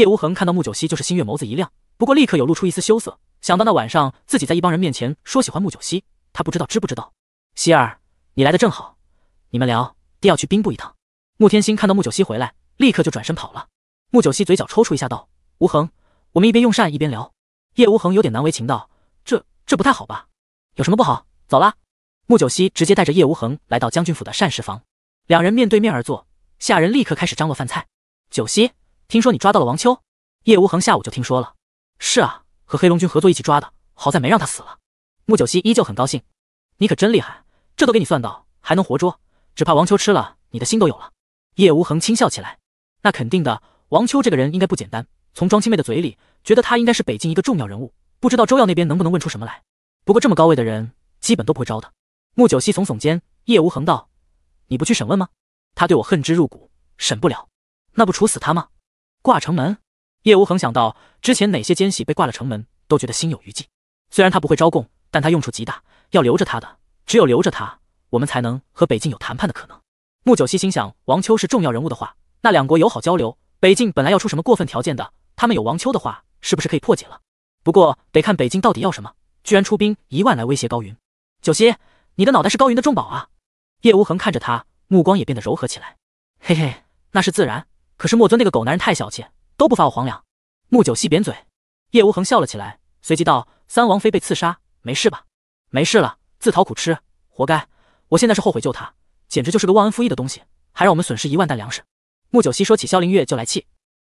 叶无恒看到穆九溪，就是新月眸子一亮，不过立刻有露出一丝羞涩，想到那晚上自己在一帮人面前说喜欢穆九溪，他不知道知不知道。希儿，你来的正好，你们聊，爹要去兵部一趟。穆天心看到穆九溪回来，立刻就转身跑了。穆九溪嘴角抽搐一下，道：“无恒，我们一边用膳一边聊。”叶无恒有点难为情，道：“这这不太好吧？有什么不好？走了。”穆九溪直接带着叶无恒来到将军府的膳食房，两人面对面而坐，下人立刻开始张罗饭菜。九溪。听说你抓到了王秋，叶无恒下午就听说了。是啊，和黑龙军合作一起抓的，好在没让他死了。穆九溪依旧很高兴。你可真厉害，这都给你算到，还能活捉，只怕王秋吃了你的心都有了。叶无恒轻笑起来。那肯定的，王秋这个人应该不简单。从庄青妹的嘴里，觉得他应该是北境一个重要人物，不知道周耀那边能不能问出什么来。不过这么高位的人，基本都不会招的。穆九溪耸耸肩。叶无恒道：“你不去审问吗？他对我恨之入骨，审不了，那不处死他吗？”挂城门，叶无恒想到之前哪些奸细被挂了城门，都觉得心有余悸。虽然他不会招供，但他用处极大，要留着他的，只有留着他，我们才能和北境有谈判的可能。穆九溪心想，王秋是重要人物的话，那两国友好交流，北境本来要出什么过分条件的，他们有王秋的话，是不是可以破解了？不过得看北境到底要什么。居然出兵一万来威胁高云，九溪，你的脑袋是高云的重宝啊！叶无恒看着他，目光也变得柔和起来。嘿嘿，那是自然。可是莫尊那个狗男人太小气，都不发我皇粮。木九溪扁嘴，叶无恒笑了起来，随即道：“三王妃被刺杀，没事吧？”“没事了，自讨苦吃，活该。”“我现在是后悔救她，简直就是个忘恩负义的东西，还让我们损失一万担粮食。”木九溪说起萧凌月就来气，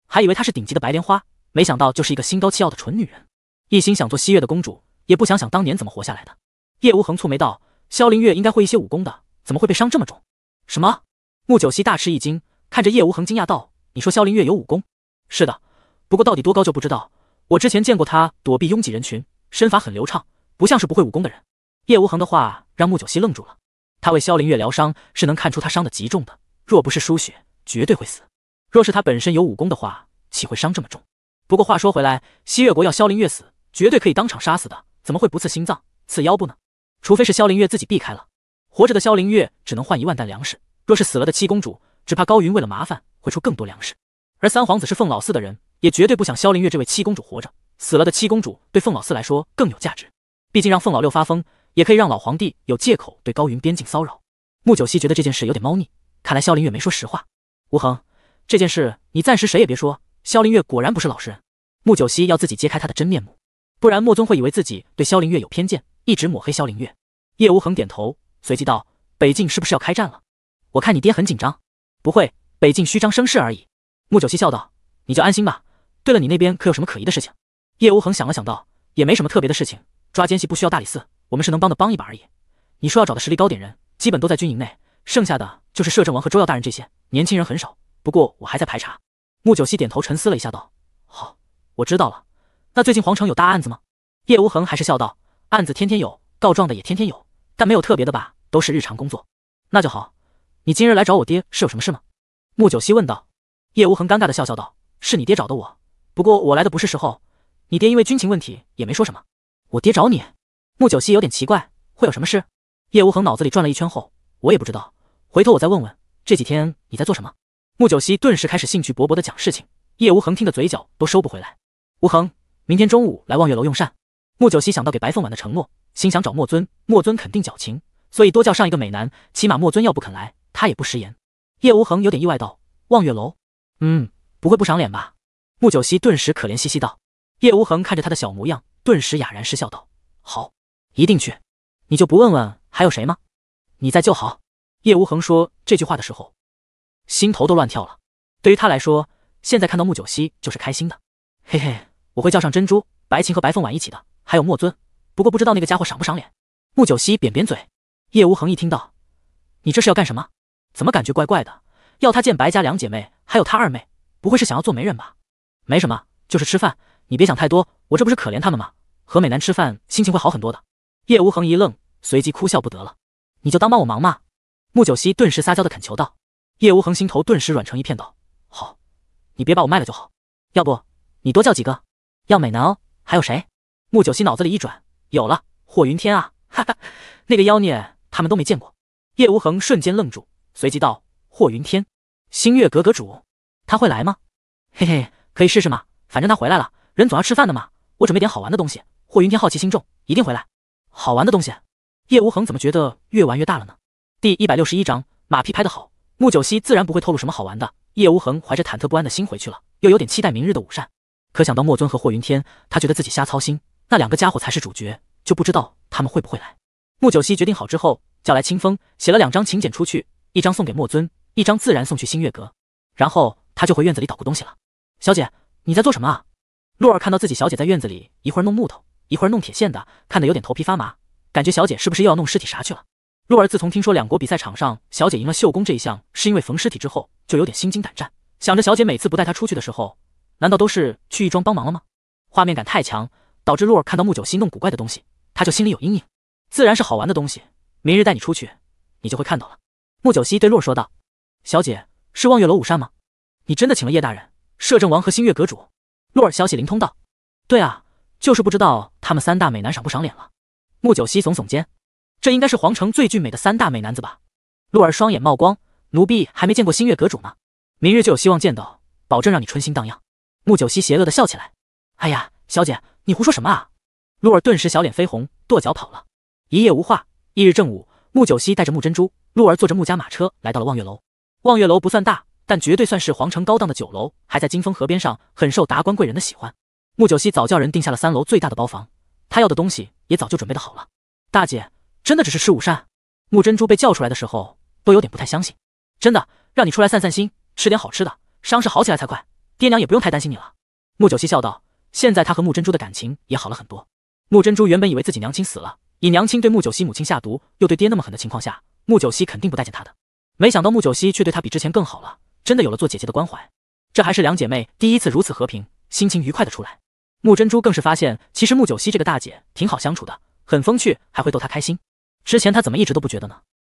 还以为她是顶级的白莲花，没想到就是一个心高气傲的蠢女人，一心想做汐月的公主，也不想想当年怎么活下来的。叶无恒蹙眉道：“萧凌月应该会一些武功的，怎么会被伤这么重？”“什么？”木九溪大吃一惊，看着叶无恒惊讶道。你说萧凌月有武功？是的，不过到底多高就不知道。我之前见过他躲避拥挤人群，身法很流畅，不像是不会武功的人。叶无恒的话让穆九溪愣住了。他为萧凌月疗伤是能看出他伤的极重的，若不是输血，绝对会死。若是他本身有武功的话，岂会伤这么重？不过话说回来，西越国要萧凌月死，绝对可以当场杀死的，怎么会不刺心脏、刺腰部呢？除非是萧凌月自己避开了。活着的萧凌月只能换一万担粮食，若是死了的七公主，只怕高云为了麻烦。会出更多粮食，而三皇子是凤老四的人，也绝对不想萧凌月这位七公主活着。死了的七公主对凤老四来说更有价值，毕竟让凤老六发疯，也可以让老皇帝有借口对高云边境骚扰。穆九溪觉得这件事有点猫腻，看来萧凌月没说实话。吴恒，这件事你暂时谁也别说。萧凌月果然不是老实人。穆九溪要自己揭开他的真面目，不然莫尊会以为自己对萧凌月有偏见，一直抹黑萧凌月。叶无恒点头，随即道：“北境是不是要开战了？我看你爹很紧张。”不会。北境虚张声势而已。穆九溪笑道：“你就安心吧。对了，你那边可有什么可疑的事情？”叶无恒想了想道：“也没什么特别的事情。抓奸细不需要大理寺，我们是能帮的帮一把而已。你说要找的实力高点人，基本都在军营内，剩下的就是摄政王和周耀大人这些年轻人很少。不过我还在排查。”穆九溪点头沉思了一下道：“好，我知道了。那最近皇城有大案子吗？”叶无恒还是笑道：“案子天天有，告状的也天天有，但没有特别的吧，都是日常工作。那就好。你今日来找我爹是有什么事吗？”穆九溪问道，叶无痕尴尬的笑笑道：“是你爹找的我，不过我来的不是时候，你爹因为军情问题也没说什么。”“我爹找你？”穆九溪有点奇怪，会有什么事？叶无恒脑子里转了一圈后，我也不知道，回头我再问问。这几天你在做什么？穆九溪顿时开始兴趣勃勃的讲事情，叶无恒听得嘴角都收不回来。无恒，明天中午来望月楼用膳。穆九溪想到给白凤婉的承诺，心想找莫尊，莫尊肯定矫情，所以多叫上一个美男，起码莫尊要不肯来，他也不食言。叶无恒有点意外道：“望月楼，嗯，不会不赏脸吧？”穆九溪顿时可怜兮兮道：“叶无恒看着他的小模样，顿时哑然失笑道：‘好，一定去。你就不问问还有谁吗？你在就好。’”叶无恒说这句话的时候，心头都乱跳了。对于他来说，现在看到穆九溪就是开心的。嘿嘿，我会叫上珍珠、白琴和白凤婉一起的，还有墨尊。不过不知道那个家伙赏不赏脸。穆九溪扁扁嘴。叶无恒一听到，你这是要干什么？怎么感觉怪怪的？要他见白家两姐妹，还有他二妹，不会是想要做媒人吧？没什么，就是吃饭，你别想太多。我这不是可怜他们吗？和美男吃饭，心情会好很多的。叶无恒一愣，随即哭笑不得了。你就当帮我忙嘛。穆九溪顿时撒娇的恳求道。叶无恒心头顿时软成一片，道：好，你别把我卖了就好。要不你多叫几个，要美男哦，还有谁？穆九溪脑子里一转，有了，霍云天啊，哈哈，那个妖孽他们都没见过。叶无恒瞬间愣住。随即道：“霍云天，星月阁阁主，他会来吗？嘿嘿，可以试试嘛。反正他回来了，人总要吃饭的嘛。我准备点好玩的东西。”霍云天好奇心重，一定回来。好玩的东西，叶无恒怎么觉得越玩越大了呢？第一百六十一章马屁拍得好。穆九溪自然不会透露什么好玩的。叶无恒怀着忐忑不安的心回去了，又有点期待明日的午膳。可想到莫尊和霍云天，他觉得自己瞎操心。那两个家伙才是主角，就不知道他们会不会来。穆九溪决定好之后，叫来清风，写了两张请柬出去。一张送给墨尊，一张自然送去星月阁，然后他就回院子里捣鼓东西了。小姐，你在做什么啊？洛儿看到自己小姐在院子里，一会儿弄木头，一会儿弄铁线的，看得有点头皮发麻，感觉小姐是不是又要弄尸体啥去了？洛儿自从听说两国比赛场上小姐赢了绣工这一项，是因为缝尸体之后，就有点心惊胆战，想着小姐每次不带她出去的时候，难道都是去义庄帮忙了吗？画面感太强，导致洛儿看到木九心动古怪的东西，他就心里有阴影。自然是好玩的东西，明日带你出去，你就会看到了。穆九溪对洛儿说道：“小姐，是望月楼五扇吗？你真的请了叶大人、摄政王和星月阁主？”洛儿消息灵通道：“对啊，就是不知道他们三大美男赏不赏脸了。”穆九溪耸耸肩：“这应该是皇城最俊美的三大美男子吧？”洛儿双眼冒光：“奴婢还没见过星月阁主呢，明日就有希望见到，保证让你春心荡漾。”穆九溪邪恶的笑起来：“哎呀，小姐，你胡说什么啊？”洛儿顿时小脸绯红，跺脚跑了。一夜无话。翌日正午，穆九溪带着木珍珠。陆儿坐着穆家马车来到了望月楼。望月楼不算大，但绝对算是皇城高档的酒楼，还在金风河边上，很受达官贵人的喜欢。穆九溪早叫人定下了三楼最大的包房，他要的东西也早就准备的好了。大姐，真的只是吃午膳？穆珍珠被叫出来的时候都有点不太相信。真的，让你出来散散心，吃点好吃的，伤势好起来才快，爹娘也不用太担心你了。穆九溪笑道。现在她和穆珍珠的感情也好了很多。穆珍珠原本以为自己娘亲死了，以娘亲对穆九溪母亲下毒，又对爹那么狠的情况下。穆九溪肯定不待见他的，没想到穆九溪却对他比之前更好了，真的有了做姐姐的关怀。这还是两姐妹第一次如此和平、心情愉快的出来。穆珍珠更是发现，其实穆九溪这个大姐挺好相处的，很风趣，还会逗她开心。之前她怎么一直都不觉得呢？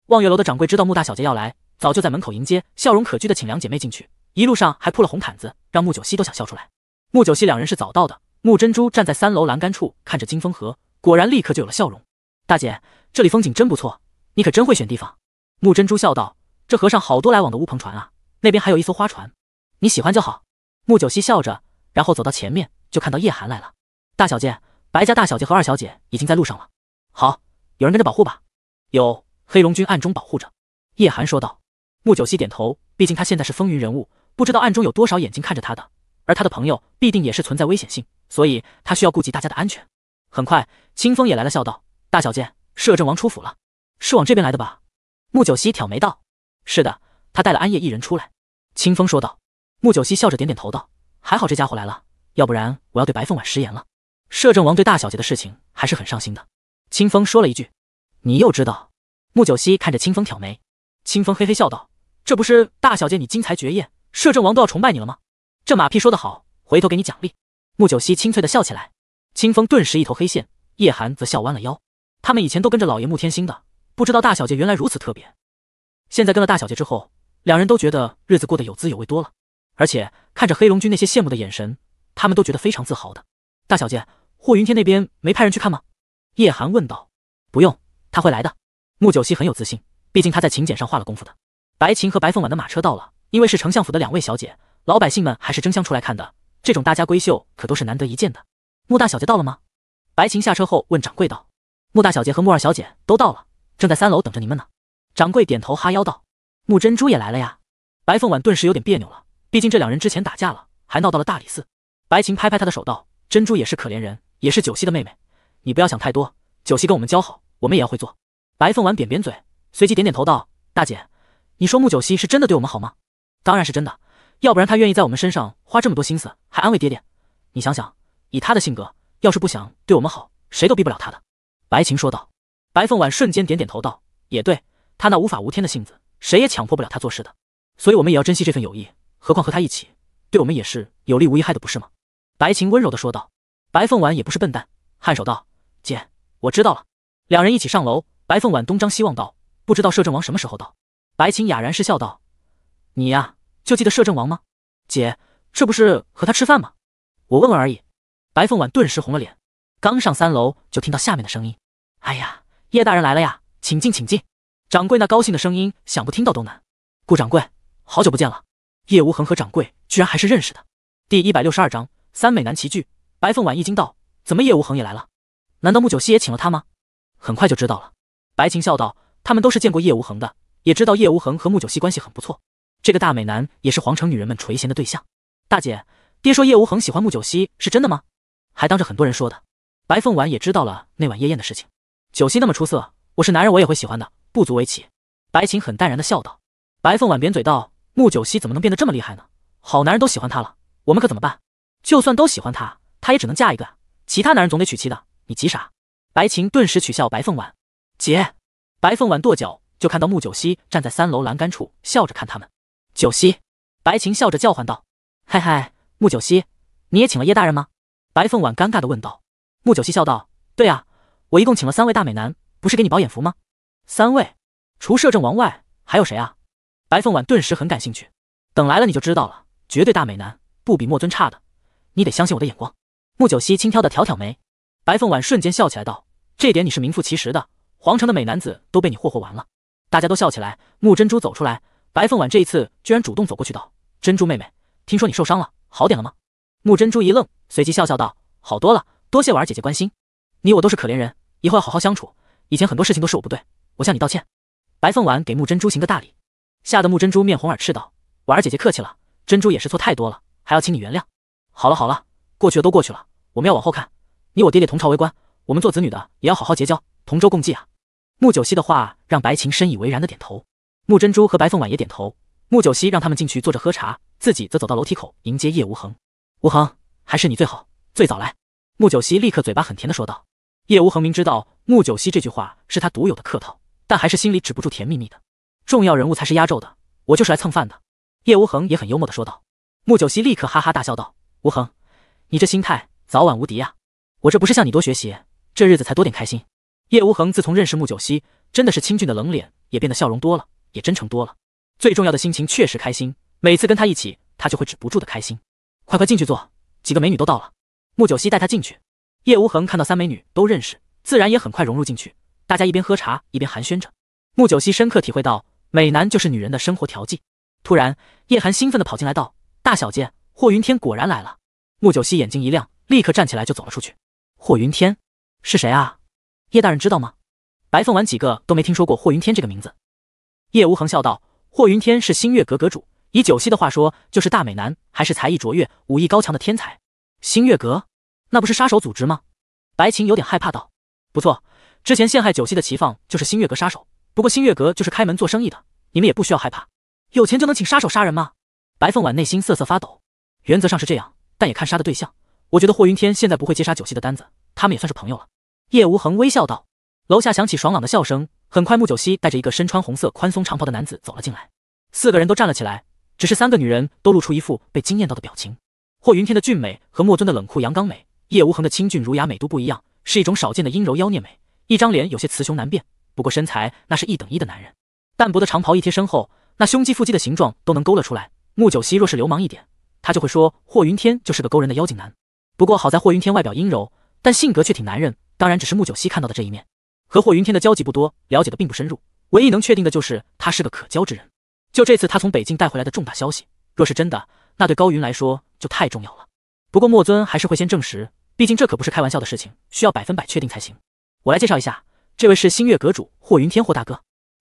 望月楼的掌柜知道穆大小姐要来，早就在门口迎接，笑容可掬的请两姐妹进去。一路上还铺了红毯子，让穆九溪都想笑出来。穆九溪两人是早到的，穆珍珠站在三楼栏杆处看着金风河，果然立刻就有了笑容。大姐，这里风景真不错。你可真会选地方，木珍珠笑道。这河上好多来往的乌篷船啊，那边还有一艘花船，你喜欢就好。木九溪笑着，然后走到前面，就看到叶寒来了。大小姐，白家大小姐和二小姐已经在路上了。好，有人跟着保护吧。有，黑龙军暗中保护着。叶寒说道。木九溪点头，毕竟他现在是风云人物，不知道暗中有多少眼睛看着他的，而他的朋友必定也是存在危险性，所以他需要顾及大家的安全。很快，清风也来了，笑道：大小姐，摄政王出府了。是往这边来的吧？穆九溪挑眉道：“是的，他带了安夜一人出来。”清风说道。穆九溪笑着点点头道：“还好这家伙来了，要不然我要对白凤婉食言了。”摄政王对大小姐的事情还是很上心的。清风说了一句：“你又知道？”穆九溪看着清风挑眉，清风嘿嘿笑道：“这不是大小姐你精彩绝艳，摄政王都要崇拜你了吗？这马屁说得好，回头给你奖励。”穆九溪清脆的笑起来，清风顿时一头黑线，叶寒则笑弯了腰。他们以前都跟着老爷穆天星的。不知道大小姐原来如此特别，现在跟了大小姐之后，两人都觉得日子过得有滋有味多了。而且看着黑龙君那些羡慕的眼神，他们都觉得非常自豪的。大小姐，霍云天那边没派人去看吗？叶寒问道。不用，他会来的。穆九溪很有自信，毕竟他在请柬上画了功夫的。白琴和白凤婉的马车到了，因为是丞相府的两位小姐，老百姓们还是争相出来看的。这种大家闺秀可都是难得一见的。穆大小姐到了吗？白琴下车后问掌柜道。穆大小姐和穆二小姐都到了。正在三楼等着您们呢，掌柜点头哈腰道：“木珍珠也来了呀。”白凤婉顿时有点别扭了，毕竟这两人之前打架了，还闹到了大理寺。白琴拍拍她的手道：“珍珠也是可怜人，也是九溪的妹妹，你不要想太多。九溪跟我们交好，我们也要会做。”白凤婉扁扁嘴，随即点点头道：“大姐，你说木九溪是真的对我们好吗？”“当然是真的，要不然他愿意在我们身上花这么多心思，还安慰爹爹。你想想，以他的性格，要是不想对我们好，谁都逼不了他的。”白晴说道。白凤婉瞬间点点头道：“也对他那无法无天的性子，谁也强迫不了他做事的。所以，我们也要珍惜这份友谊。何况和他一起，对我们也是有利无一害的，不是吗？”白琴温柔的说道。白凤婉也不是笨蛋，颔首道：“姐，我知道了。”两人一起上楼。白凤婉东张西望道：“不知道摄政王什么时候到？”白琴哑然失笑道：“你呀，就记得摄政王吗？姐，这不是和他吃饭吗？我问问而已。”白凤婉顿时红了脸。刚上三楼，就听到下面的声音：“哎呀！”叶大人来了呀，请进，请进！掌柜那高兴的声音，想不听到都难。顾掌柜，好久不见了。叶无恒和掌柜居然还是认识的。第一百六十二章三美男齐聚。白凤婉一惊道：“怎么叶无恒也来了？难道木九溪也请了他吗？”很快就知道了。白晴笑道：“他们都是见过叶无恒的，也知道叶无恒和木九溪关系很不错。这个大美男也是皇城女人们垂涎的对象。”大姐，爹说叶无恒喜欢木九溪是真的吗？还当着很多人说的。白凤婉也知道了那晚夜宴的事情。九溪那么出色，我是男人，我也会喜欢的，不足为奇。白晴很淡然的笑道。白凤婉扁嘴道：“穆九溪怎么能变得这么厉害呢？好男人都喜欢她了，我们可怎么办？就算都喜欢她，她也只能嫁一个，其他男人总得娶妻的。你急啥？”白晴顿时取笑白凤婉。姐，白凤婉跺脚，就看到穆九溪站在三楼栏杆处，笑着看他们。九溪，白晴笑着叫唤道：“嗨嗨，穆九溪，你也请了叶大人吗？”白凤婉尴尬的问道。穆九溪笑道：“对啊。”我一共请了三位大美男，不是给你饱眼福吗？三位，除摄政王外还有谁啊？白凤婉顿时很感兴趣。等来了你就知道了，绝对大美男，不比莫尊差的，你得相信我的眼光。穆九溪轻挑的挑挑眉，白凤婉瞬间笑起来道：“这点你是名副其实的，皇城的美男子都被你霍霍完了。”大家都笑起来。穆珍珠走出来，白凤婉这一次居然主动走过去道：“珍珠妹妹，听说你受伤了，好点了吗？”穆珍珠一愣，随即笑笑道：“好多了，多谢婉儿姐姐关心，你我都是可怜人。”以后要好好相处。以前很多事情都是我不对，我向你道歉。白凤婉给木珍珠行个大礼，吓得木珍珠面红耳赤道：“婉儿姐姐客气了，珍珠也是错太多了，还要请你原谅。”好了好了，过去的都过去了，我们要往后看。你我爹爹同朝为官，我们做子女的也要好好结交，同舟共济啊。木九溪的话让白琴深以为然的点头，木珍珠和白凤婉也点头。木九溪让他们进去坐着喝茶，自己则走到楼梯口迎接叶无恒。无恒，还是你最好，最早来。木九溪立刻嘴巴很甜的说道。叶无恒明知道穆九溪这句话是他独有的客套，但还是心里止不住甜蜜蜜的。重要人物才是压轴的，我就是来蹭饭的。叶无恒也很幽默的说道。穆九溪立刻哈哈大笑道：“无恒，你这心态早晚无敌呀！我这不是向你多学习，这日子才多点开心。”叶无恒自从认识穆九溪，真的是清俊的冷脸也变得笑容多了，也真诚多了。最重要的心情确实开心，每次跟他一起，他就会止不住的开心。快快进去坐，几个美女都到了。穆九溪带他进去。叶无恒看到三美女都认识，自然也很快融入进去。大家一边喝茶一边寒暄着。穆九溪深刻体会到，美男就是女人的生活调剂。突然，叶寒兴奋地跑进来道：“大小姐，霍云天果然来了！”穆九溪眼睛一亮，立刻站起来就走了出去。霍云天是谁啊？叶大人知道吗？白凤丸几个都没听说过霍云天这个名字。叶无恒笑道：“霍云天是星月阁阁主，以九溪的话说，就是大美男，还是才艺卓越、武艺高强的天才。”星月阁。那不是杀手组织吗？白琴有点害怕道。不错，之前陷害九溪的齐放就是新月阁杀手。不过新月阁就是开门做生意的，你们也不需要害怕。有钱就能请杀手杀人吗？白凤婉内心瑟瑟发抖。原则上是这样，但也看杀的对象。我觉得霍云天现在不会接杀九溪的单子，他们也算是朋友了。叶无恒微笑道。楼下响起爽朗的笑声。很快，穆九溪带着一个身穿红色宽松长袍的男子走了进来。四个人都站了起来，只是三个女人都露出一副被惊艳到的表情。霍云天的俊美和莫尊的冷酷阳刚美。叶无恒的清俊儒雅美都不一样，是一种少见的阴柔妖孽美。一张脸有些雌雄难辨，不过身材那是一等一的男人。淡薄的长袍一贴身后，那胸肌腹肌的形状都能勾勒出来。穆九溪若是流氓一点，他就会说霍云天就是个勾人的妖精男。不过好在霍云天外表阴柔，但性格却挺男人。当然，只是穆九溪看到的这一面。和霍云天的交集不多，了解的并不深入。唯一能确定的就是他是个可交之人。就这次他从北境带回来的重大消息，若是真的，那对高云来说就太重要了。不过莫尊还是会先证实。毕竟这可不是开玩笑的事情，需要百分百确定才行。我来介绍一下，这位是星月阁主霍云天，霍大哥；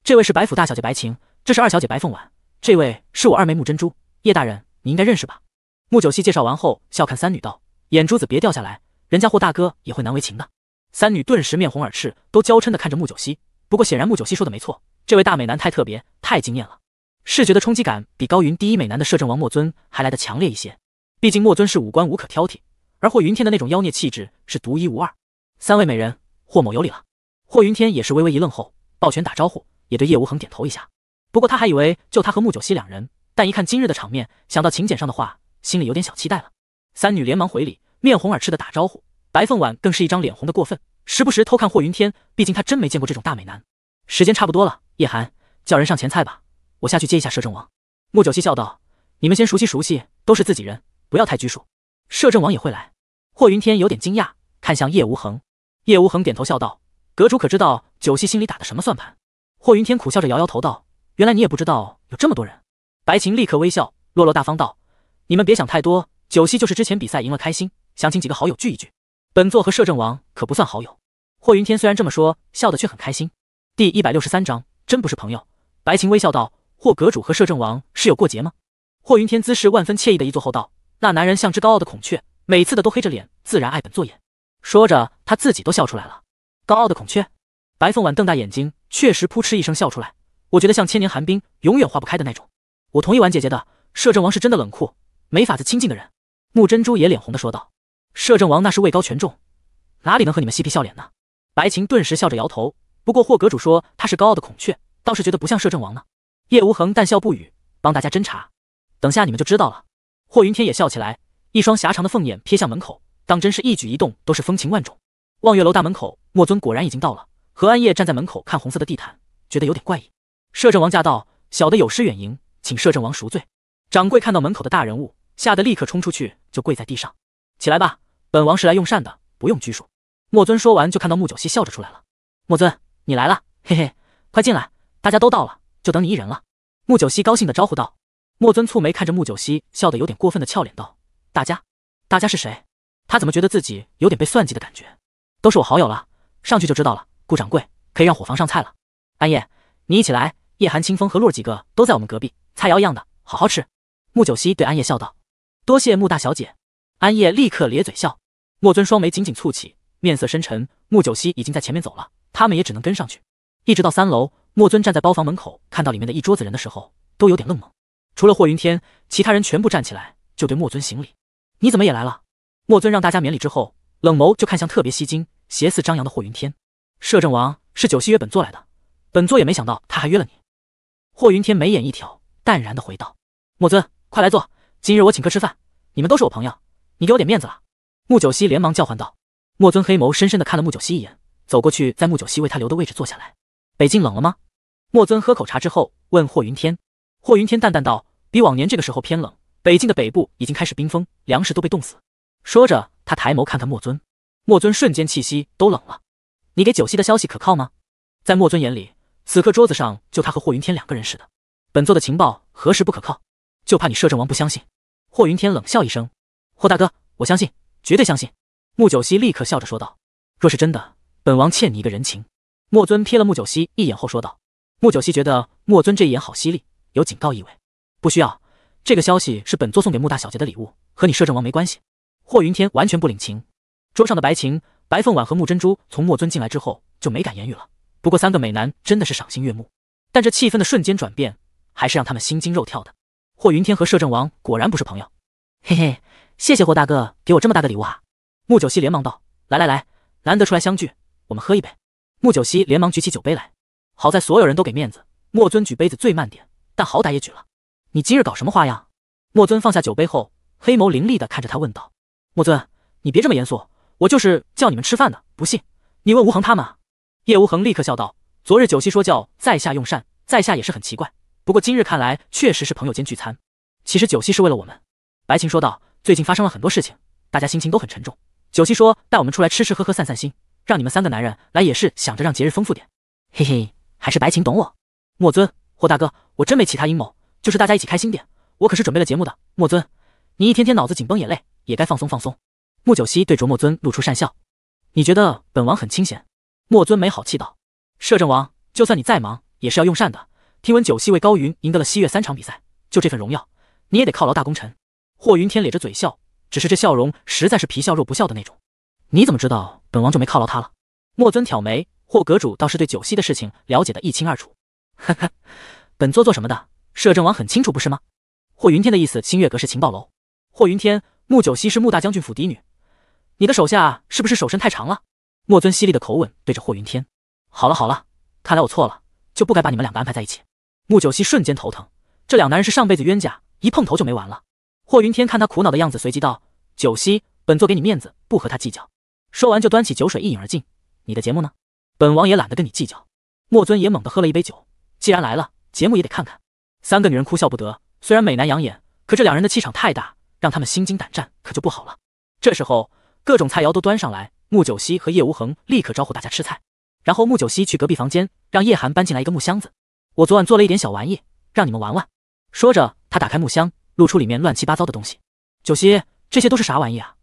这位是白府大小姐白晴，这是二小姐白凤婉；这位是我二妹木珍珠，叶大人你应该认识吧？木九溪介绍完后，笑看三女道：“眼珠子别掉下来，人家霍大哥也会难为情的。”三女顿时面红耳赤，都娇嗔的看着木九溪。不过显然木九溪说的没错，这位大美男太特别，太惊艳了，视觉的冲击感比高云第一美男的摄政王墨尊还来得强烈一些。毕竟墨尊是五官无可挑剔。而霍云天的那种妖孽气质是独一无二。三位美人，霍某有礼了。霍云天也是微微一愣后，抱拳打招呼，也对叶无恒点头一下。不过他还以为就他和穆九熙两人，但一看今日的场面，想到请柬上的话，心里有点小期待了。三女连忙回礼，面红耳赤的打招呼。白凤婉更是一张脸红的过分，时不时偷看霍云天，毕竟她真没见过这种大美男。时间差不多了，叶寒，叫人上前菜吧，我下去接一下摄政王。穆九熙笑道：“你们先熟悉熟悉，都是自己人，不要太拘束。”摄政王也会来，霍云天有点惊讶，看向叶无恒。叶无恒点头笑道：“阁主可知道九溪心里打的什么算盘？”霍云天苦笑着摇摇头道：“原来你也不知道有这么多人。”白晴立刻微笑，落落大方道：“你们别想太多，九溪就是之前比赛赢了开心，想请几个好友聚一聚。本座和摄政王可不算好友。”霍云天虽然这么说，笑的却很开心。第一百六十三章，真不是朋友。白晴微笑道：“霍阁主和摄政王是有过节吗？”霍云天姿势万分惬意的一坐后道。那男人像只高傲的孔雀，每次的都黑着脸，自然爱本作眼。说着，他自己都笑出来了。高傲的孔雀，白凤婉瞪大眼睛，确实扑哧一声笑出来。我觉得像千年寒冰，永远化不开的那种。我同意婉姐姐的，摄政王是真的冷酷，没法子亲近的人。木珍珠也脸红的说道：“摄政王那是位高权重，哪里能和你们嬉皮笑脸呢？”白晴顿时笑着摇头。不过霍阁主说他是高傲的孔雀，倒是觉得不像摄政王呢。叶无恒淡笑不语，帮大家侦查，等下你们就知道了。霍云天也笑起来，一双狭长的凤眼瞥向门口，当真是一举一动都是风情万种。望月楼大门口，莫尊果然已经到了。何安夜站在门口看红色的地毯，觉得有点怪异。摄政王驾到，小的有失远迎，请摄政王赎罪。掌柜看到门口的大人物，吓得立刻冲出去，就跪在地上。起来吧，本王是来用膳的，不用拘束。莫尊说完，就看到穆九熙笑着出来了。莫尊，你来了，嘿嘿，快进来，大家都到了，就等你一人了。穆九熙高兴的招呼道。莫尊蹙眉看着穆九溪笑得有点过分的俏脸道：“大家，大家是谁？他怎么觉得自己有点被算计的感觉？都是我好友了，上去就知道了。”顾掌柜可以让伙房上菜了。安叶，你一起来。叶寒、清风和洛儿几个都在我们隔壁，菜肴一样的，好好吃。穆九溪对安叶笑道：“多谢穆大小姐。”安叶立刻咧嘴笑。莫尊双眉紧紧蹙起，面色深沉。穆九溪已经在前面走了，他们也只能跟上去。一直到三楼，莫尊站在包房门口，看到里面的一桌子人的时候，都有点愣懵。除了霍云天，其他人全部站起来，就对莫尊行礼。你怎么也来了？莫尊让大家免礼之后，冷眸就看向特别吸睛、邪似张扬的霍云天。摄政王是九溪约本座来的，本座也没想到他还约了你。霍云天眉眼一挑，淡然的回道：“莫尊，快来坐，今日我请客吃饭，你们都是我朋友，你给我点面子了。”穆九溪连忙叫唤道。莫尊黑眸深深的看了穆九溪一眼，走过去在穆九溪为他留的位置坐下来。北境冷了吗？莫尊喝口茶之后问霍云天。霍云天淡淡道。比往年这个时候偏冷，北境的北部已经开始冰封，粮食都被冻死。说着，他抬眸看看莫尊，莫尊瞬间气息都冷了。你给九溪的消息可靠吗？在莫尊眼里，此刻桌子上就他和霍云天两个人似的。本座的情报何时不可靠？就怕你摄政王不相信。霍云天冷笑一声：“霍大哥，我相信，绝对相信。”穆九溪立刻笑着说道：“若是真的，本王欠你一个人情。”莫尊瞥了穆九溪一眼后说道。穆九溪觉得莫尊这一眼好犀利，有警告意味。不需要，这个消息是本座送给穆大小姐的礼物，和你摄政王没关系。霍云天完全不领情。桌上的白琴、白凤婉和穆珍珠从莫尊进来之后就没敢言语了。不过三个美男真的是赏心悦目，但这气氛的瞬间转变还是让他们心惊肉跳的。霍云天和摄政王果然不是朋友。嘿嘿，谢谢霍大哥给我这么大的礼物啊！穆九熙连忙道：“来来来，难得出来相聚，我们喝一杯。”穆九熙连忙举起酒杯来。好在所有人都给面子，莫尊举杯子最慢点，但好歹也举了。你今日搞什么花样？莫尊放下酒杯后，黑眸凌厉的看着他问道：“莫尊，你别这么严肃，我就是叫你们吃饭的。不信，你问吴恒他们。”叶无恒立刻笑道：“昨日九溪说叫在下用膳，在下也是很奇怪。不过今日看来确实是朋友间聚餐。其实九溪是为了我们。”白琴说道：“最近发生了很多事情，大家心情都很沉重。九溪说带我们出来吃吃喝喝散散心，让你们三个男人来也是想着让节日丰富点。嘿嘿，还是白琴懂我。”莫尊，霍大哥，我真没其他阴谋。就是大家一起开心点，我可是准备了节目的。墨尊，你一天天脑子紧绷也累，也该放松放松。穆九溪对着墨尊露出善笑。你觉得本王很清闲？墨尊没好气道。摄政王，就算你再忙，也是要用膳的。听闻九溪为高云赢得了西月三场比赛，就这份荣耀，你也得犒劳大功臣。霍云天咧着嘴笑，只是这笑容实在是皮笑肉不笑的那种。你怎么知道本王就没犒劳他了？墨尊挑眉，霍阁主倒是对九溪的事情了解得一清二楚。哈 哈，本座做什么的？摄政王很清楚，不是吗？霍云天的意思，清月阁是情报楼。霍云天，穆九溪是穆大将军府嫡女，你的手下是不是手伸太长了？莫尊犀利的口吻对着霍云天。好了好了，看来我错了，就不该把你们两个安排在一起。穆九溪瞬间头疼，这两男人是上辈子冤家，一碰头就没完了。霍云天看他苦恼的样子，随即道：“九溪，本座给你面子，不和他计较。”说完就端起酒水一饮而尽。你的节目呢？本王也懒得跟你计较。莫尊也猛地喝了一杯酒，既然来了，节目也得看看。三个女人哭笑不得。虽然美男养眼，可这两人的气场太大，让他们心惊胆战，可就不好了。这时候，各种菜肴都端上来，穆九溪和叶无恒立刻招呼大家吃菜。然后穆九溪去隔壁房间，让叶寒搬进来一个木箱子。我昨晚做了一点小玩意，让你们玩玩。说着，他打开木箱，露出里面乱七八糟的东西。九溪，这些都是啥玩意啊？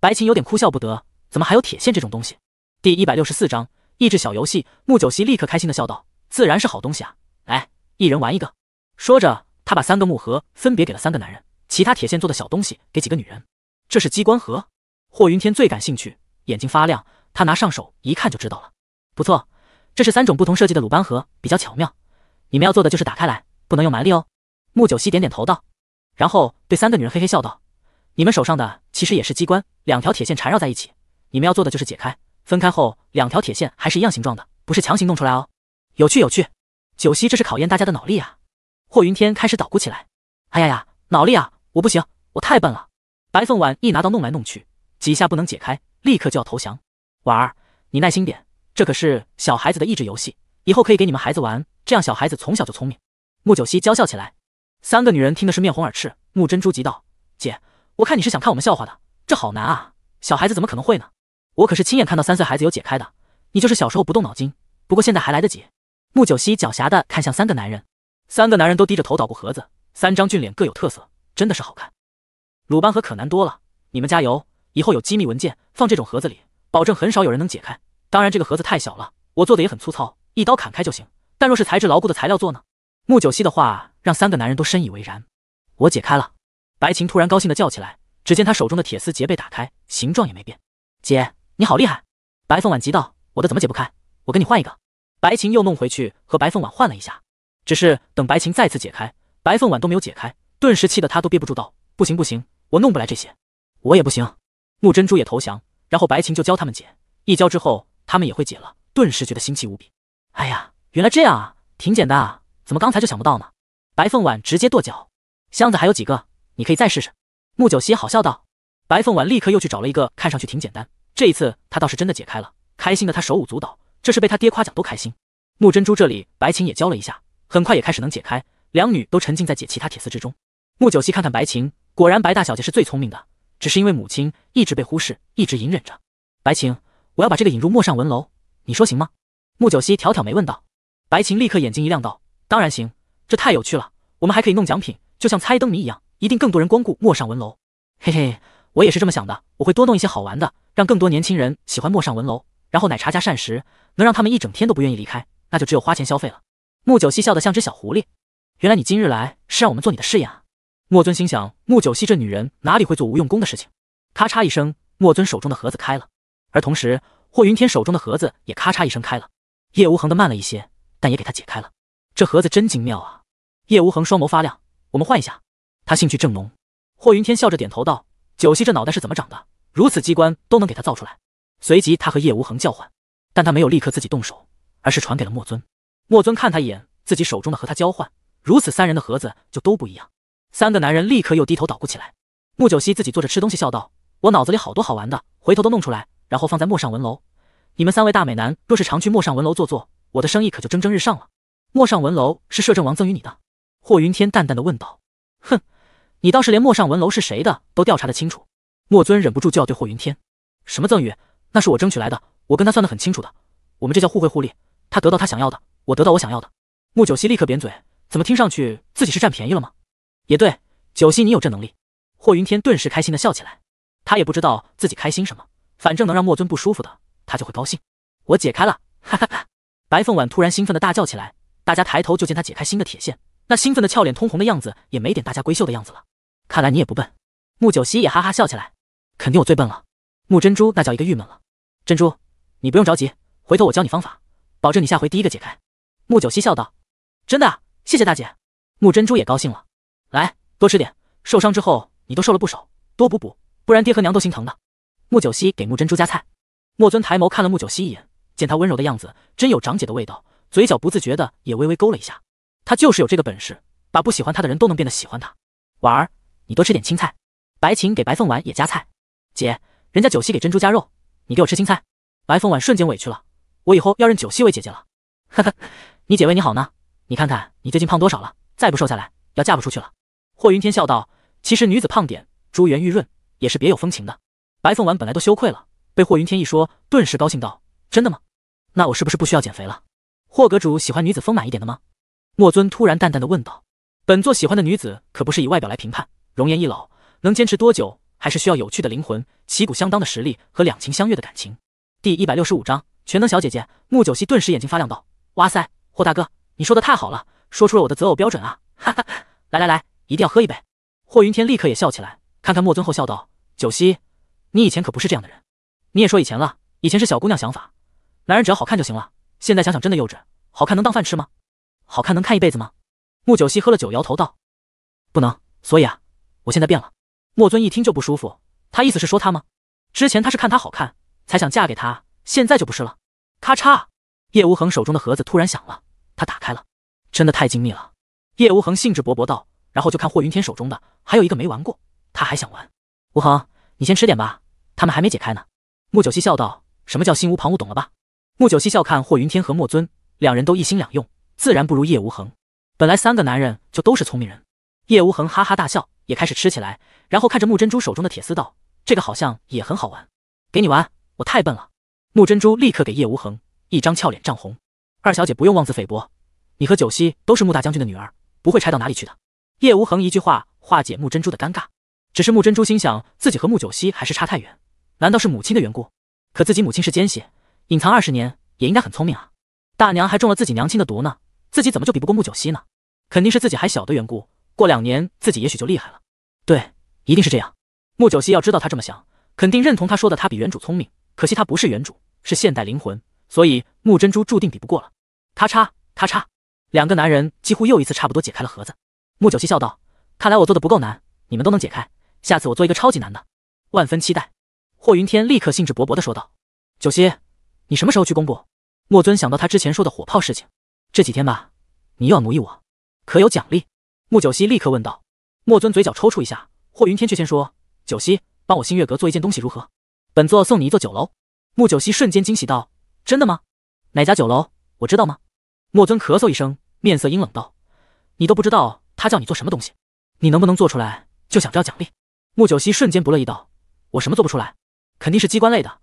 白琴有点哭笑不得，怎么还有铁线这种东西？第一百六十四章益智小游戏。穆九溪立刻开心的笑道：“自然是好东西啊！来，一人玩一个。”说着，他把三个木盒分别给了三个男人，其他铁线做的小东西给几个女人。这是机关盒，霍云天最感兴趣，眼睛发亮。他拿上手一看就知道了。不错，这是三种不同设计的鲁班盒，比较巧妙。你们要做的就是打开来，不能用蛮力哦。穆九溪点点头道，然后对三个女人嘿嘿笑道：“你们手上的其实也是机关，两条铁线缠绕在一起，你们要做的就是解开。分开后，两条铁线还是一样形状的，不是强行弄出来哦。”有趣有趣，九溪，这是考验大家的脑力啊。霍云天开始捣鼓起来，哎呀呀，脑力啊，我不行，我太笨了。白凤婉一拿到弄来弄去，几下不能解开，立刻就要投降。婉儿，你耐心点，这可是小孩子的益智游戏，以后可以给你们孩子玩，这样小孩子从小就聪明。穆九溪娇笑起来，三个女人听的是面红耳赤。穆珍珠急道：“姐，我看你是想看我们笑话的，这好难啊，小孩子怎么可能会呢？我可是亲眼看到三岁孩子有解开的，你就是小时候不动脑筋，不过现在还来得及。”穆九溪狡黠的看向三个男人。三个男人都低着头捣鼓盒子，三张俊脸各有特色，真的是好看。鲁班和可难多了，你们加油！以后有机密文件放这种盒子里，保证很少有人能解开。当然，这个盒子太小了，我做的也很粗糙，一刀砍开就行。但若是材质牢固的材料做呢？木九溪的话让三个男人都深以为然。我解开了，白晴突然高兴的叫起来。只见他手中的铁丝结被打开，形状也没变。姐，你好厉害！白凤婉急道：“我的怎么解不开？我跟你换一个。”白晴又弄回去和白凤婉换了一下。只是等白琴再次解开，白凤婉都没有解开，顿时气得她都憋不住道：“不行不行，我弄不来这些，我也不行。”木珍珠也投降，然后白琴就教他们解，一教之后他们也会解了，顿时觉得新奇无比。哎呀，原来这样啊，挺简单啊，怎么刚才就想不到呢？白凤婉直接跺脚。箱子还有几个，你可以再试试。木九溪好笑道。白凤婉立刻又去找了一个，看上去挺简单，这一次她倒是真的解开了，开心的她手舞足蹈。这是被他爹夸奖都开心。木珍珠这里白琴也教了一下。很快也开始能解开，两女都沉浸在解其他铁丝之中。穆九溪看看白晴，果然白大小姐是最聪明的，只是因为母亲一直被忽视，一直隐忍着。白晴，我要把这个引入陌上文楼，你说行吗？穆九溪挑挑眉问道。白晴立刻眼睛一亮道：“当然行，这太有趣了。我们还可以弄奖品，就像猜灯谜一样，一定更多人光顾陌上文楼。”嘿嘿，我也是这么想的。我会多弄一些好玩的，让更多年轻人喜欢陌上文楼。然后奶茶加膳食，能让他们一整天都不愿意离开，那就只有花钱消费了。木九溪笑得像只小狐狸，原来你今日来是让我们做你的试验啊！莫尊心想，木九溪这女人哪里会做无用功的事情？咔嚓一声，莫尊手中的盒子开了，而同时，霍云天手中的盒子也咔嚓一声开了。叶无恒的慢了一些，但也给他解开了。这盒子真精妙啊！叶无恒双眸发亮，我们换一下，他兴趣正浓。霍云天笑着点头道：“九溪这脑袋是怎么长的？如此机关都能给他造出来。”随即他和叶无恒叫唤，但他没有立刻自己动手，而是传给了莫尊。莫尊看他一眼，自己手中的和他交换，如此三人的盒子就都不一样。三个男人立刻又低头捣鼓起来。穆九溪自己坐着吃东西，笑道：“我脑子里好多好玩的，回头都弄出来，然后放在陌上文楼。你们三位大美男若是常去陌上文楼坐坐，我的生意可就蒸蒸日上了。”陌上文楼是摄政王赠与你的？霍云天淡淡的问道。哼，你倒是连陌上文楼是谁的都调查得清楚。莫尊忍不住就要对霍云天：“什么赠与？那是我争取来的，我跟他算得很清楚的。我们这叫互惠互利，他得到他想要的。”我得到我想要的，穆九溪立刻扁嘴，怎么听上去自己是占便宜了吗？也对，九溪你有这能力。霍云天顿时开心的笑起来，他也不知道自己开心什么，反正能让莫尊不舒服的，他就会高兴。我解开了，哈哈哈！白凤婉突然兴奋的大叫起来，大家抬头就见她解开新的铁线，那兴奋的俏脸通红的样子，也没点大家闺秀的样子了。看来你也不笨，穆九溪也哈哈笑起来，肯定我最笨了。穆珍珠那叫一个郁闷了，珍珠，你不用着急，回头我教你方法，保证你下回第一个解开。木九溪笑道：“真的，谢谢大姐。”木珍珠也高兴了，来多吃点。受伤之后你都瘦了不少，多补补，不然爹和娘都心疼的。木九溪给木珍珠夹菜。莫尊抬眸看了木九溪一眼，见她温柔的样子，真有长姐的味道，嘴角不自觉的也微微勾了一下。他就是有这个本事，把不喜欢他的人都能变得喜欢他。婉儿，你多吃点青菜。白琴给白凤婉也夹菜。姐，人家九溪给珍珠夹肉，你给我吃青菜。白凤婉瞬间委屈了，我以后要认九溪为姐姐了。哈哈。你姐为你好呢，你看看你最近胖多少了，再不瘦下来，要嫁不出去了。霍云天笑道：“其实女子胖点，珠圆玉润，也是别有风情的。”白凤丸本来都羞愧了，被霍云天一说，顿时高兴道：“真的吗？那我是不是不需要减肥了？”霍阁主喜欢女子丰满一点的吗？”莫尊突然淡淡的问道：“本座喜欢的女子，可不是以外表来评判，容颜易老，能坚持多久，还是需要有趣的灵魂、旗鼓相当的实力和两情相悦的感情。”第一百六十五章全能小姐姐。穆九溪顿时眼睛发亮道：“哇塞！”霍大哥，你说的太好了，说出了我的择偶标准啊！哈哈，来来来，一定要喝一杯。霍云天立刻也笑起来，看看莫尊后笑道：“九溪，你以前可不是这样的人，你也说以前了，以前是小姑娘想法，男人只要好看就行了。现在想想真的幼稚，好看能当饭吃吗？好看能看一辈子吗？”穆九溪喝了酒，摇头道：“不能，所以啊，我现在变了。”莫尊一听就不舒服，他意思是说他吗？之前他是看他好看才想嫁给他，现在就不是了。咔嚓。叶无恒手中的盒子突然响了，他打开了，真的太精密了。叶无恒兴致勃勃道，然后就看霍云天手中的，还有一个没玩过，他还想玩。无恒，你先吃点吧，他们还没解开呢。穆九溪笑道：“什么叫心无旁骛，懂了吧？”穆九溪笑看霍云天和莫尊，两人都一心两用，自然不如叶无恒。本来三个男人就都是聪明人，叶无恒哈哈大笑，也开始吃起来，然后看着木珍珠手中的铁丝道：“这个好像也很好玩，给你玩，我太笨了。”木珍珠立刻给叶无恒一张俏脸涨红，二小姐不用妄自菲薄，你和九溪都是穆大将军的女儿，不会差到哪里去的。叶无恒一句话化解穆珍珠的尴尬，只是穆珍珠心想自己和穆九溪还是差太远，难道是母亲的缘故？可自己母亲是奸细，隐藏二十年也应该很聪明啊！大娘还中了自己娘亲的毒呢，自己怎么就比不过穆九溪呢？肯定是自己还小的缘故，过两年自己也许就厉害了。对，一定是这样。穆九溪要知道他这么想，肯定认同他说的，他比原主聪明，可惜他不是原主，是现代灵魂。所以木珍珠注定比不过了。咔嚓咔嚓，两个男人几乎又一次差不多解开了盒子。木九溪笑道：“看来我做的不够难，你们都能解开。下次我做一个超级难的。”万分期待，霍云天立刻兴致勃勃地说道：“九溪，你什么时候去公布？”莫尊想到他之前说的火炮事情，这几天吧。你又要奴役我，可有奖励？穆九溪立刻问道。莫尊嘴角抽搐一下，霍云天却先说：“九溪，帮我星月阁做一件东西如何？本座送你一座酒楼。”穆九溪瞬间惊喜道。真的吗？哪家酒楼？我知道吗？莫尊咳嗽一声，面色阴冷道：“你都不知道他叫你做什么东西，你能不能做出来，就想着要奖励？”穆九溪瞬间不乐意道：“我什么做不出来？肯定是机关类的，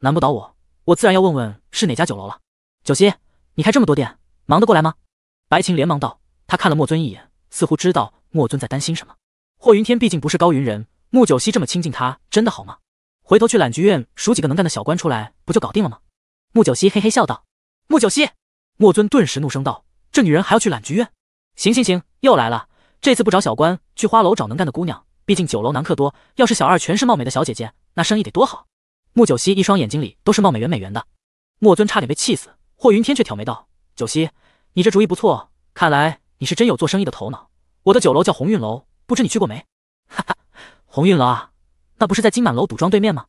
难不倒我，我自然要问问是哪家酒楼了。”九溪，你开这么多店，忙得过来吗？白晴连忙道：“他看了莫尊一眼，似乎知道莫尊在担心什么。”霍云天毕竟不是高云人，穆九溪这么亲近他，真的好吗？回头去揽局院数几个能干的小官出来，不就搞定了吗？穆九溪嘿嘿笑道：“穆九溪，莫尊顿时怒声道：‘这女人还要去揽菊院？’行行行，又来了。这次不找小官去花楼找能干的姑娘，毕竟酒楼男客多。要是小二全是貌美的小姐姐，那生意得多好。”穆九溪一双眼睛里都是貌美圆美圆的。莫尊差点被气死。霍云天却挑眉道：“九溪，你这主意不错，看来你是真有做生意的头脑。我的酒楼叫鸿运楼，不知你去过没？”“哈哈，鸿运楼啊，那不是在金满楼赌庄对面吗？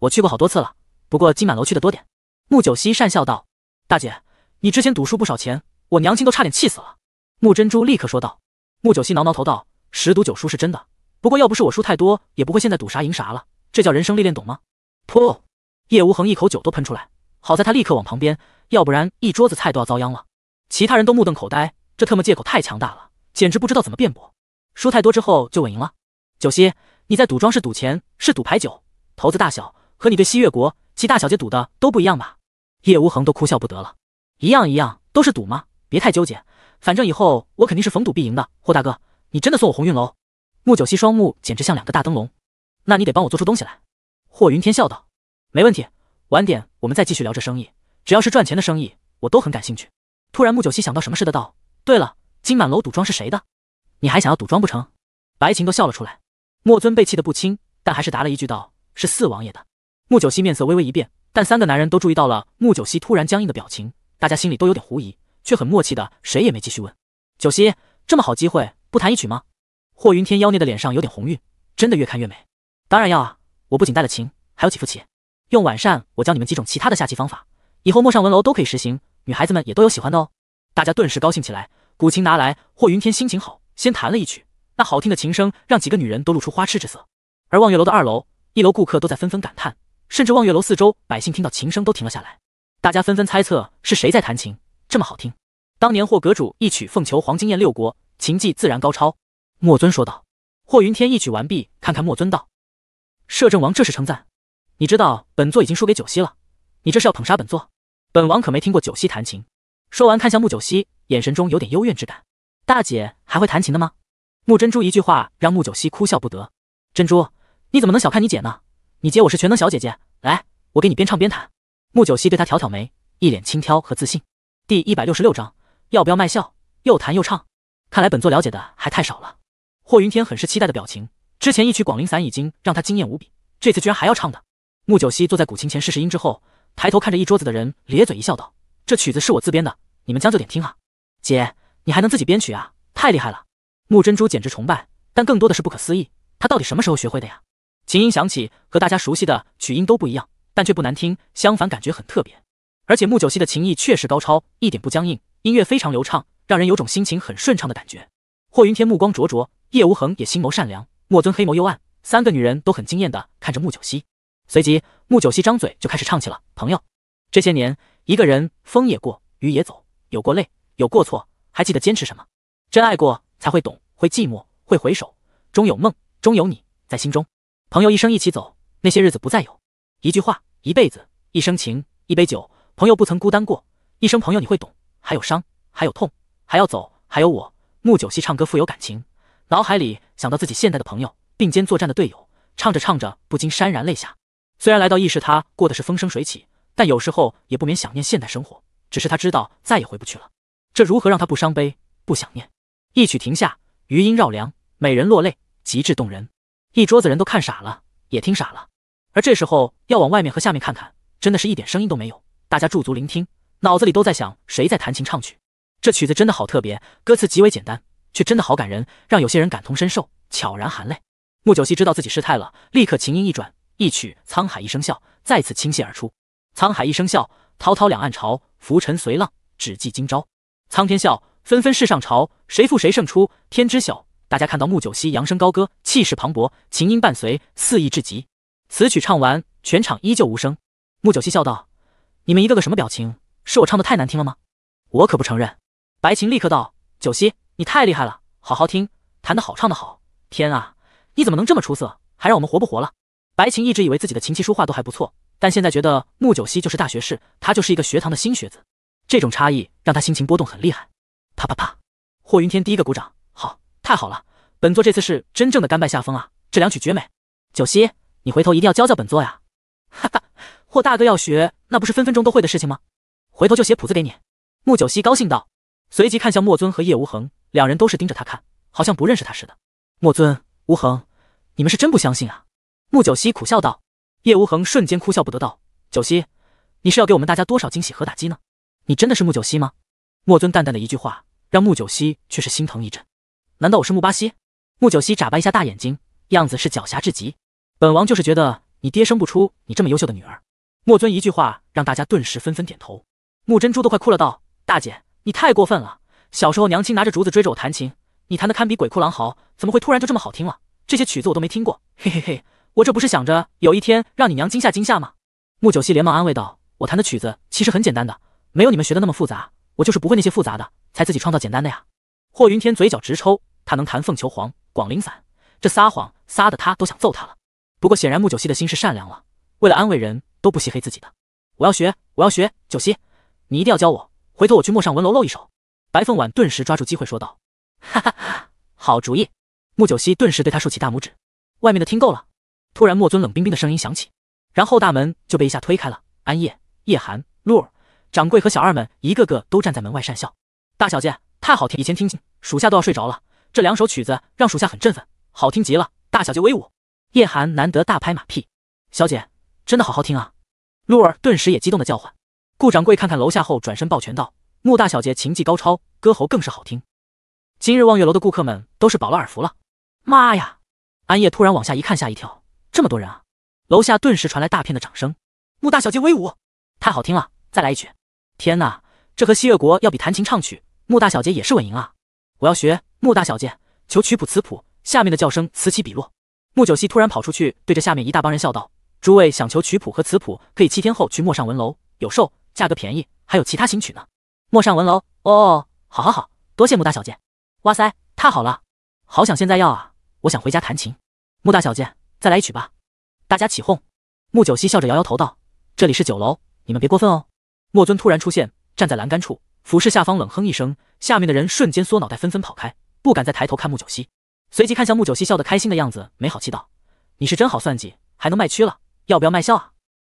我去过好多次了，不过金满楼去的多点。”木九溪讪笑道：“大姐，你之前赌输不少钱，我娘亲都差点气死了。”木珍珠立刻说道。木九溪挠挠头道：“十赌九输是真的，不过要不是我输太多，也不会现在赌啥赢啥了。这叫人生历练，懂吗？”噗！叶无恒一口酒都喷出来，好在他立刻往旁边，要不然一桌子菜都要遭殃了。其他人都目瞪口呆，这特么借口太强大了，简直不知道怎么辩驳。输太多之后就稳赢了？九溪，你在赌庄是赌钱，是赌牌九，骰子大小和你对西越国其大小姐赌的都不一样吧？叶无恒都哭笑不得了，一样一样都是赌吗？别太纠结，反正以后我肯定是逢赌必赢的。霍大哥，你真的送我鸿运楼？穆九溪双目简直像两个大灯笼。那你得帮我做出东西来。霍云天笑道：“没问题，晚点我们再继续聊这生意，只要是赚钱的生意，我都很感兴趣。”突然，穆九溪想到什么似的道：“对了，金满楼赌庄是谁的？你还想要赌庄不成？”白晴都笑了出来。莫尊被气得不轻，但还是答了一句道：“是四王爷的。”穆九溪面色微微一变。但三个男人都注意到了穆九溪突然僵硬的表情，大家心里都有点狐疑，却很默契的谁也没继续问。九溪，这么好机会，不弹一曲吗？霍云天妖孽的脸上有点红晕，真的越看越美。当然要啊，我不仅带了琴，还有几副棋。用晚膳，我教你们几种其他的下棋方法，以后陌上文楼都可以实行，女孩子们也都有喜欢的哦。大家顿时高兴起来，古琴拿来，霍云天心情好，先弹了一曲，那好听的琴声让几个女人都露出花痴之色。而望月楼的二楼，一楼顾客都在纷纷感叹。甚至望月楼四周百姓听到琴声都停了下来，大家纷纷猜测是谁在弹琴，这么好听。当年霍阁主一曲凤求凰惊艳六国，琴技自然高超。莫尊说道。霍云天一曲完毕，看看莫尊道，摄政王这是称赞？你知道本座已经输给九溪了，你这是要捧杀本座？本王可没听过九溪弹琴。说完看向木九溪，眼神中有点幽怨之感。大姐还会弹琴的吗？穆珍珠一句话让穆九溪哭笑不得。珍珠，你怎么能小看你姐呢？你姐我是全能小姐姐，来，我给你边唱边弹。穆九溪对他挑挑眉，一脸轻佻和自信。第一百六十六章，要不要卖笑？又弹又唱，看来本座了解的还太少了。霍云天很是期待的表情，之前一曲广陵散已经让他惊艳无比，这次居然还要唱的。穆九溪坐在古琴前试试音之后，抬头看着一桌子的人，咧嘴一笑道：“这曲子是我自编的，你们将就点听啊。”姐，你还能自己编曲啊？太厉害了！穆珍珠简直崇拜，但更多的是不可思议，她到底什么时候学会的呀？琴音响起，和大家熟悉的曲音都不一样，但却不难听，相反感觉很特别。而且木九熙的琴艺确实高超，一点不僵硬，音乐非常流畅，让人有种心情很顺畅的感觉。霍云天目光灼灼，叶无恒也心眸善良，莫尊黑眸幽暗，三个女人都很惊艳的看着木九熙。随即，木九熙张嘴就开始唱起了《朋友》。这些年，一个人，风也过，雨也走，有过累，有过错，还记得坚持什么？真爱过，才会懂，会寂寞，会回首，终有梦，终有你在心中。朋友一生一起走，那些日子不再有。一句话，一辈子，一生情，一杯酒。朋友不曾孤单过，一生朋友你会懂。还有伤，还有痛，还要走，还有我。木九熙唱歌富有感情，脑海里想到自己现代的朋友，并肩作战的队友，唱着唱着不禁潸然泪下。虽然来到异世他过的是风生水起，但有时候也不免想念现代生活。只是他知道再也回不去了，这如何让他不伤悲、不想念？一曲停下，余音绕梁，美人落泪，极致动人。一桌子人都看傻了，也听傻了。而这时候要往外面和下面看看，真的是一点声音都没有。大家驻足聆听，脑子里都在想谁在弹琴唱曲。这曲子真的好特别，歌词极为简单，却真的好感人，让有些人感同身受，悄然含泪。穆九溪知道自己失态了，立刻琴音一转，一曲沧海一声笑再次倾泻而出。沧海一声笑，滔滔两岸潮，浮沉随浪，只记今朝。苍天笑，纷纷世上潮，谁负谁胜出，天知晓。大家看到穆九溪扬声高歌，气势磅礴，琴音伴随，肆意至极。此曲唱完，全场依旧无声。穆九溪笑道：“你们一个个什么表情？是我唱的太难听了吗？我可不承认。”白琴立刻道：“九溪，你太厉害了，好好听，弹得好，唱得好。天啊，你怎么能这么出色，还让我们活不活了？”白琴一直以为自己的琴棋书画都还不错，但现在觉得穆九溪就是大学士，他就是一个学堂的新学子。这种差异让他心情波动很厉害。啪啪啪，霍云天第一个鼓掌。太好了，本座这次是真正的甘拜下风啊！这两曲绝美，九溪，你回头一定要教教本座呀！哈哈，霍大哥要学，那不是分分钟都会的事情吗？回头就写谱子给你。穆九溪高兴道，随即看向莫尊和叶无恒，两人都是盯着他看，好像不认识他似的。莫尊、无恒，你们是真不相信啊？穆九溪苦笑道。叶无恒瞬间哭笑不得道：“九溪，你是要给我们大家多少惊喜和打击呢？你真的是穆九溪吗？”莫尊淡淡的一句话，让穆九溪却是心疼一阵。难道我是木巴西？木九溪眨巴一下大眼睛，样子是狡黠至极。本王就是觉得你爹生不出你这么优秀的女儿。莫尊一句话，让大家顿时纷纷点头。木珍珠都快哭了，道：“大姐，你太过分了！小时候娘亲拿着竹子追着我弹琴，你弹的堪比鬼哭狼嚎，怎么会突然就这么好听了？这些曲子我都没听过。嘿嘿嘿，我这不是想着有一天让你娘惊吓惊吓吗？”木九溪连忙安慰道：“我弹的曲子其实很简单的，没有你们学的那么复杂。我就是不会那些复杂的，才自己创造简单的呀。”霍云天嘴角直抽。他能弹《凤求凰》《广陵散》，这撒谎撒的他都想揍他了。不过显然木九溪的心是善良了，为了安慰人，都不惜黑自己的。我要学，我要学，九溪，你一定要教我，回头我去陌上文楼露一手。白凤婉顿时抓住机会说道：“哈哈哈，好主意！”木九溪顿时对他竖起大拇指。外面的听够了，突然莫尊冷冰冰的声音响起，然后大门就被一下推开了。安夜、叶寒、鹿儿、掌柜和小二们一个个都站在门外讪笑。大小姐太好听，以前听，属下都要睡着了。这两首曲子让属下很振奋，好听极了！大小姐威武！叶寒难得大拍马屁，小姐真的好好听啊！鹿儿顿时也激动的叫唤。顾掌柜看看楼下后，转身抱拳道：“穆大小姐琴技高超，歌喉更是好听。今日望月楼的顾客们都是饱了耳福了。”妈呀！安夜突然往下一看，吓一跳，这么多人啊！楼下顿时传来大片的掌声。穆大小姐威武，太好听了！再来一曲！天哪，这和西月国要比弹琴唱曲，穆大小姐也是稳赢啊！我要学穆大小姐，求曲谱词谱。下面的叫声此起彼落。穆九溪突然跑出去，对着下面一大帮人笑道：“诸位想求曲谱和词谱，可以七天后去陌上文楼，有售，价格便宜，还有其他新曲呢。”陌上文楼，哦，好好好，多谢穆大小姐。哇塞，太好了，好想现在要啊！我想回家弹琴。穆大小姐，再来一曲吧。大家起哄。穆九溪笑着摇摇头道：“这里是酒楼，你们别过分哦。”莫尊突然出现，站在栏杆处，俯视下方，冷哼一声。下面的人瞬间缩脑袋，纷纷跑开，不敢再抬头看穆九溪。随即看向穆九溪笑得开心的样子，没好气道：“你是真好算计，还能卖区了，要不要卖笑啊？”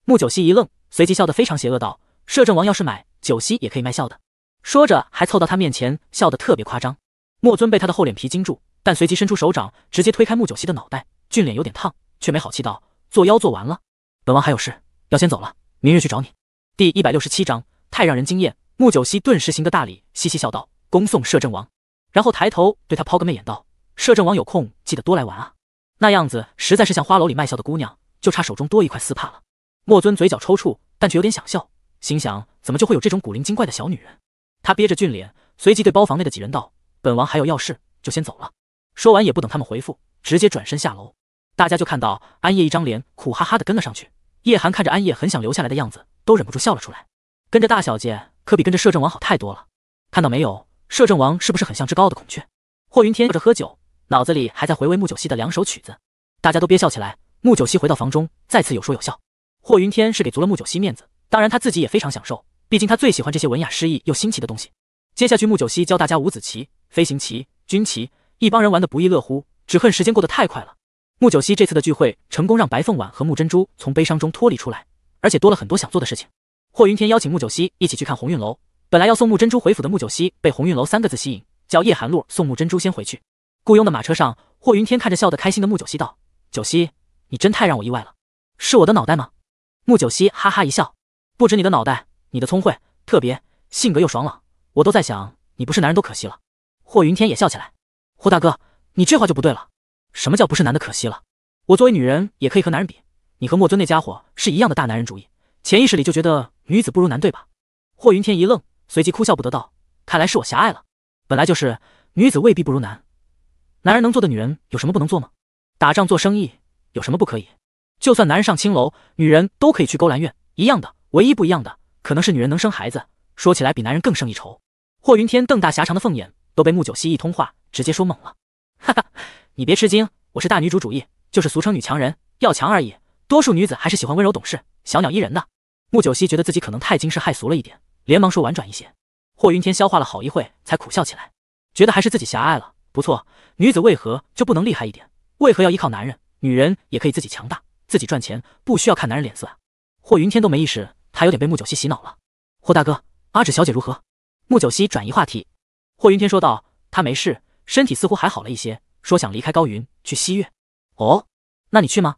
穆九溪一愣，随即笑得非常邪恶道：“摄政王要是买，九溪也可以卖笑的。”说着还凑到他面前，笑得特别夸张。莫尊被他的厚脸皮惊住，但随即伸出手掌，直接推开穆九溪的脑袋，俊脸有点烫，却没好气道：“做妖做完了，本王还有事，要先走了，明日去找你。”第一百六十七章太让人惊艳。穆九溪顿时行个大礼，嘻嘻笑道。恭送摄政王，然后抬头对他抛个媚眼道：“摄政王有空记得多来玩啊！”那样子实在是像花楼里卖笑的姑娘，就差手中多一块丝帕了。莫尊嘴角抽搐，但却有点想笑，心想怎么就会有这种古灵精怪的小女人？他憋着俊脸，随即对包房内的几人道：“本王还有要事，就先走了。”说完也不等他们回复，直接转身下楼。大家就看到安叶一张脸苦哈哈的跟了上去。叶寒看着安叶很想留下来的样子，都忍不住笑了出来。跟着大小姐可比跟着摄政王好太多了，看到没有？摄政王是不是很像只高傲的孔雀？霍云天坐着喝酒，脑子里还在回味穆九溪的两首曲子。大家都憋笑起来。穆九溪回到房中，再次有说有笑。霍云天是给足了穆九溪面子，当然他自己也非常享受，毕竟他最喜欢这些文雅、诗意又新奇的东西。接下去，穆九溪教大家五子棋、飞行棋、军棋，一帮人玩的不亦乐乎，只恨时间过得太快了。穆九溪这次的聚会成功，让白凤婉和木珍珠从悲伤中脱离出来，而且多了很多想做的事情。霍云天邀请穆九溪一起去看鸿运楼。本来要送木珍珠回府的穆九溪被“鸿运楼”三个字吸引，叫叶寒露送木珍珠先回去。雇佣的马车上，霍云天看着笑得开心的穆九溪道：“九溪，你真太让我意外了，是我的脑袋吗？”穆九溪哈哈一笑：“不止你的脑袋，你的聪慧、特别性格又爽朗，我都在想你不是男人都可惜了。”霍云天也笑起来：“霍大哥，你这话就不对了，什么叫不是男的可惜了？我作为女人也可以和男人比，你和莫尊那家伙是一样的大男人主义，潜意识里就觉得女子不如男，对吧？”霍云天一愣。随即哭笑不得道：“看来是我狭隘了。本来就是，女子未必不如男，男人能做的，女人有什么不能做吗？打仗、做生意，有什么不可以？就算男人上青楼，女人都可以去勾栏院，一样的。唯一不一样的，可能是女人能生孩子，说起来比男人更胜一筹。”霍云天瞪大狭长的凤眼，都被穆九溪一通话直接说懵了。哈哈，你别吃惊，我是大女主主义，就是俗称女强人，要强而已。多数女子还是喜欢温柔懂事、小鸟依人的。穆九溪觉得自己可能太惊世骇俗了一点。连忙说婉转一些。霍云天消化了好一会，才苦笑起来，觉得还是自己狭隘了。不错，女子为何就不能厉害一点？为何要依靠男人？女人也可以自己强大，自己赚钱，不需要看男人脸色啊！霍云天都没意识，他有点被穆九溪洗脑了。霍大哥，阿芷小姐如何？穆九溪转移话题。霍云天说道：“她没事，身体似乎还好了一些，说想离开高云，去西月。”哦，那你去吗？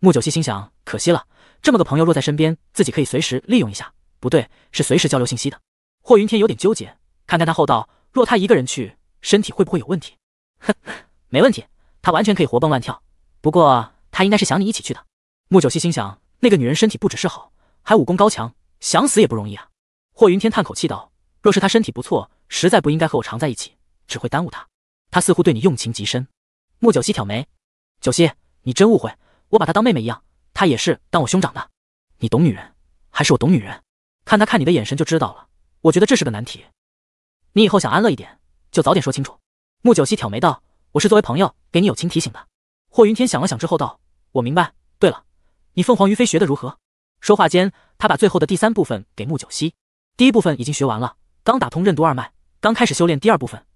穆九溪心想，可惜了，这么个朋友落在身边，自己可以随时利用一下。不对，是随时交流信息的。霍云天有点纠结，看看他后道：“若他一个人去，身体会不会有问题？”呵，没问题，他完全可以活蹦乱跳。不过他应该是想你一起去的。穆九溪心想，那个女人身体不只是好，还武功高强，想死也不容易啊。霍云天叹口气道：“若是她身体不错，实在不应该和我常在一起，只会耽误她。她似乎对你用情极深。”穆九溪挑眉：“九溪，你真误会，我把她当妹妹一样，她也是当我兄长的。你懂女人，还是我懂女人？”看他看你的眼神就知道了，我觉得这是个难题。你以后想安乐一点，就早点说清楚。穆九溪挑眉道：“我是作为朋友给你友情提醒的。”霍云天想了想之后道：“我明白。对了，你凤凰于飞学的如何？”说话间，他把最后的第三部分给穆九溪。第一部分已经学完了，刚打通任督二脉，刚开始修炼第二部分。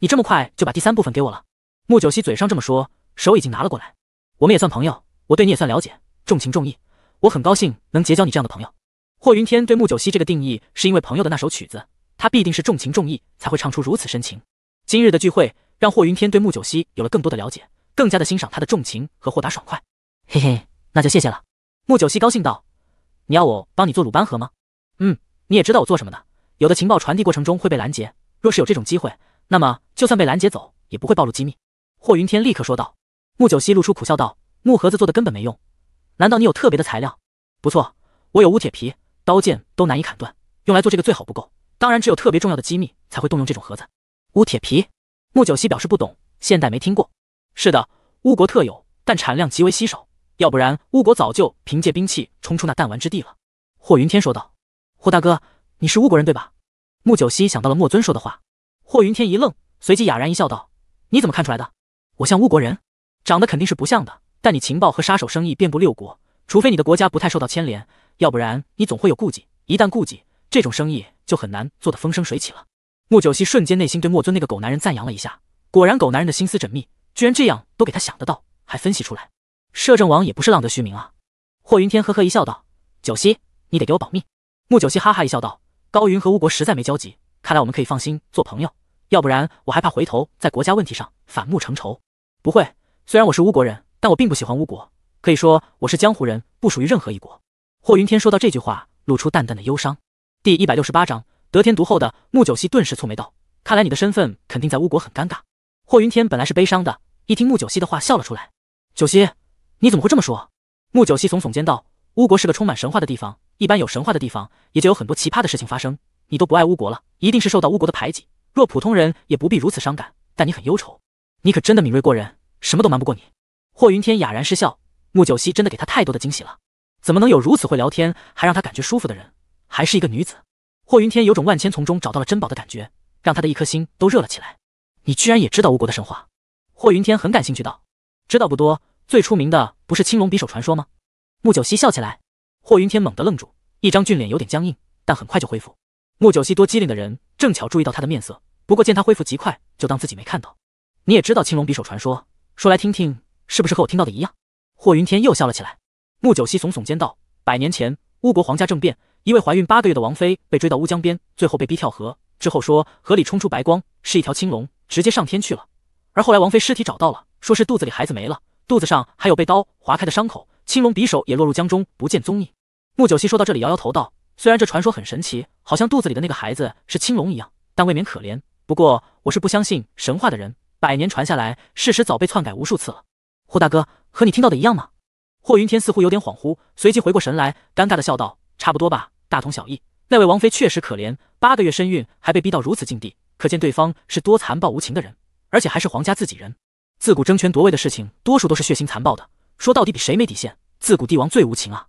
你这么快就把第三部分给我了？穆九溪嘴上这么说，手已经拿了过来。我们也算朋友，我对你也算了解，重情重义，我很高兴能结交你这样的朋友。霍云天对穆九溪这个定义，是因为朋友的那首曲子，他必定是重情重义，才会唱出如此深情。今日的聚会让霍云天对穆九溪有了更多的了解，更加的欣赏他的重情和豁达爽快。嘿嘿，那就谢谢了。穆九溪高兴道：“你要我帮你做鲁班盒吗？”“嗯，你也知道我做什么的。有的情报传递过程中会被拦截，若是有这种机会，那么就算被拦截走，也不会暴露机密。”霍云天立刻说道。穆九溪露出苦笑道：“木盒子做的根本没用，难道你有特别的材料？”“不错，我有乌铁皮。”刀剑都难以砍断，用来做这个最好不够。当然，只有特别重要的机密才会动用这种盒子。乌铁皮，穆九溪表示不懂，现代没听过。是的，乌国特有，但产量极为稀少，要不然乌国早就凭借兵器冲出那弹丸之地了。霍云天说道：“霍大哥，你是乌国人对吧？”穆九溪想到了莫尊说的话。霍云天一愣，随即哑然一笑，道：“你怎么看出来的？我像乌国人？长得肯定是不像的，但你情报和杀手生意遍布六国，除非你的国家不太受到牵连。”要不然你总会有顾忌，一旦顾忌，这种生意就很难做得风生水起了。穆九溪瞬间内心对莫尊那个狗男人赞扬了一下，果然狗男人的心思缜密，居然这样都给他想得到，还分析出来。摄政王也不是浪得虚名啊。霍云天呵呵一笑，道：“九溪，你得给我保密。”穆九溪哈哈一笑，道：“高云和乌国实在没交集，看来我们可以放心做朋友。要不然我还怕回头在国家问题上反目成仇。”不会，虽然我是乌国人，但我并不喜欢乌国，可以说我是江湖人，不属于任何一国。霍云天说到这句话，露出淡淡的忧伤。第一百六十八章，得天独厚的穆九溪顿时蹙眉道：“看来你的身份肯定在巫国很尴尬。”霍云天本来是悲伤的，一听穆九溪的话笑了出来：“九溪，你怎么会这么说？”穆九溪耸耸肩道：“巫国是个充满神话的地方，一般有神话的地方，也就有很多奇葩的事情发生。你都不爱巫国了，一定是受到巫国的排挤。若普通人也不必如此伤感，但你很忧愁，你可真的敏锐过人，什么都瞒不过你。”霍云天哑然失笑，穆九溪真的给他太多的惊喜了。怎么能有如此会聊天还让他感觉舒服的人，还是一个女子？霍云天有种万千从中找到了珍宝的感觉，让他的一颗心都热了起来。你居然也知道吴国的神话？霍云天很感兴趣道：“知道不多，最出名的不是青龙匕首传说吗？”穆九溪笑起来，霍云天猛地愣住，一张俊脸有点僵硬，但很快就恢复。穆九溪多机灵的人，正巧注意到他的面色，不过见他恢复极快，就当自己没看到。你也知道青龙匕首传说，说来听听，是不是和我听到的一样？霍云天又笑了起来。穆九熙耸耸肩道：“百年前，乌国皇家政变，一位怀孕八个月的王妃被追到乌江边，最后被逼跳河。之后说，河里冲出白光，是一条青龙，直接上天去了。而后来王妃尸体找到了，说是肚子里孩子没了，肚子上还有被刀划开的伤口，青龙匕首也落入江中，不见踪影。”穆九熙说到这里，摇摇头道：“虽然这传说很神奇，好像肚子里的那个孩子是青龙一样，但未免可怜。不过我是不相信神话的人，百年传下来，事实早被篡改无数次了。”霍大哥，和你听到的一样吗？霍云天似乎有点恍惚，随即回过神来，尴尬的笑道：“差不多吧，大同小异。那位王妃确实可怜，八个月身孕还被逼到如此境地，可见对方是多残暴无情的人，而且还是皇家自己人。自古争权夺位的事情，多数都是血腥残暴的。说到底，比谁没底线。自古帝王最无情啊。”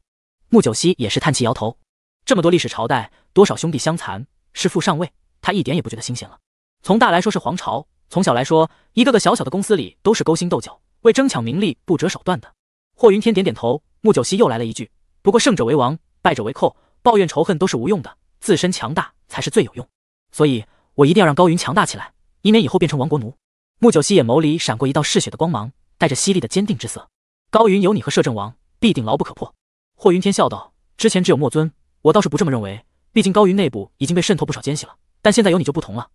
穆九溪也是叹气摇头。这么多历史朝代，多少兄弟相残，弑父上位，他一点也不觉得新鲜了。从大来说是皇朝，从小来说，一个个小小的公司里都是勾心斗角，为争抢名利不择手段的。霍云天点点头，穆九溪又来了一句：“不过胜者为王，败者为寇，抱怨仇恨都是无用的，自身强大才是最有用。所以，我一定要让高云强大起来，以免以后变成亡国奴。”穆九溪眼眸里闪过一道嗜血的光芒，带着犀利的坚定之色。高云有你和摄政王，必定牢不可破。霍云天笑道：“之前只有墨尊，我倒是不这么认为，毕竟高云内部已经被渗透不少奸细了。但现在有你就不同了，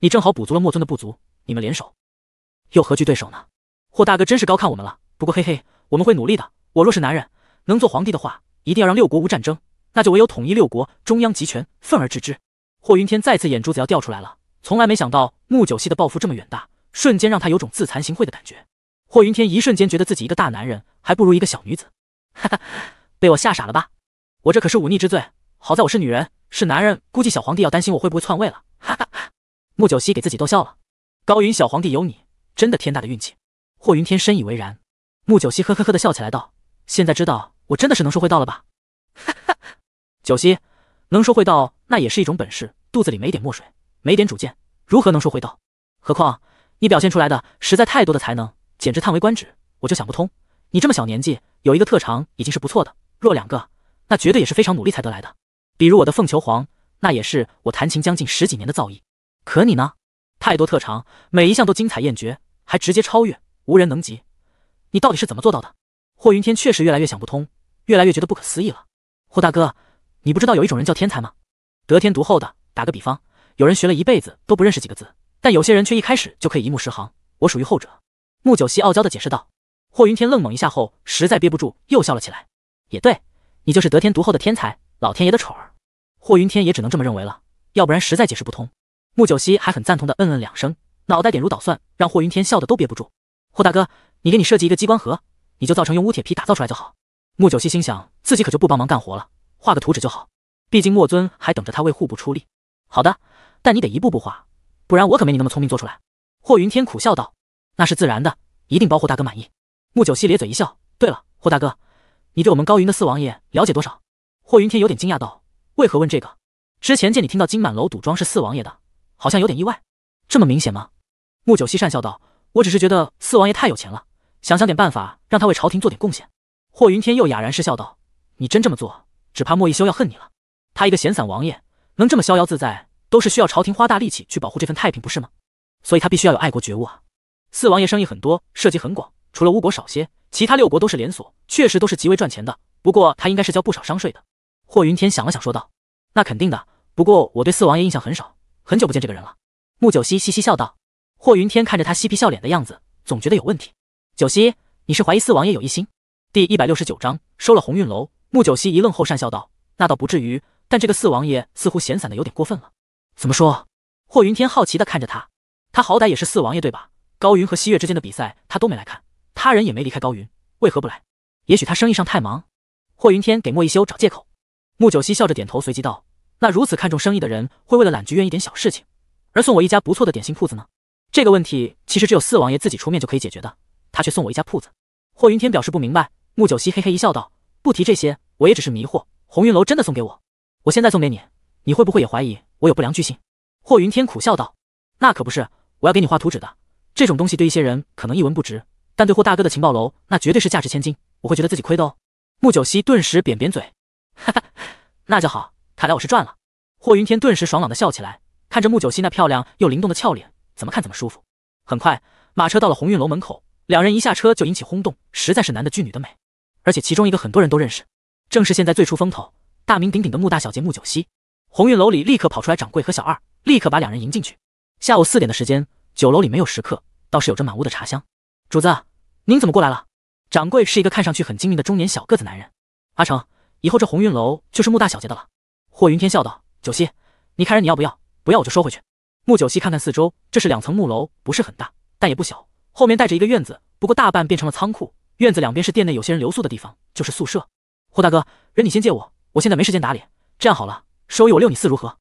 你正好补足了墨尊的不足，你们联手，又何惧对手呢？”霍大哥真是高看我们了，不过嘿嘿。我们会努力的。我若是男人，能做皇帝的话，一定要让六国无战争，那就唯有统一六国，中央集权，愤而治之。霍云天再次眼珠子要掉出来了，从来没想到木九溪的抱负这么远大，瞬间让他有种自惭形秽的感觉。霍云天一瞬间觉得自己一个大男人还不如一个小女子，哈哈，被我吓傻了吧？我这可是忤逆之罪，好在我是女人，是男人估计小皇帝要担心我会不会篡位了。哈哈哈，木九溪给自己逗笑了。高云小皇帝有你，真的天大的运气。霍云天深以为然。木九溪呵呵呵的笑起来道：“现在知道我真的是能说会道了吧？哈哈，九溪，能说会道那也是一种本事。肚子里没点墨水，没点主见，如何能说会道？何况你表现出来的实在太多的才能，简直叹为观止。我就想不通，你这么小年纪，有一个特长已经是不错的，若两个，那绝对也是非常努力才得来的。比如我的凤求凰，那也是我弹琴将近十几年的造诣。可你呢？太多特长，每一项都精彩艳绝，还直接超越，无人能及。”你到底是怎么做到的？霍云天确实越来越想不通，越来越觉得不可思议了。霍大哥，你不知道有一种人叫天才吗？得天独厚的。打个比方，有人学了一辈子都不认识几个字，但有些人却一开始就可以一目十行。我属于后者。穆九溪傲娇的解释道。霍云天愣猛一下后，实在憋不住又笑了起来。也对，你就是得天独厚的天才，老天爷的宠儿。霍云天也只能这么认为了，要不然实在解释不通。穆九溪还很赞同的嗯嗯两声，脑袋点如捣蒜，让霍云天笑得都憋不住。霍大哥，你给你设计一个机关盒，你就造成用乌铁皮打造出来就好。穆九溪心想，自己可就不帮忙干活了，画个图纸就好。毕竟墨尊还等着他为户部出力。好的，但你得一步步画，不然我可没你那么聪明做出来。霍云天苦笑道：“那是自然的，一定包霍大哥满意。”穆九溪咧嘴一笑。对了，霍大哥，你对我们高云的四王爷了解多少？霍云天有点惊讶道：“为何问这个？之前见你听到金满楼赌庄是四王爷的，好像有点意外。这么明显吗？”穆九溪讪笑道。我只是觉得四王爷太有钱了，想想点办法让他为朝廷做点贡献。霍云天又哑然失笑道：“你真这么做，只怕莫一修要恨你了。他一个闲散王爷，能这么逍遥自在，都是需要朝廷花大力气去保护这份太平，不是吗？所以他必须要有爱国觉悟啊！四王爷生意很多，涉及很广，除了吴国少些，其他六国都是连锁，确实都是极为赚钱的。不过他应该是交不少商税的。”霍云天想了想说道：“那肯定的。不过我对四王爷印象很少，很久不见这个人了。”穆九溪嘻嘻笑道。霍云天看着他嬉皮笑脸的样子，总觉得有问题。九溪，你是怀疑四王爷有异心？第一百六十九章收了鸿运楼。穆九溪一愣后讪笑道：“那倒不至于，但这个四王爷似乎闲散的有点过分了。”怎么说？霍云天好奇的看着他。他好歹也是四王爷对吧？高云和汐月之间的比赛他都没来看，他人也没离开高云，为何不来？也许他生意上太忙。霍云天给莫一修找借口。穆九溪笑着点头，随即道：“那如此看重生意的人，会为了揽菊苑一点小事情，而送我一家不错的点心铺子呢？”这个问题其实只有四王爷自己出面就可以解决的，他却送我一家铺子。霍云天表示不明白，穆九溪嘿嘿一笑，道：“不提这些，我也只是迷惑。鸿运楼真的送给我，我现在送给你，你会不会也怀疑我有不良居心？”霍云天苦笑道：“那可不是，我要给你画图纸的。这种东西对一些人可能一文不值，但对霍大哥的情报楼那绝对是价值千金，我会觉得自己亏的哦。”穆九溪顿时扁扁嘴，哈哈，那就好，看来我是赚了。霍云天顿时爽朗的笑起来，看着穆九溪那漂亮又灵动的俏脸。怎么看怎么舒服。很快，马车到了鸿运楼门口，两人一下车就引起轰动，实在是男的俊，女的美，而且其中一个很多人都认识，正是现在最出风头、大名鼎鼎的穆大小姐穆九溪。鸿运楼里立刻跑出来掌柜和小二，立刻把两人迎进去。下午四点的时间，酒楼里没有食客，倒是有着满屋的茶香。主子，您怎么过来了？掌柜是一个看上去很精明的中年小个子男人。阿成，以后这鸿运楼就是穆大小姐的了。霍云天笑道：“九溪，你看人你要不要？不要我就收回去。”穆九溪看看四周，这是两层木楼，不是很大，但也不小。后面带着一个院子，不过大半变成了仓库。院子两边是店内有些人留宿的地方，就是宿舍。霍大哥，人你先借我，我现在没时间打理。这样好了，收益我六你四如何？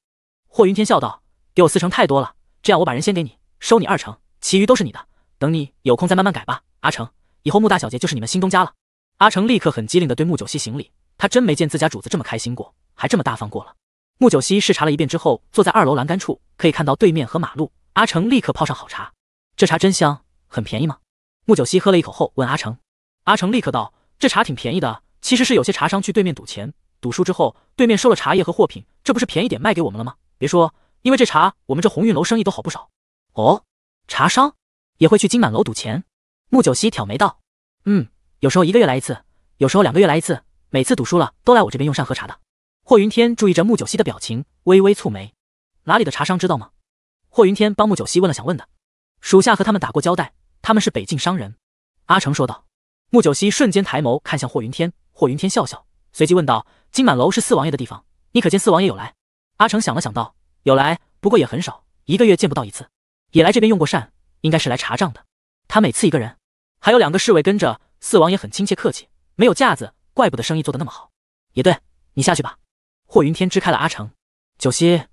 霍云天笑道，给我四成太多了，这样我把人先给你，收你二成，其余都是你的。等你有空再慢慢改吧。阿成，以后穆大小姐就是你们新东家了。阿成立刻很机灵地对穆九溪行礼，他真没见自家主子这么开心过，还这么大方过了。木九溪视察了一遍之后，坐在二楼栏杆处，可以看到对面和马路。阿成立刻泡上好茶，这茶真香，很便宜吗？木九溪喝了一口后问阿成。阿成立刻道：“这茶挺便宜的，其实是有些茶商去对面赌钱，赌输之后，对面收了茶叶和货品，这不是便宜点卖给我们了吗？别说，因为这茶，我们这鸿运楼生意都好不少。”哦，茶商也会去金满楼赌钱？木九溪挑眉道：“嗯，有时候一个月来一次，有时候两个月来一次，每次赌输了都来我这边用膳喝茶的。”霍云天注意着穆九溪的表情，微微蹙眉：“哪里的茶商知道吗？”霍云天帮穆九溪问了想问的，属下和他们打过交代，他们是北境商人。”阿成说道。穆九溪瞬间抬眸看向霍云天，霍云天笑笑，随即问道：“金满楼是四王爷的地方，你可见四王爷有来？”阿成想了想道：“有来，不过也很少，一个月见不到一次。也来这边用过膳，应该是来查账的。他每次一个人，还有两个侍卫跟着。四王爷很亲切客气，没有架子，怪不得生意做得那么好。也对你下去吧。”霍云天支开了阿成，九溪，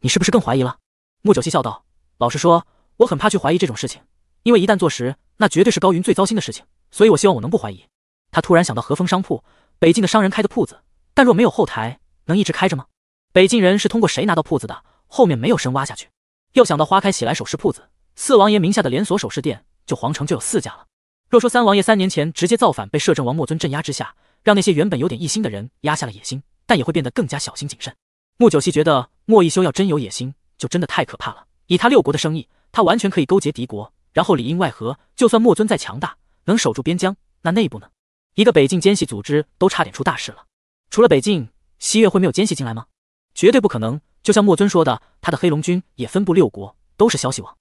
你是不是更怀疑了？穆九溪笑道：“老实说，我很怕去怀疑这种事情，因为一旦坐实，那绝对是高云最糟心的事情。所以我希望我能不怀疑。”他突然想到和风商铺，北境的商人开的铺子，但若没有后台，能一直开着吗？北境人是通过谁拿到铺子的？后面没有深挖下去。又想到花开喜来首饰铺子，四王爷名下的连锁首饰店，就皇城就有四家了。若说三王爷三年前直接造反，被摄政王莫尊镇压之下，让那些原本有点异心的人压下了野心。但也会变得更加小心谨慎。穆九溪觉得，莫一修要真有野心，就真的太可怕了。以他六国的生意，他完全可以勾结敌国，然后里应外合。就算莫尊再强大，能守住边疆，那内部呢？一个北境奸细组织都差点出大事了。除了北境，西月会没有奸细进来吗？绝对不可能。就像莫尊说的，他的黑龙军也分布六国，都是消息网。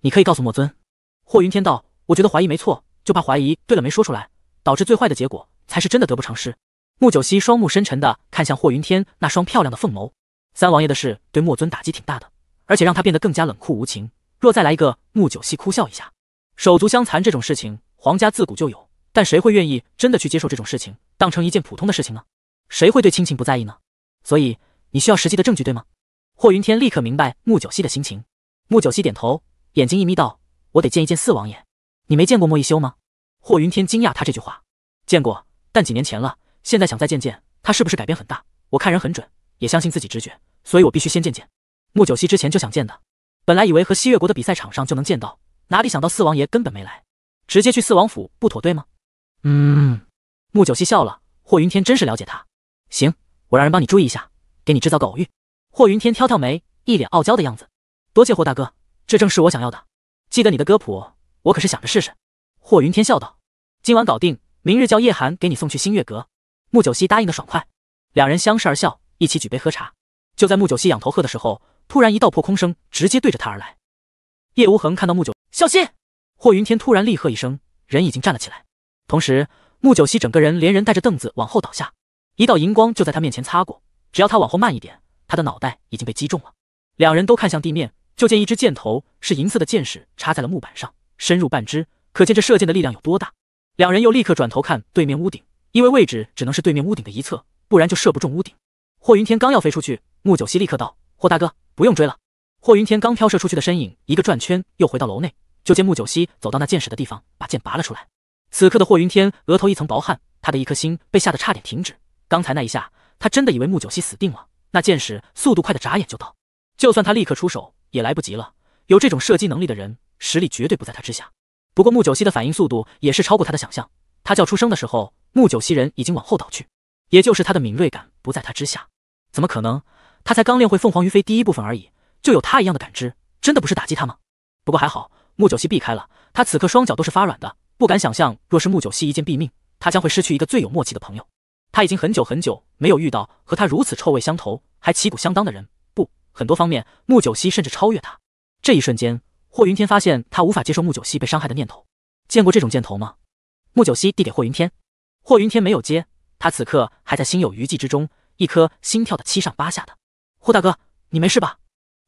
你可以告诉莫尊。霍云天道，我觉得怀疑没错，就怕怀疑对了没说出来，导致最坏的结果才是真的得不偿失。穆九溪双目深沉的看向霍云天那双漂亮的凤眸，三王爷的事对莫尊打击挺大的，而且让他变得更加冷酷无情。若再来一个，穆九溪哭笑一下，手足相残这种事情，皇家自古就有，但谁会愿意真的去接受这种事情，当成一件普通的事情呢？谁会对亲情不在意呢？所以你需要实际的证据，对吗？霍云天立刻明白穆九溪的心情。穆九溪点头，眼睛一眯道：“我得见一见四王爷，你没见过莫一修吗？”霍云天惊讶他这句话：“见过，但几年前了。”现在想再见见他，是不是改变很大？我看人很准，也相信自己直觉，所以我必须先见见穆九溪。之前就想见的，本来以为和西月国的比赛场上就能见到，哪里想到四王爷根本没来，直接去四王府不妥对吗？嗯，穆九溪笑了，霍云天真是了解他。行，我让人帮你注意一下，给你制造个偶遇。霍云天挑挑眉，一脸傲娇的样子。多谢霍大哥，这正是我想要的。记得你的歌谱，我可是想着试试。霍云天笑道：“今晚搞定，明日叫叶寒给你送去星月阁。”穆九溪答应的爽快，两人相视而笑，一起举杯喝茶。就在穆九溪仰头喝的时候，突然一道破空声直接对着他而来。叶无恒看到穆九，小心！霍云天突然厉喝一声，人已经站了起来。同时，穆九溪整个人连人带着凳子往后倒下，一道银光就在他面前擦过。只要他往后慢一点，他的脑袋已经被击中了。两人都看向地面，就见一支箭头是银色的箭矢插在了木板上，深入半支，可见这射箭的力量有多大。两人又立刻转头看对面屋顶。因为位置只能是对面屋顶的一侧，不然就射不中屋顶。霍云天刚要飞出去，穆九溪立刻道：“霍大哥，不用追了。”霍云天刚飘射出去的身影，一个转圈又回到楼内，就见穆九溪走到那箭矢的地方，把箭拔了出来。此刻的霍云天额头一层薄汗，他的一颗心被吓得差点停止。刚才那一下，他真的以为穆九溪死定了。那箭矢速度快的眨眼就到，就算他立刻出手也来不及了。有这种射击能力的人，实力绝对不在他之下。不过穆九溪的反应速度也是超过他的想象。他叫出声的时候。木九溪人已经往后倒去，也就是他的敏锐感不在他之下，怎么可能？他才刚练会凤凰于飞第一部分而已，就有他一样的感知，真的不是打击他吗？不过还好，木九溪避开了。他此刻双脚都是发软的，不敢想象，若是木九溪一剑毙命，他将会失去一个最有默契的朋友。他已经很久很久没有遇到和他如此臭味相投，还旗鼓相当的人。不，很多方面，木九溪甚至超越他。这一瞬间，霍云天发现他无法接受木九溪被伤害的念头。见过这种箭头吗？木九溪递给霍云天。霍云天没有接，他此刻还在心有余悸之中，一颗心跳的七上八下的。霍大哥，你没事吧？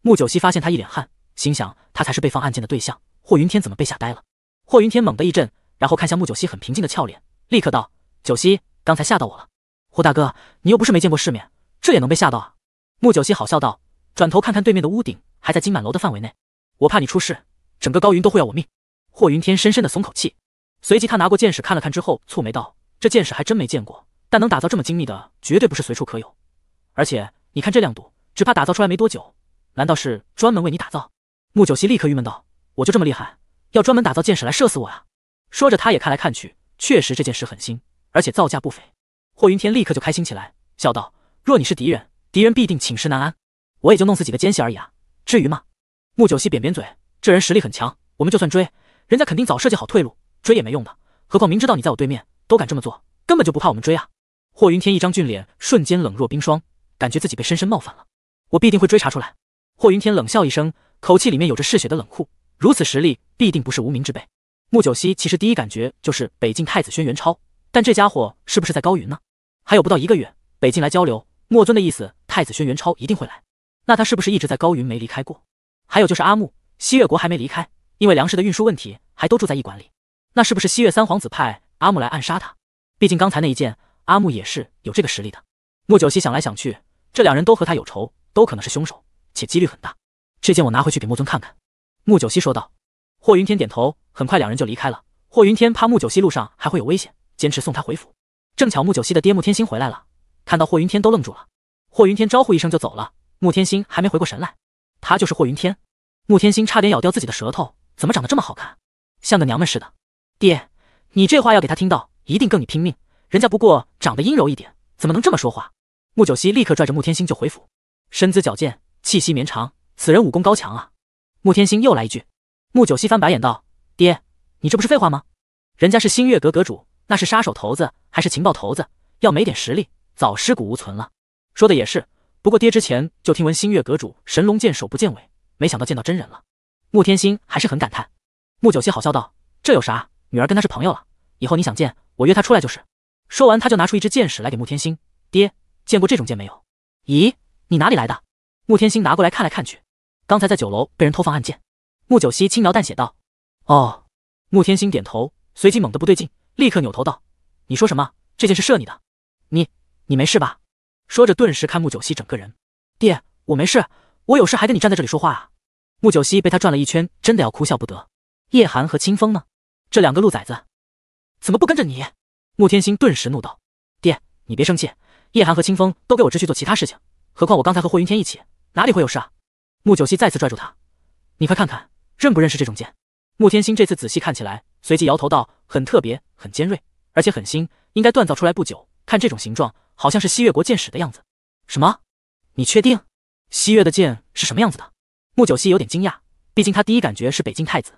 穆九溪发现他一脸汗，心想他才是被放暗箭的对象，霍云天怎么被吓呆了？霍云天猛地一震，然后看向穆九溪很平静的俏脸，立刻道：“九溪，刚才吓到我了。霍大哥，你又不是没见过世面，这也能被吓到啊？”穆九溪好笑道，转头看看对面的屋顶，还在金满楼的范围内，我怕你出事，整个高云都会要我命。霍云天深深的松口气，随即他拿过剑矢看了看之后，蹙眉道。这箭矢还真没见过，但能打造这么精密的，绝对不是随处可有。而且你看这亮度，只怕打造出来没多久。难道是专门为你打造？穆九溪立刻郁闷道：“我就这么厉害，要专门打造箭矢来射死我啊？”说着，他也看来看去，确实这箭矢很新，而且造价不菲。霍云天立刻就开心起来，笑道：“若你是敌人，敌人必定寝食难安。我也就弄死几个奸细而已啊，至于吗？”穆九溪扁扁嘴：“这人实力很强，我们就算追，人家肯定早设计好退路，追也没用的。何况明知道你在我对面。”都敢这么做，根本就不怕我们追啊！霍云天一张俊脸瞬间冷若冰霜，感觉自己被深深冒犯了。我必定会追查出来。霍云天冷笑一声，口气里面有着嗜血的冷酷。如此实力，必定不是无名之辈。穆九溪其实第一感觉就是北境太子轩辕超，但这家伙是不是在高云呢？还有不到一个月，北境来交流，莫尊的意思，太子轩辕超一定会来。那他是不是一直在高云没离开过？还有就是阿木，西月国还没离开，因为粮食的运输问题，还都住在驿馆里。那是不是西月三皇子派？阿木来暗杀他，毕竟刚才那一剑，阿木也是有这个实力的。穆九溪想来想去，这两人都和他有仇，都可能是凶手，且几率很大。这件我拿回去给穆尊看看。穆九溪说道。霍云天点头，很快两人就离开了。霍云天怕穆九溪路上还会有危险，坚持送他回府。正巧穆九溪的爹穆天星回来了，看到霍云天都愣住了。霍云天招呼一声就走了。穆天星还没回过神来，他就是霍云天。穆天星差点咬掉自己的舌头，怎么长得这么好看，像个娘们似的？爹。你这话要给他听到，一定跟你拼命。人家不过长得阴柔一点，怎么能这么说话？穆九溪立刻拽着穆天星就回府，身姿矫健，气息绵长，此人武功高强啊！穆天星又来一句，穆九溪翻白眼道：“爹，你这不是废话吗？人家是星月阁阁主，那是杀手头子，还是情报头子，要没点实力，早尸骨无存了。”说的也是，不过爹之前就听闻星月阁主神龙见首不见尾，没想到见到真人了。穆天星还是很感叹，穆九溪好笑道：“这有啥？”女儿跟他是朋友了，以后你想见我约他出来就是。说完他就拿出一支箭矢来给穆天星，爹见过这种箭没有？咦，你哪里来的？穆天星拿过来看来看去，刚才在酒楼被人偷放暗箭。穆九溪轻描淡写道，哦。穆天星点头，随即猛地不对劲，立刻扭头道，你说什么？这件事射你的？你你没事吧？说着顿时看穆九溪整个人，爹，我没事，我有事还跟你站在这里说话啊？穆九溪被他转了一圈，真的要哭笑不得。叶寒和清风呢？这两个鹿崽子，怎么不跟着你？沐天星顿时怒道：“爹，你别生气，叶寒和清风都给我出去做其他事情。何况我刚才和霍云天一起，哪里会有事啊？”穆九溪再次拽住他：“你快看看，认不认识这种剑？”沐天星这次仔细看起来，随即摇头道：“很特别，很尖锐，而且很新，应该锻造出来不久。看这种形状，好像是西月国剑使的样子。”“什么？你确定西月的剑是什么样子的？”穆九溪有点惊讶，毕竟他第一感觉是北境太子。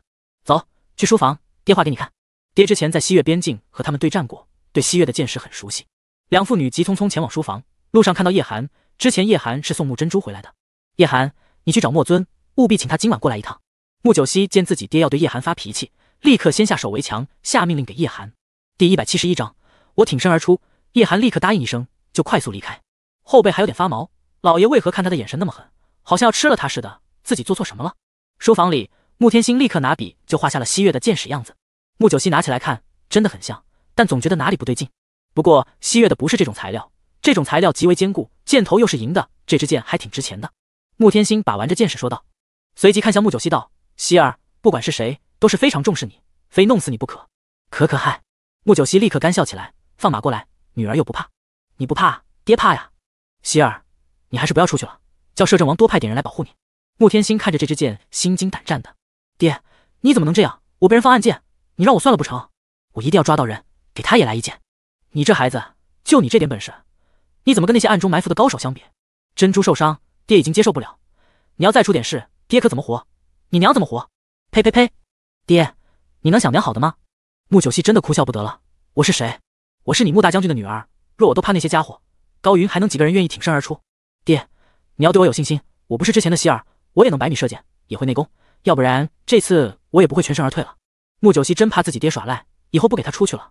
走，去书房。爹画给你看。爹之前在西越边境和他们对战过，对西越的见识很熟悉。两父女急匆匆前往书房，路上看到叶寒。之前叶寒是送木珍珠回来的。叶寒，你去找墨尊，务必请他今晚过来一趟。穆九溪见自己爹要对叶寒发脾气，立刻先下手为强，下命令给叶寒。第一百七十一章，我挺身而出。叶寒立刻答应一声，就快速离开，后背还有点发毛。老爷为何看他的眼神那么狠，好像要吃了他似的？自己做错什么了？书房里。慕天星立刻拿笔就画下了西月的剑矢样子，穆九溪拿起来看，真的很像，但总觉得哪里不对劲。不过西月的不是这种材料，这种材料极为坚固，箭头又是银的，这支箭还挺值钱的。慕天星把玩着剑矢说道，随即看向穆九溪道：“希儿，不管是谁都是非常重视你，非弄死你不可。”可可嗨，穆九溪立刻干笑起来，放马过来，女儿又不怕，你不怕，爹怕呀。希儿，你还是不要出去了，叫摄政王多派点人来保护你。慕天星看着这支箭，心惊胆战的。爹，你怎么能这样？我被人放暗箭，你让我算了不成？我一定要抓到人，给他也来一箭。你这孩子，就你这点本事，你怎么跟那些暗中埋伏的高手相比？珍珠受伤，爹已经接受不了。你要再出点事，爹可怎么活？你娘怎么活？呸呸呸！爹，你能想娘好的吗？穆九溪真的哭笑不得了。我是谁？我是你穆大将军的女儿。若我都怕那些家伙，高云还能几个人愿意挺身而出？爹，你要对我有信心。我不是之前的希儿，我也能百米射箭，也会内功。要不然这次我也不会全身而退了。穆九溪真怕自己爹耍赖，以后不给他出去了。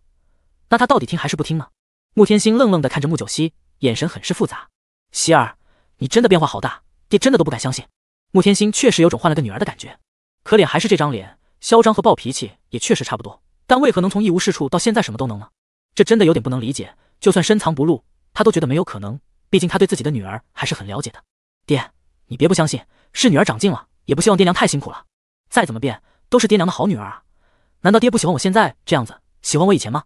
那他到底听还是不听呢？穆天星愣愣的看着穆九溪，眼神很是复杂。熙儿，你真的变化好大，爹真的都不敢相信。穆天星确实有种换了个女儿的感觉，可脸还是这张脸，嚣张和暴脾气也确实差不多。但为何能从一无是处到现在什么都能呢？这真的有点不能理解。就算深藏不露，他都觉得没有可能。毕竟他对自己的女儿还是很了解的。爹，你别不相信，是女儿长进了。也不希望爹娘太辛苦了，再怎么变都是爹娘的好女儿啊！难道爹不喜欢我现在这样子，喜欢我以前吗？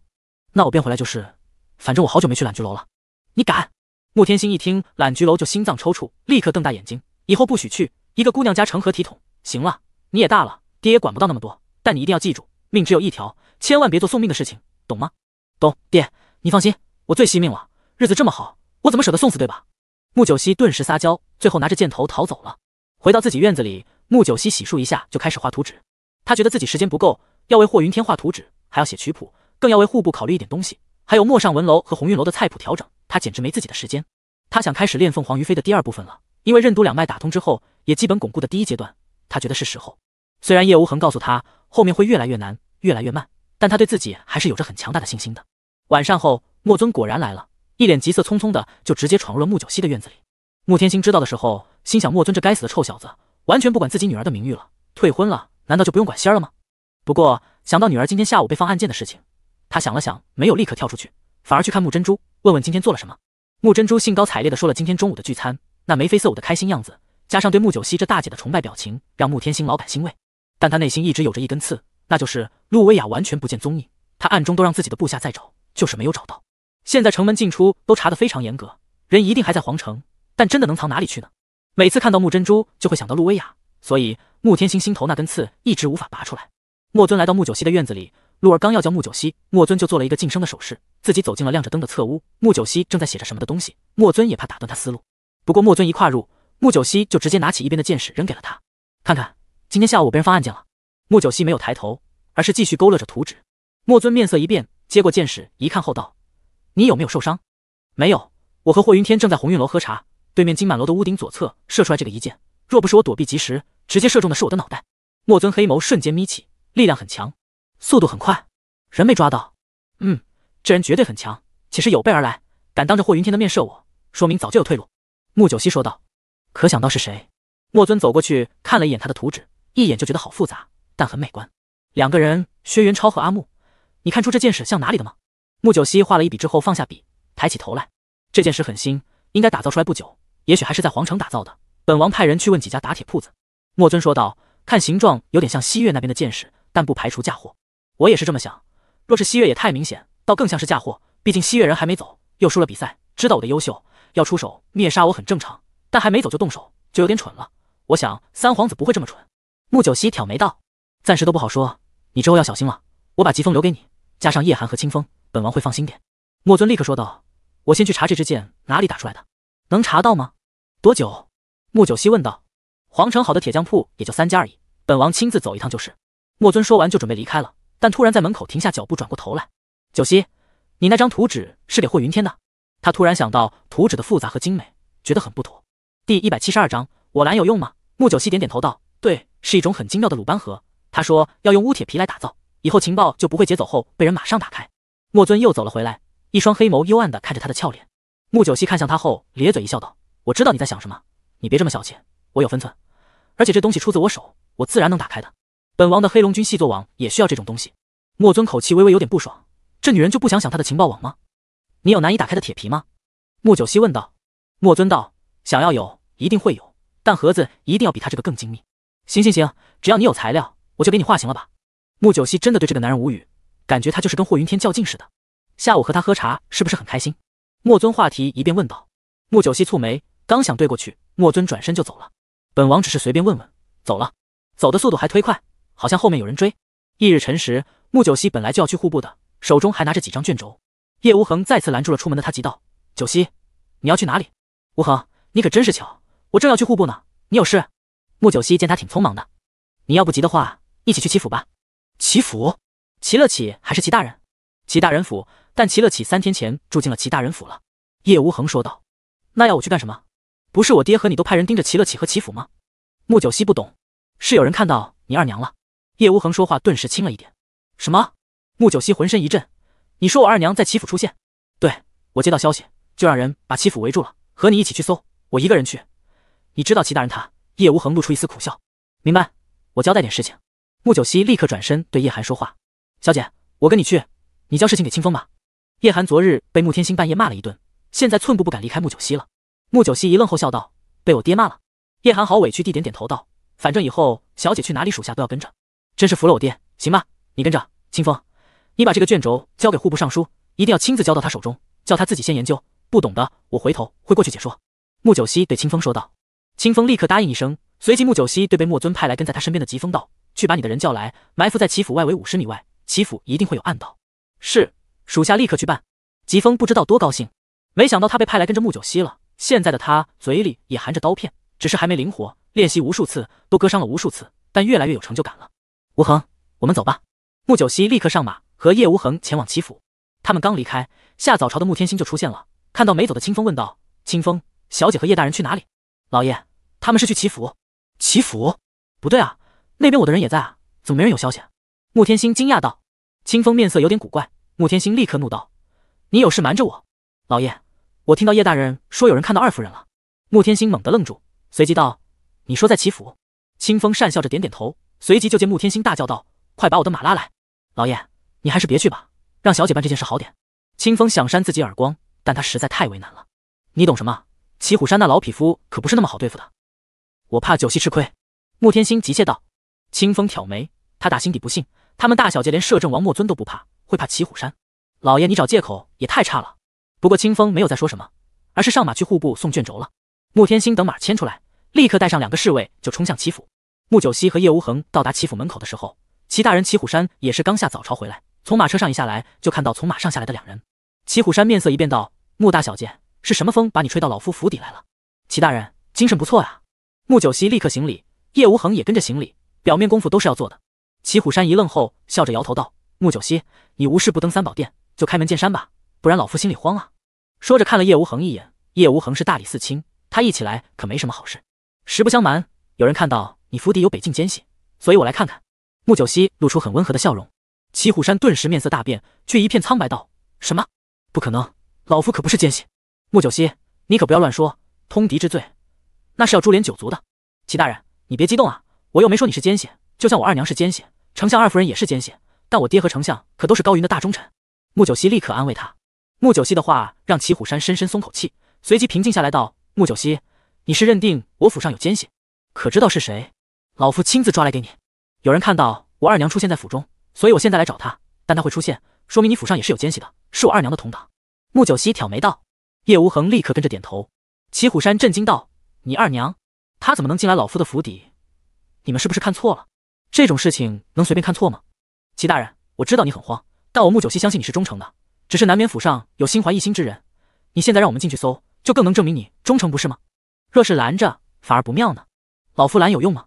那我变回来就是，反正我好久没去揽菊楼了。你敢！慕天星一听揽菊楼就心脏抽搐，立刻瞪大眼睛，以后不许去！一个姑娘家成何体统？行了，你也大了，爹也管不到那么多，但你一定要记住，命只有一条，千万别做送命的事情，懂吗？懂，爹，你放心，我最惜命了，日子这么好，我怎么舍得送死，对吧？慕九溪顿时撒娇，最后拿着箭头逃走了。回到自己院子里，穆九溪洗漱一下就开始画图纸。他觉得自己时间不够，要为霍云天画图纸，还要写曲谱，更要为户部考虑一点东西，还有陌上文楼和鸿运楼的菜谱调整，他简直没自己的时间。他想开始练凤凰于飞的第二部分了，因为任督两脉打通之后，也基本巩固的第一阶段，他觉得是时候。虽然叶无痕告诉他后面会越来越难，越来越慢，但他对自己还是有着很强大的信心的。晚上后，莫尊果然来了，一脸急色匆匆的就直接闯入了穆九溪的院子里。穆天星知道的时候。心想莫尊这该死的臭小子，完全不管自己女儿的名誉了，退婚了难道就不用管心儿了吗？不过想到女儿今天下午被放暗箭的事情，他想了想，没有立刻跳出去，反而去看木珍珠，问问今天做了什么。木珍珠兴高采烈的说了今天中午的聚餐，那眉飞色舞的开心样子，加上对木九溪这大姐的崇拜表情，让穆天星老感欣慰。但他内心一直有着一根刺，那就是陆薇雅完全不见踪影，他暗中都让自己的部下在找，就是没有找到。现在城门进出都查得非常严格，人一定还在皇城，但真的能藏哪里去呢？每次看到木珍珠，就会想到陆威雅，所以穆天星心头那根刺一直无法拔出来。莫尊来到穆九溪的院子里，露儿刚要叫穆九溪，莫尊就做了一个晋升的手势，自己走进了亮着灯的侧屋。穆九溪正在写着什么的东西，莫尊也怕打断他思路。不过莫尊一跨入，穆九溪就直接拿起一边的剑矢扔给了他，看看今天下午我被人放暗箭了。穆九溪没有抬头，而是继续勾勒着图纸。莫尊面色一变，接过剑矢一看后道：“你有没有受伤？没有，我和霍云天正在鸿运楼喝茶。”对面金满楼的屋顶左侧射出来这个一箭，若不是我躲避及时，直接射中的是我的脑袋。莫尊黑眸瞬间眯起，力量很强，速度很快，人没抓到。嗯，这人绝对很强，且是有备而来，敢当着霍云天的面射我，说明早就有退路。穆九溪说道。可想到是谁？莫尊走过去看了一眼他的图纸，一眼就觉得好复杂，但很美观。两个人，薛元超和阿木，你看出这箭矢像哪里的吗？穆九溪画了一笔之后放下笔，抬起头来，这箭矢很新，应该打造出来不久。也许还是在皇城打造的，本王派人去问几家打铁铺子。”莫尊说道，“看形状有点像西月那边的剑士，但不排除嫁祸。我也是这么想，若是西月也太明显，倒更像是嫁祸。毕竟西月人还没走，又输了比赛，知道我的优秀，要出手灭杀我很正常，但还没走就动手，就有点蠢了。我想三皇子不会这么蠢。”穆九溪挑眉道，“暂时都不好说，你之后要小心了。我把疾风留给你，加上叶寒和清风，本王会放心点。”莫尊立刻说道，“我先去查这支箭哪里打出来的。”能查到吗？多久？穆九溪问道。皇城好的铁匠铺也就三家而已，本王亲自走一趟就是。莫尊说完就准备离开了，但突然在门口停下脚步，转过头来。九溪，你那张图纸是给霍云天的？他突然想到图纸的复杂和精美，觉得很不妥。第一百七十二章，我拦有用吗？穆九溪点点头道：“对，是一种很精妙的鲁班盒。”他说要用乌铁皮来打造，以后情报就不会劫走后被人马上打开。莫尊又走了回来，一双黑眸幽暗的看着他的俏脸。穆九溪看向他后，咧嘴一笑，道：“我知道你在想什么，你别这么小气，我有分寸。而且这东西出自我手，我自然能打开的。本王的黑龙军细作网也需要这种东西。”莫尊口气微微有点不爽：“这女人就不想想他的情报网吗？你有难以打开的铁皮吗？”穆九溪问道。莫尊道：“想要有，一定会有，但盒子一定要比他这个更精密。”行行行，只要你有材料，我就给你画行了吧。穆九溪真的对这个男人无语，感觉他就是跟霍云天较劲似的。下午和他喝茶是不是很开心？莫尊话题一遍问道：“穆九溪蹙眉，刚想对过去，莫尊转身就走了。本王只是随便问问，走了，走的速度还忒快，好像后面有人追。”翌日辰时，穆九溪本来就要去户部的，手中还拿着几张卷轴。叶无恒再次拦住了出门的他，急道：“九溪，你要去哪里？”“无恒，你可真是巧，我正要去户部呢，你有事？”穆九溪见他挺匆忙的，你要不急的话，一起去齐府吧。齐府？齐乐启还是齐大人？齐大人府，但齐乐启三天前住进了齐大人府了。叶无恒说道：“那要我去干什么？不是我爹和你都派人盯着齐乐启和齐府吗？”穆九溪不懂，是有人看到你二娘了。叶无恒说话顿时轻了一点：“什么？”穆九溪浑身一震：“你说我二娘在齐府出现？”“对，我接到消息，就让人把齐府围住了，和你一起去搜，我一个人去。”你知道齐大人他……叶无恒露出一丝苦笑：“明白，我交代点事情。”穆九溪立刻转身对叶寒说话：“小姐，我跟你去。”你交事情给清风吧。叶寒昨日被慕天星半夜骂了一顿，现在寸步不敢离开穆九溪了。穆九溪一愣后笑道：“被我爹骂了。”叶寒好委屈地点点头道：“反正以后小姐去哪里，属下都要跟着，真是服了我爹。”行吧，你跟着清风，你把这个卷轴交给户部尚书，一定要亲自交到他手中，叫他自己先研究，不懂的我回头会过去解说。”穆九溪对清风说道。清风立刻答应一声，随即穆九溪对被莫尊派来跟在他身边的疾风道：“去把你的人叫来，埋伏在齐府外围五十米外，齐府一定会有暗道。”是，属下立刻去办。疾风不知道多高兴，没想到他被派来跟着木九溪了。现在的他嘴里也含着刀片，只是还没灵活，练习无数次都割伤了无数次，但越来越有成就感了。无恒，我们走吧。木九溪立刻上马，和叶无恒前往祈府。他们刚离开，夏早朝的穆天星就出现了。看到没走的清风，问道：“清风，小姐和叶大人去哪里？”“老爷，他们是去祈福。祈福？不对啊，那边我的人也在啊，怎么没人有消息？”穆天星惊讶道。清风面色有点古怪。穆天星立刻怒道：“你有事瞒着我，老爷，我听到叶大人说有人看到二夫人了。”穆天星猛地愣住，随即道：“你说在齐府？”清风讪笑着点点头，随即就见穆天星大叫道：“快把我的马拉来！老爷，你还是别去吧，让小姐办这件事好点。”清风想扇自己耳光，但他实在太为难了。你懂什么？祁虎山那老匹夫可不是那么好对付的，我怕九溪吃亏。”穆天星急切道。清风挑眉，他打心底不信，他们大小姐连摄政王莫尊都不怕。会怕齐虎山，老爷你找借口也太差了。不过清风没有再说什么，而是上马去户部送卷轴了。慕天星等马牵出来，立刻带上两个侍卫就冲向齐府。慕九溪和叶无恒到达齐府门口的时候，齐大人齐虎山也是刚下早朝回来，从马车上一下来就看到从马上下来的两人。齐虎山面色一变，道：“慕大小姐，是什么风把你吹到老夫府邸来了？”齐大人精神不错呀。慕九溪立刻行礼，叶无恒也跟着行礼，表面功夫都是要做的。齐虎山一愣后，笑着摇头道。穆九溪，你无事不登三宝殿，就开门见山吧，不然老夫心里慌啊！说着看了叶无恒一眼。叶无恒是大理寺卿，他一起来可没什么好事。实不相瞒，有人看到你府邸有北境奸细，所以我来看看。穆九溪露出很温和的笑容，齐虎山顿时面色大变，却一片苍白道：“什么？不可能！老夫可不是奸细。”穆九溪，你可不要乱说，通敌之罪，那是要株连九族的。齐大人，你别激动啊，我又没说你是奸细，就像我二娘是奸细，丞相二夫人也是奸细。但我爹和丞相可都是高云的大忠臣。穆九熙立刻安慰他。穆九熙的话让齐虎山深深松口气，随即平静下来道：“穆九熙，你是认定我府上有奸细，可知道是谁？老夫亲自抓来给你。有人看到我二娘出现在府中，所以我现在来找她。但她会出现，说明你府上也是有奸细的，是我二娘的同党。”穆九熙挑眉道，叶无恒立刻跟着点头。齐虎山震惊道：“你二娘，她怎么能进来老夫的府邸？你们是不是看错了？这种事情能随便看错吗？”齐大人，我知道你很慌，但我穆九溪相信你是忠诚的，只是难免府上有心怀异心之人。你现在让我们进去搜，就更能证明你忠诚，不是吗？若是拦着，反而不妙呢。老夫拦有用吗？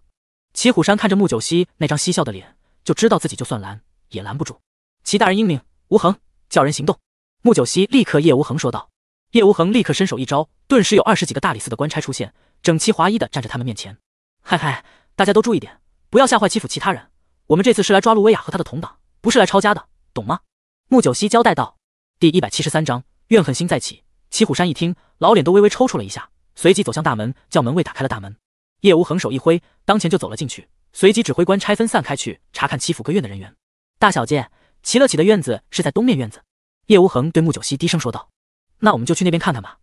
齐虎山看着穆九溪那张嬉笑的脸，就知道自己就算拦也拦不住。齐大人英明，吴恒叫人行动。穆九溪立刻叶无恒说道。叶无恒立刻伸手一招，顿时有二十几个大理寺的官差出现，整齐划一的站在他们面前。嗨嗨，大家都注意点，不要吓坏欺负其他人。我们这次是来抓陆薇雅和他的同党，不是来抄家的，懂吗？穆九溪交代道。第一百七十三章怨恨心再起。齐虎山一听，老脸都微微抽搐了一下，随即走向大门，叫门卫打开了大门。叶无恒手一挥，当前就走了进去，随即指挥官拆分散开去查看齐府各院的人员。大小姐，齐乐启的院子是在东面院子。叶无恒对穆九溪低声说道：“那我们就去那边看看吧。”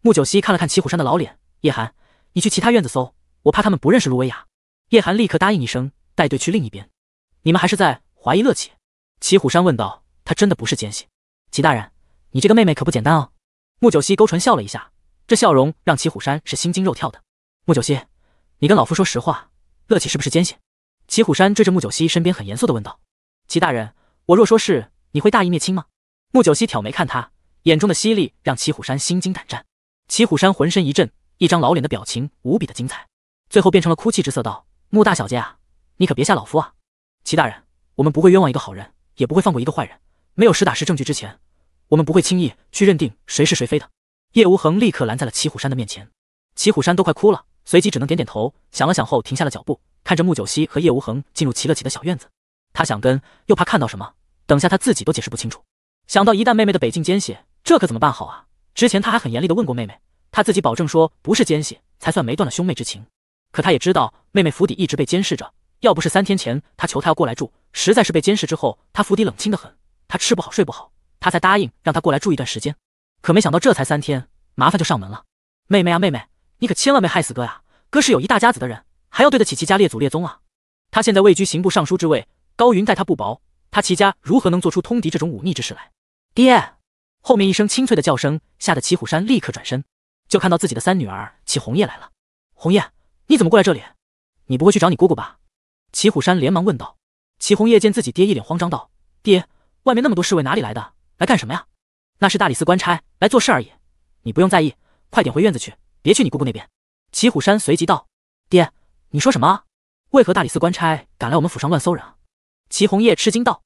穆九溪看了看齐虎山的老脸，叶寒，你去其他院子搜，我怕他们不认识陆薇雅。叶寒立刻答应一声，带队去另一边。你们还是在怀疑乐启？祁虎山问道。他真的不是奸细。齐大人，你这个妹妹可不简单哦。穆九溪勾唇笑了一下，这笑容让齐虎山是心惊肉跳的。穆九溪，你跟老夫说实话，乐启是不是奸细？齐虎山追着穆九溪身边很严肃的问道。齐大人，我若说是，你会大义灭亲吗？穆九溪挑眉看他，眼中的犀利让齐虎山心惊胆战。齐虎山浑身一震，一张老脸的表情无比的精彩，最后变成了哭泣之色，道：穆大小姐啊，你可别吓老夫啊。齐大人，我们不会冤枉一个好人，也不会放过一个坏人。没有实打实证据之前，我们不会轻易去认定谁是谁非的。叶无恒立刻拦在了齐虎山的面前，齐虎山都快哭了，随即只能点点头，想了想后停下了脚步，看着穆九溪和叶无恒进入齐乐启的小院子。他想跟，又怕看到什么，等下他自己都解释不清楚。想到一旦妹妹的北境奸细，这可怎么办好啊？之前他还很严厉的问过妹妹，他自己保证说不是奸细，才算没断了兄妹之情。可他也知道妹妹府邸一直被监视着。要不是三天前他求他要过来住，实在是被监视之后他府邸冷清的很，他吃不好睡不好，他才答应让他过来住一段时间。可没想到这才三天，麻烦就上门了。妹妹啊妹妹，你可千万别害死哥啊！哥是有一大家子的人，还要对得起齐家列祖列宗啊！他现在位居刑部尚书之位，高云待他不薄，他齐家如何能做出通敌这种忤逆之事来？爹！后面一声清脆的叫声，吓得齐虎山立刻转身，就看到自己的三女儿齐红叶来了。红叶，你怎么过来这里？你不会去找你姑姑吧？齐虎山连忙问道：“齐红叶，见自己爹一脸慌张，道：‘爹，外面那么多侍卫，哪里来的？来干什么呀？’那是大理寺官差来做事而已，你不用在意。快点回院子去，别去你姑姑那边。”齐虎山随即道：“爹，你说什么？为何大理寺官差敢来我们府上乱搜人啊？”齐红叶吃惊道：“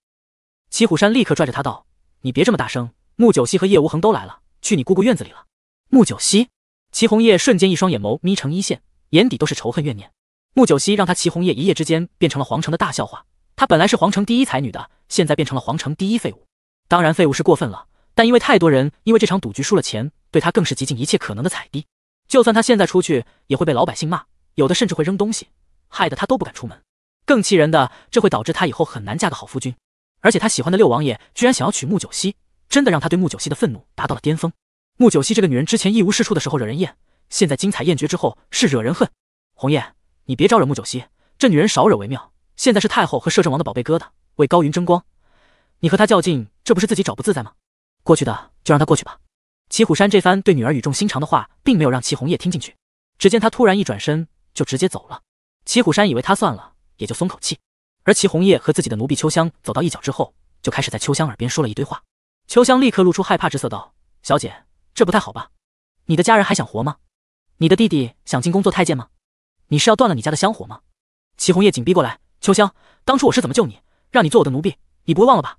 齐虎山，立刻拽着他道：‘你别这么大声！’穆九溪和叶无恒都来了，去你姑姑院子里了。”穆九溪，齐红叶瞬间一双眼眸眯成一线，眼底都是仇恨怨念。穆九溪让他祁红叶一夜之间变成了皇城的大笑话。她本来是皇城第一才女的，现在变成了皇城第一废物。当然，废物是过分了，但因为太多人因为这场赌局输了钱，对她更是极尽一切可能的踩低。就算她现在出去，也会被老百姓骂，有的甚至会扔东西，害得她都不敢出门。更气人的，这会导致她以后很难嫁个好夫君。而且她喜欢的六王爷居然想要娶穆九溪，真的让她对穆九溪的愤怒达到了巅峰。穆九溪这个女人，之前一无是处的时候惹人厌，现在精彩艳绝之后是惹人恨。红叶。你别招惹穆九溪，这女人少惹为妙。现在是太后和摄政王的宝贝疙瘩，为高云争光。你和她较劲，这不是自己找不自在吗？过去的就让她过去吧。齐虎山这番对女儿语重心长的话，并没有让齐红叶听进去。只见他突然一转身，就直接走了。齐虎山以为他算了，也就松口气。而齐红叶和自己的奴婢秋香走到一角之后，就开始在秋香耳边说了一堆话。秋香立刻露出害怕之色，道：“小姐，这不太好吧？你的家人还想活吗？你的弟弟想进宫做太监吗？”你是要断了你家的香火吗？齐红叶紧逼过来，秋香，当初我是怎么救你，让你做我的奴婢，你不会忘了吧？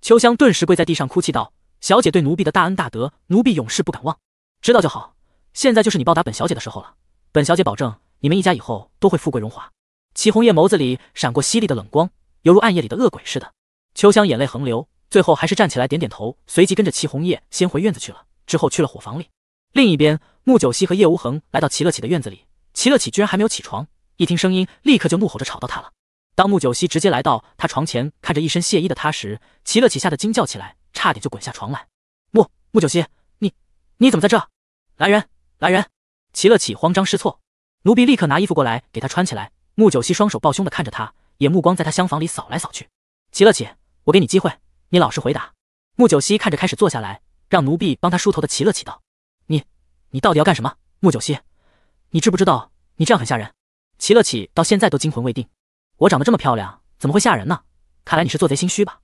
秋香顿时跪在地上哭泣道：“小姐对奴婢的大恩大德，奴婢永世不敢忘。”知道就好，现在就是你报答本小姐的时候了，本小姐保证你们一家以后都会富贵荣华。齐红叶眸子里闪过犀利的冷光，犹如暗夜里的恶鬼似的。秋香眼泪横流，最后还是站起来点点头，随即跟着齐红叶先回院子去了，之后去了伙房里。另一边，穆九溪和叶无恒来到齐乐起的院子里。齐乐起居然还没有起床，一听声音，立刻就怒吼着吵到他了。当穆九溪直接来到他床前，看着一身亵衣的他时，齐乐起吓得惊叫起来，差点就滚下床来。穆穆九溪，你你怎么在这？来人，来人！齐乐起慌张失措，奴婢立刻拿衣服过来给他穿起来。穆九溪双手抱胸的看着他，也目光在他厢房里扫来扫去。齐乐起，我给你机会，你老实回答。穆九溪看着开始坐下来，让奴婢帮他梳头的齐乐起道：“你你到底要干什么？”穆九溪。你知不知道，你这样很吓人。齐乐启到现在都惊魂未定。我长得这么漂亮，怎么会吓人呢？看来你是做贼心虚吧？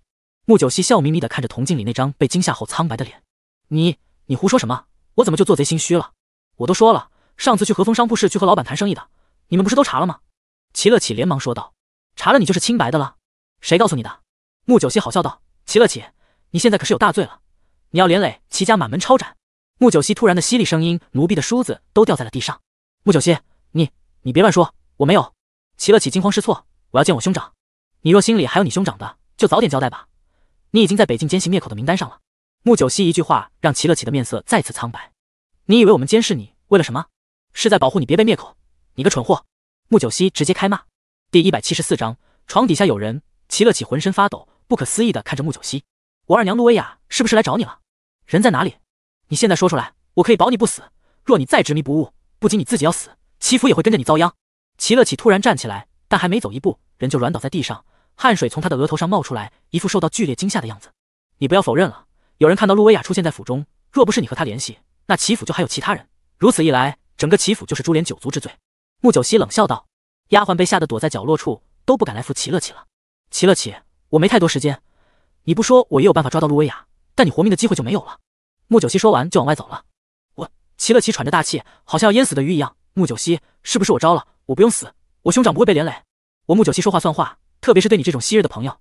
穆九溪笑眯眯的看着铜镜里那张被惊吓后苍白的脸。你你胡说什么？我怎么就做贼心虚了？我都说了，上次去和风商铺是去和老板谈生意的。你们不是都查了吗？齐乐启连忙说道。查了你就是清白的了。谁告诉你的？穆九溪好笑道。齐乐启，你现在可是有大罪了。你要连累齐家满门抄斩。穆九溪突然的犀利声音，奴婢的梳子都掉在了地上。穆九溪，你你别乱说，我没有。齐乐起惊慌失措，我要见我兄长。你若心里还有你兄长的，就早点交代吧。你已经在北境奸细灭口的名单上了。穆九溪一句话让齐乐起的面色再次苍白。你以为我们监视你为了什么？是在保护你别被灭口？你个蠢货！穆九溪直接开骂。第一百七十四章床底下有人。齐乐起浑身发抖，不可思议的看着穆九溪。我二娘陆薇雅是不是来找你了？人在哪里？你现在说出来，我可以保你不死。若你再执迷不悟。不仅你自己要死，齐府也会跟着你遭殃。齐乐起突然站起来，但还没走一步，人就软倒在地上，汗水从他的额头上冒出来，一副受到剧烈惊吓的样子。你不要否认了，有人看到陆薇雅出现在府中，若不是你和她联系，那齐府就还有其他人。如此一来，整个齐府就是株连九族之罪。穆九溪冷笑道，丫鬟被吓得躲在角落处，都不敢来扶齐乐起了。齐乐起，我没太多时间，你不说我也有办法抓到陆薇雅，但你活命的机会就没有了。穆九溪说完就往外走了。齐乐齐喘着大气，好像要淹死的鱼一样。穆九溪，是不是我招了？我不用死，我兄长不会被连累。我穆九溪说话算话，特别是对你这种昔日的朋友。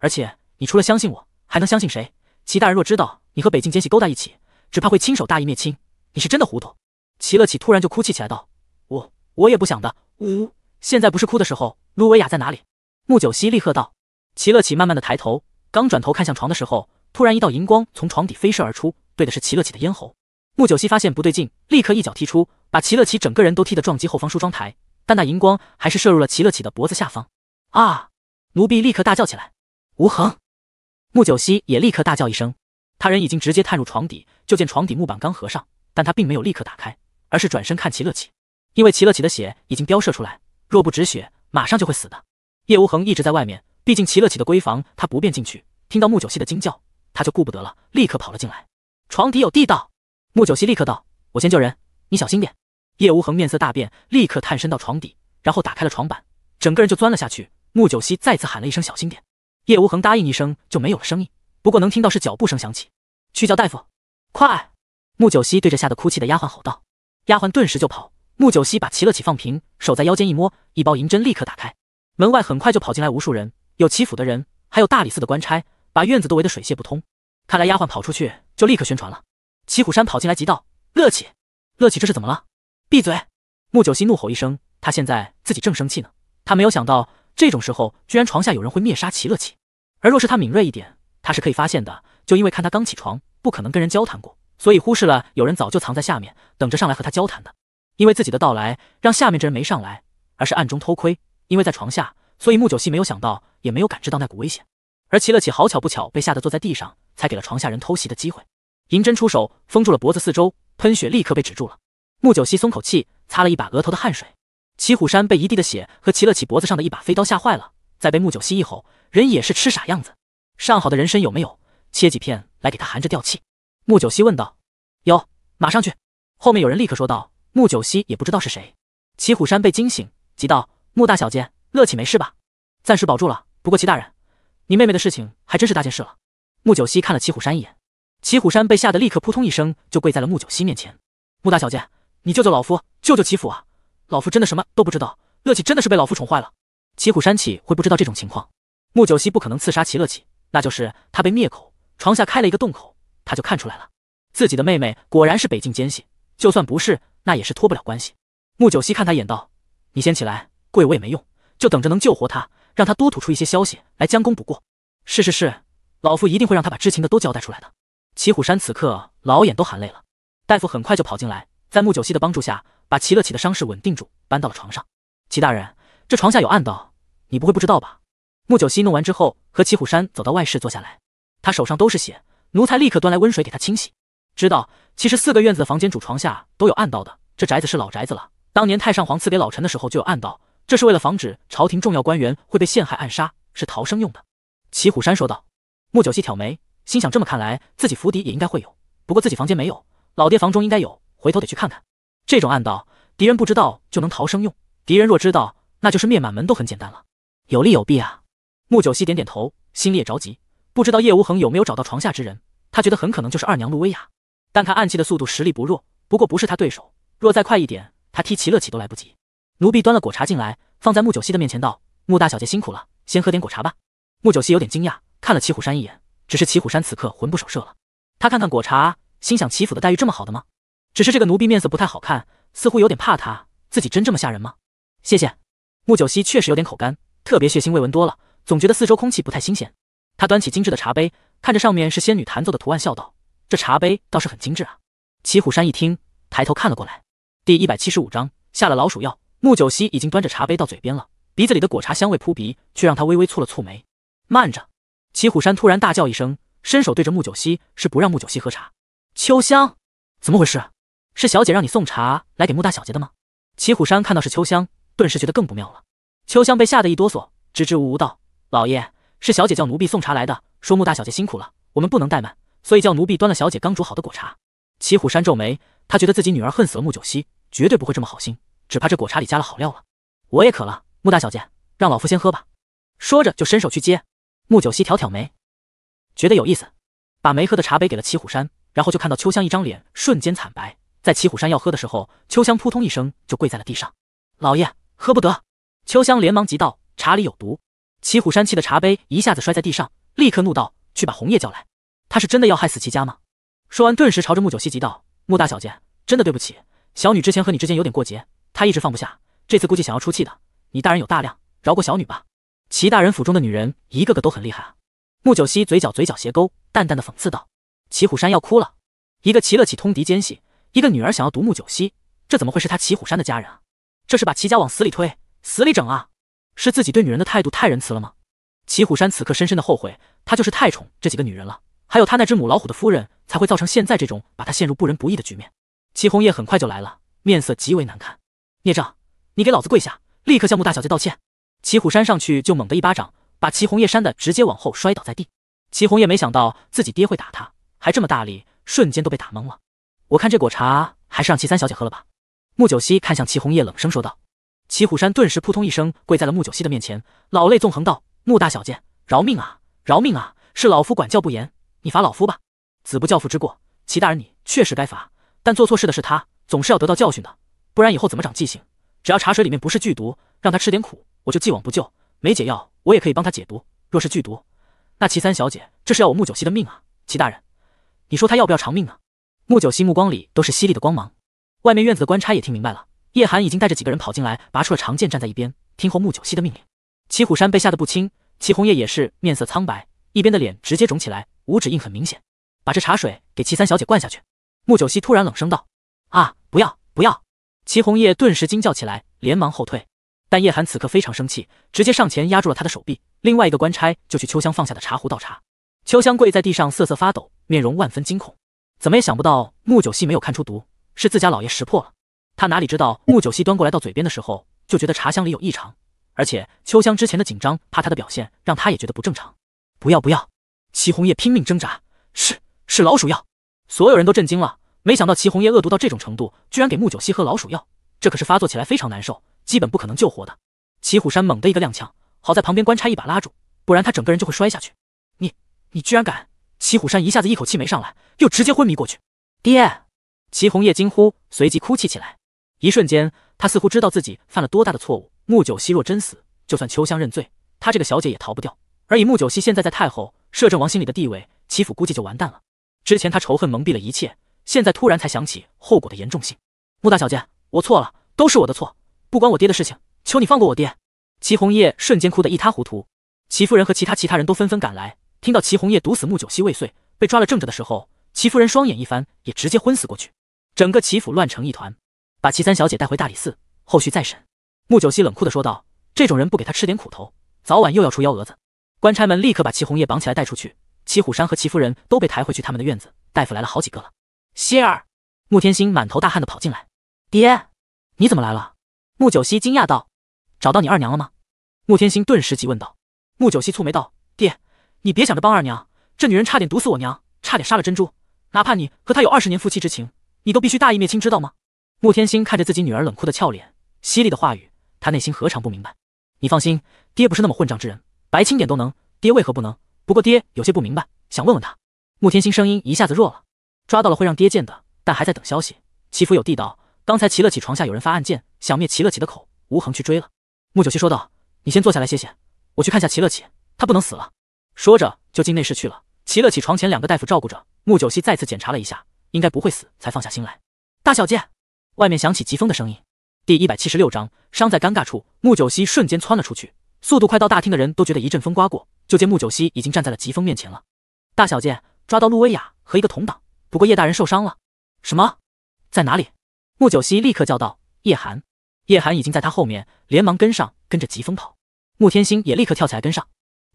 而且你除了相信我，还能相信谁？齐大人若知道你和北境奸细勾搭一起，只怕会亲手大义灭亲。你是真的糊涂。齐乐齐突然就哭泣起来，道：“我我也不想的，呜！现在不是哭的时候。”露维雅在哪里？穆九溪立刻道。齐乐起慢慢的抬头，刚转头看向床的时候，突然一道银光从床底飞射而出，对的是齐乐起的咽喉。穆九溪发现不对劲，立刻一脚踢出，把齐乐起整个人都踢得撞击后方梳妆台，但那银光还是射入了齐乐起的脖子下方。啊！奴婢立刻大叫起来。吴恒，穆九溪也立刻大叫一声，他人已经直接探入床底，就见床底木板刚合上，但他并没有立刻打开，而是转身看齐乐起，因为齐乐起的血已经飙射出来，若不止血，马上就会死的。叶无恒一直在外面，毕竟齐乐起的闺房他不便进去，听到穆九溪的惊叫，他就顾不得了，立刻跑了进来。床底有地道。穆九溪立刻道：“我先救人，你小心点。”叶无恒面色大变，立刻探身到床底，然后打开了床板，整个人就钻了下去。穆九溪再次喊了一声：“小心点！”叶无恒答应一声，就没有了声音。不过能听到是脚步声响起，去叫大夫，快！穆九溪对着吓得哭泣的丫鬟吼道，丫鬟顿时就跑。穆九溪把齐乐起放平，手在腰间一摸，一包银针立刻打开。门外很快就跑进来无数人，有齐府的人，还有大理寺的官差，把院子都围得水泄不通。看来丫鬟跑出去就立刻宣传了。齐虎山跑进来，急道：“乐启，乐启，这是怎么了？”闭嘴！木九溪怒吼一声。他现在自己正生气呢。他没有想到，这种时候居然床下有人会灭杀齐乐启，而若是他敏锐一点，他是可以发现的。就因为看他刚起床，不可能跟人交谈过，所以忽视了有人早就藏在下面，等着上来和他交谈的。因为自己的到来，让下面这人没上来，而是暗中偷窥。因为在床下，所以木九溪没有想到，也没有感知到那股危险。而齐乐启好巧不巧被吓得坐在地上，才给了床下人偷袭的机会。银针出手，封住了脖子四周，喷血立刻被止住了。穆九溪松口气，擦了一把额头的汗水。齐虎山被一地的血和齐乐起脖子上的一把飞刀吓坏了，再被穆九溪一吼，人也是痴傻样子。上好的人参有没有？切几片来给他含着吊气。穆九溪问道。有，马上去。后面有人立刻说道。穆九溪也不知道是谁。齐虎山被惊醒，急道：“穆大小姐，乐起没事吧？暂时保住了。不过齐大人，你妹妹的事情还真是大件事了。”穆九溪看了齐虎山一眼。齐虎山被吓得立刻扑通一声就跪在了穆九溪面前。穆大小姐，你救救老夫，救救齐府啊！老夫真的什么都不知道。乐启真的是被老夫宠坏了，齐虎山岂会不知道这种情况？穆九溪不可能刺杀齐乐启，那就是他被灭口，床下开了一个洞口，他就看出来了。自己的妹妹果然是北境奸细，就算不是，那也是脱不了关系。穆九溪看他眼道：“你先起来，跪我也没用，就等着能救活他，让他多吐出一些消息来，将功补过。”是是是，老夫一定会让他把知情的都交代出来的。齐虎山此刻老眼都含泪了。大夫很快就跑进来，在穆九溪的帮助下，把齐乐启的伤势稳定住，搬到了床上。齐大人，这床下有暗道，你不会不知道吧？穆九溪弄完之后，和齐虎山走到外室坐下来。他手上都是血，奴才立刻端来温水给他清洗。知道，其实四个院子的房间主床下都有暗道的。这宅子是老宅子了，当年太上皇赐给老臣的时候就有暗道，这是为了防止朝廷重要官员会被陷害暗杀，是逃生用的。齐虎山说道。穆九溪挑眉。心想，这么看来，自己府邸也应该会有，不过自己房间没有，老爹房中应该有，回头得去看看。这种暗道，敌人不知道就能逃生用，敌人若知道，那就是灭满门都很简单了。有利有弊啊。穆九溪点点头，心里也着急，不知道叶无恒有没有找到床下之人，他觉得很可能就是二娘陆薇雅，但看暗器的速度，实力不弱，不过不是他对手。若再快一点，他踢齐乐起都来不及。奴婢端了果茶进来，放在穆九溪的面前，道：“穆大小姐辛苦了，先喝点果茶吧。”穆九溪有点惊讶，看了齐虎山一眼。只是齐虎山此刻魂不守舍了，他看看果茶，心想齐府的待遇这么好的吗？只是这个奴婢面色不太好看，似乎有点怕他，自己真这么吓人吗？谢谢。穆九溪确实有点口干，特别血腥味闻多了，总觉得四周空气不太新鲜。他端起精致的茶杯，看着上面是仙女弹奏的图案，笑道：“这茶杯倒是很精致啊。”齐虎山一听，抬头看了过来。第一百七十五章下了老鼠药，穆九溪已经端着茶杯到嘴边了，鼻子里的果茶香味扑鼻，却让他微微蹙了蹙眉。慢着。齐虎山突然大叫一声，伸手对着穆九溪，是不让穆九溪喝茶。秋香，怎么回事？是小姐让你送茶来给穆大小姐的吗？齐虎山看到是秋香，顿时觉得更不妙了。秋香被吓得一哆嗦，支支吾吾道：“老爷，是小姐叫奴婢送茶来的，说穆大小姐辛苦了，我们不能怠慢，所以叫奴婢端了小姐刚煮好的果茶。”齐虎山皱眉，他觉得自己女儿恨死了穆九溪，绝对不会这么好心，只怕这果茶里加了好料了。我也渴了，穆大小姐，让老夫先喝吧。说着就伸手去接。穆九溪挑挑眉，觉得有意思，把没喝的茶杯给了齐虎山，然后就看到秋香一张脸瞬间惨白。在齐虎山要喝的时候，秋香扑通一声就跪在了地上：“老爷，喝不得！”秋香连忙急道：“茶里有毒！”齐虎山气的茶杯一下子摔在地上，立刻怒道：“去把红叶叫来！他是真的要害死齐家吗？”说完，顿时朝着穆九溪急道：“穆大小姐，真的对不起，小女之前和你之间有点过节，她一直放不下，这次估计想要出气的。你大人有大量，饶过小女吧。”齐大人府中的女人一个个都很厉害啊！穆九溪嘴角嘴角斜勾，淡淡的讽刺道：“齐虎山要哭了，一个齐乐起通敌奸细，一个女儿想要独木九溪，这怎么会是他齐虎山的家人啊？这是把齐家往死里推，死里整啊！是自己对女人的态度太仁慈了吗？”齐虎山此刻深深的后悔，他就是太宠这几个女人了，还有他那只母老虎的夫人才会造成现在这种把他陷入不仁不义的局面。齐红叶很快就来了，面色极为难看：“孽障，你给老子跪下，立刻向穆大小姐道歉！”齐虎山上去就猛的一巴掌，把齐红叶扇的直接往后摔倒在地。齐红叶没想到自己爹会打他，还这么大力，瞬间都被打懵了。我看这果茶还是让齐三小姐喝了吧。穆九溪看向齐红叶，冷声说道。齐虎山顿时扑通一声跪在了穆九溪的面前，老泪纵横道：“穆大小姐，饶命啊，饶命啊！是老夫管教不严，你罚老夫吧。子不教，父之过。齐大人，你确实该罚，但做错事的是他，总是要得到教训的，不然以后怎么长记性？只要茶水里面不是剧毒，让他吃点苦。”我就既往不咎，没解药我也可以帮他解毒。若是剧毒，那齐三小姐这是要我穆九溪的命啊！齐大人，你说她要不要偿命呢？穆九溪目光里都是犀利的光芒。外面院子的官差也听明白了，叶寒已经带着几个人跑进来，拔出了长剑，站在一边听候穆九溪的命令。齐虎山被吓得不轻，齐红叶也是面色苍白，一边的脸直接肿起来，五指印很明显。把这茶水给齐三小姐灌下去！穆九溪突然冷声道：“啊，不要，不要！”齐红叶顿时惊叫起来，连忙后退。但叶寒此刻非常生气，直接上前压住了他的手臂。另外一个官差就去秋香放下的茶壶倒茶。秋香跪在地上瑟瑟发抖，面容万分惊恐，怎么也想不到木九溪没有看出毒，是自家老爷识破了。他哪里知道木九溪端过来到嘴边的时候，就觉得茶香里有异常，而且秋香之前的紧张怕他的表现，让他也觉得不正常。不要不要！齐红叶拼命挣扎，是是老鼠药！所有人都震惊了，没想到齐红叶恶毒到这种程度，居然给木九溪喝老鼠药，这可是发作起来非常难受。基本不可能救活的。齐虎山猛地一个踉跄，好在旁边官差一把拉住，不然他整个人就会摔下去。你你居然敢！齐虎山一下子一口气没上来，又直接昏迷过去。爹！祁红叶惊呼，随即哭泣起来。一瞬间，他似乎知道自己犯了多大的错误。穆九溪若真死，就算秋香认罪，他这个小姐也逃不掉。而以穆九溪现在在太后、摄政王心里的地位，齐府估计就完蛋了。之前他仇恨蒙蔽了一切，现在突然才想起后果的严重性。穆大小姐，我错了，都是我的错。不关我爹的事情，求你放过我爹！齐红叶瞬间哭得一塌糊涂。齐夫人和其他其他人都纷纷赶来，听到齐红叶毒死穆九溪未遂，被抓了正着的时候，齐夫人双眼一翻，也直接昏死过去。整个齐府乱成一团，把齐三小姐带回大理寺，后续再审。穆九溪冷酷的说道：“这种人不给他吃点苦头，早晚又要出幺蛾子。”官差们立刻把齐红叶绑起来带出去。齐虎山和齐夫人都被抬回去他们的院子，大夫来了好几个了。希儿，穆天星满头大汗的跑进来：“爹，你怎么来了？”穆九溪惊讶道：“找到你二娘了吗？”穆天星顿时急问道。穆九溪蹙眉道：“爹，你别想着帮二娘，这女人差点毒死我娘，差点杀了珍珠。哪怕你和她有二十年夫妻之情，你都必须大义灭亲，知道吗？”穆天星看着自己女儿冷酷的俏脸，犀利的话语，他内心何尝不明白？你放心，爹不是那么混账之人，白清点都能，爹为何不能？不过爹有些不明白，想问问他。穆天星声音一下子弱了：“抓到了会让爹见的，但还在等消息，祈福有地道。”刚才齐乐起床下有人发暗箭，想灭齐乐起的口，吴恒去追了。穆九溪说道：“你先坐下来歇歇，我去看下齐乐起，他不能死了。”说着就进内室去了。齐乐起床前两个大夫照顾着，穆九溪再次检查了一下，应该不会死，才放下心来。大小姐，外面响起疾风的声音。第一百七十六章，伤在尴尬处。穆九溪瞬间窜了出去，速度快到大厅的人都觉得一阵风刮过，就见穆九溪已经站在了疾风面前了。大小姐，抓到陆威雅和一个同党，不过叶大人受伤了。什么？在哪里？穆九溪立刻叫道：“叶寒！”叶寒已经在他后面，连忙跟上，跟着疾风跑。穆天星也立刻跳起来跟上，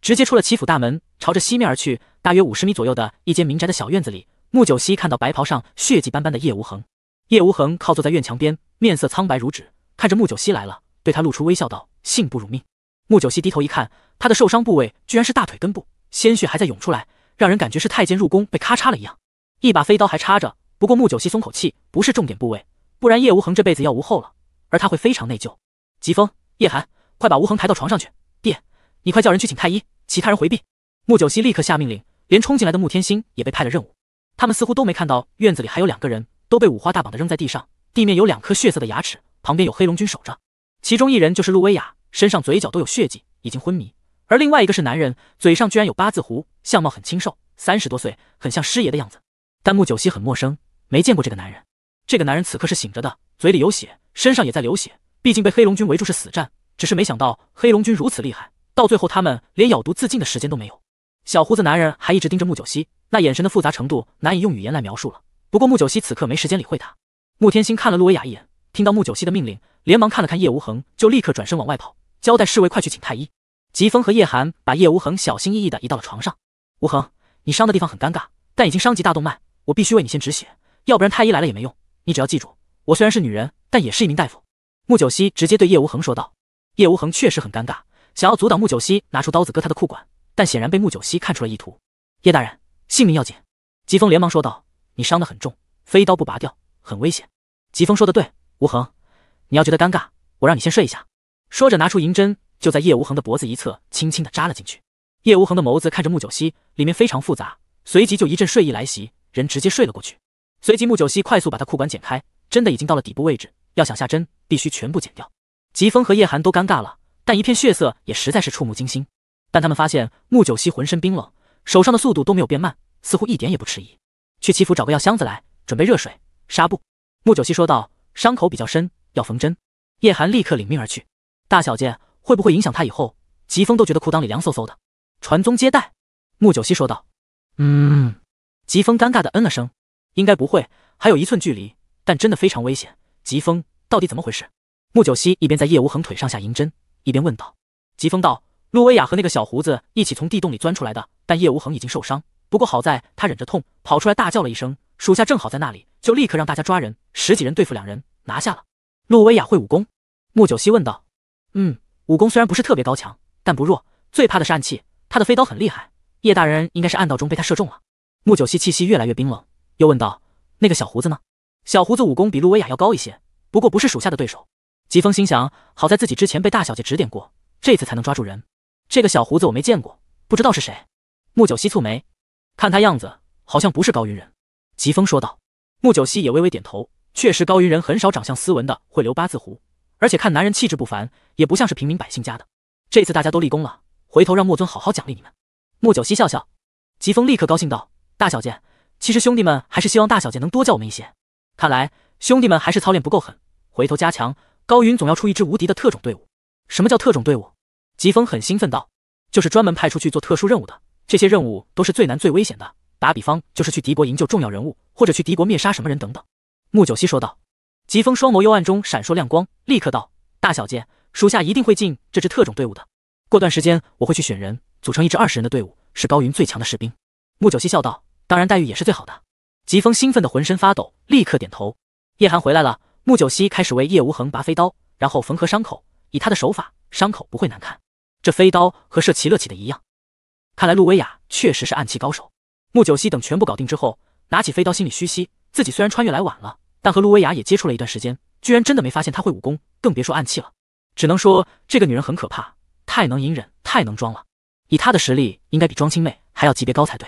直接出了齐府大门，朝着西面而去。大约五十米左右的一间民宅的小院子里，穆九溪看到白袍上血迹斑斑的叶无痕。叶无痕靠坐在院墙边，面色苍白如纸，看着穆九溪来了，对他露出微笑道：“幸不辱命。”穆九溪低头一看，他的受伤部位居然是大腿根部，鲜血还在涌出来，让人感觉是太监入宫被咔嚓了一样，一把飞刀还插着。不过穆九溪松口气，不是重点部位。不然叶无恒这辈子要无后了，而他会非常内疚。疾风、叶寒，快把无恒抬到床上去。爹，你快叫人去请太医，其他人回避。穆九溪立刻下命令，连冲进来的穆天星也被派了任务。他们似乎都没看到院子里还有两个人，都被五花大绑的扔在地上，地面有两颗血色的牙齿，旁边有黑龙军守着。其中一人就是陆威雅，身上嘴角都有血迹，已经昏迷。而另外一个是男人，嘴上居然有八字胡，相貌很清瘦，三十多岁，很像师爷的样子。但穆九溪很陌生，没见过这个男人。这个男人此刻是醒着的，嘴里有血，身上也在流血。毕竟被黑龙军围住是死战，只是没想到黑龙军如此厉害，到最后他们连咬毒自尽的时间都没有。小胡子男人还一直盯着穆九溪，那眼神的复杂程度难以用语言来描述了。不过穆九溪此刻没时间理会他。穆天星看了陆薇雅一眼，听到穆九溪的命令，连忙看了看叶无恒，就立刻转身往外跑，交代侍卫快去请太医。疾风和叶寒把叶无恒小心翼翼地移到了床上。无恒，你伤的地方很尴尬，但已经伤及大动脉，我必须为你先止血，要不然太医来了也没用。你只要记住，我虽然是女人，但也是一名大夫。穆九溪直接对叶无恒说道。叶无恒确实很尴尬，想要阻挡穆九溪拿出刀子割他的裤管，但显然被穆九溪看出了意图。叶大人，性命要紧！疾风连忙说道，你伤得很重，飞刀不拔掉很危险。疾风说的对，无恒，你要觉得尴尬，我让你先睡一下。说着拿出银针，就在叶无恒的脖子一侧轻轻的扎了进去。叶无恒的眸子看着穆九溪，里面非常复杂，随即就一阵睡意来袭，人直接睡了过去。随即，穆九溪快速把他裤管剪开，真的已经到了底部位置。要想下针，必须全部剪掉。疾风和叶寒都尴尬了，但一片血色也实在是触目惊心。但他们发现穆九溪浑身冰冷，手上的速度都没有变慢，似乎一点也不迟疑。去祈福找个药箱子来，准备热水、纱布。穆九溪说道：“伤口比较深，要缝针。”叶寒立刻领命而去。大小姐，会不会影响他以后？疾风都觉得裤裆里凉飕飕的。传宗接代。穆九溪说道：“嗯。”疾风尴尬的嗯了声。应该不会，还有一寸距离，但真的非常危险。疾风，到底怎么回事？穆九溪一边在叶无恒腿上下银针，一边问道。疾风道：“陆威雅和那个小胡子一起从地洞里钻出来的，但叶无恒已经受伤。不过好在他忍着痛跑出来，大叫了一声，属下正好在那里，就立刻让大家抓人。十几人对付两人，拿下了。”陆威雅会武功？穆九溪问道。嗯，武功虽然不是特别高强，但不弱。最怕的是暗器，他的飞刀很厉害。叶大人应该是暗道中被他射中了。穆九溪气息越来越冰冷。又问道：“那个小胡子呢？”小胡子武功比路威亚要高一些，不过不是属下的对手。疾风心想，好在自己之前被大小姐指点过，这次才能抓住人。这个小胡子我没见过，不知道是谁。穆九溪蹙眉，看他样子，好像不是高云人。疾风说道。穆九溪也微微点头，确实，高云人很少长相斯文的，会留八字胡，而且看男人气质不凡，也不像是平民百姓家的。这次大家都立功了，回头让莫尊好好奖励你们。穆九溪笑笑，疾风立刻高兴道：“大小姐。”其实兄弟们还是希望大小姐能多教我们一些。看来兄弟们还是操练不够狠，回头加强。高云总要出一支无敌的特种队伍。什么叫特种队伍？疾风很兴奋道：“就是专门派出去做特殊任务的。这些任务都是最难最危险的。打比方就是去敌国营救重要人物，或者去敌国灭杀什么人等等。”木九溪说道。疾风双眸幽暗中闪烁亮光，立刻道：“大小姐，属下一定会进这支特种队伍的。过段时间我会去选人，组成一支二十人的队伍，是高云最强的士兵。”木九溪笑道。当然，待遇也是最好的。疾风兴奋的浑身发抖，立刻点头。叶寒回来了，穆九溪开始为叶无恒拔飞刀，然后缝合伤口。以他的手法，伤口不会难看。这飞刀和射奇乐起的一样，看来陆薇雅确实是暗器高手。穆九溪等全部搞定之后，拿起飞刀，心里虚吸。自己虽然穿越来晚了，但和陆薇雅也接触了一段时间，居然真的没发现她会武功，更别说暗器了。只能说这个女人很可怕，太能隐忍，太能装了。以她的实力，应该比庄青妹还要级别高才对。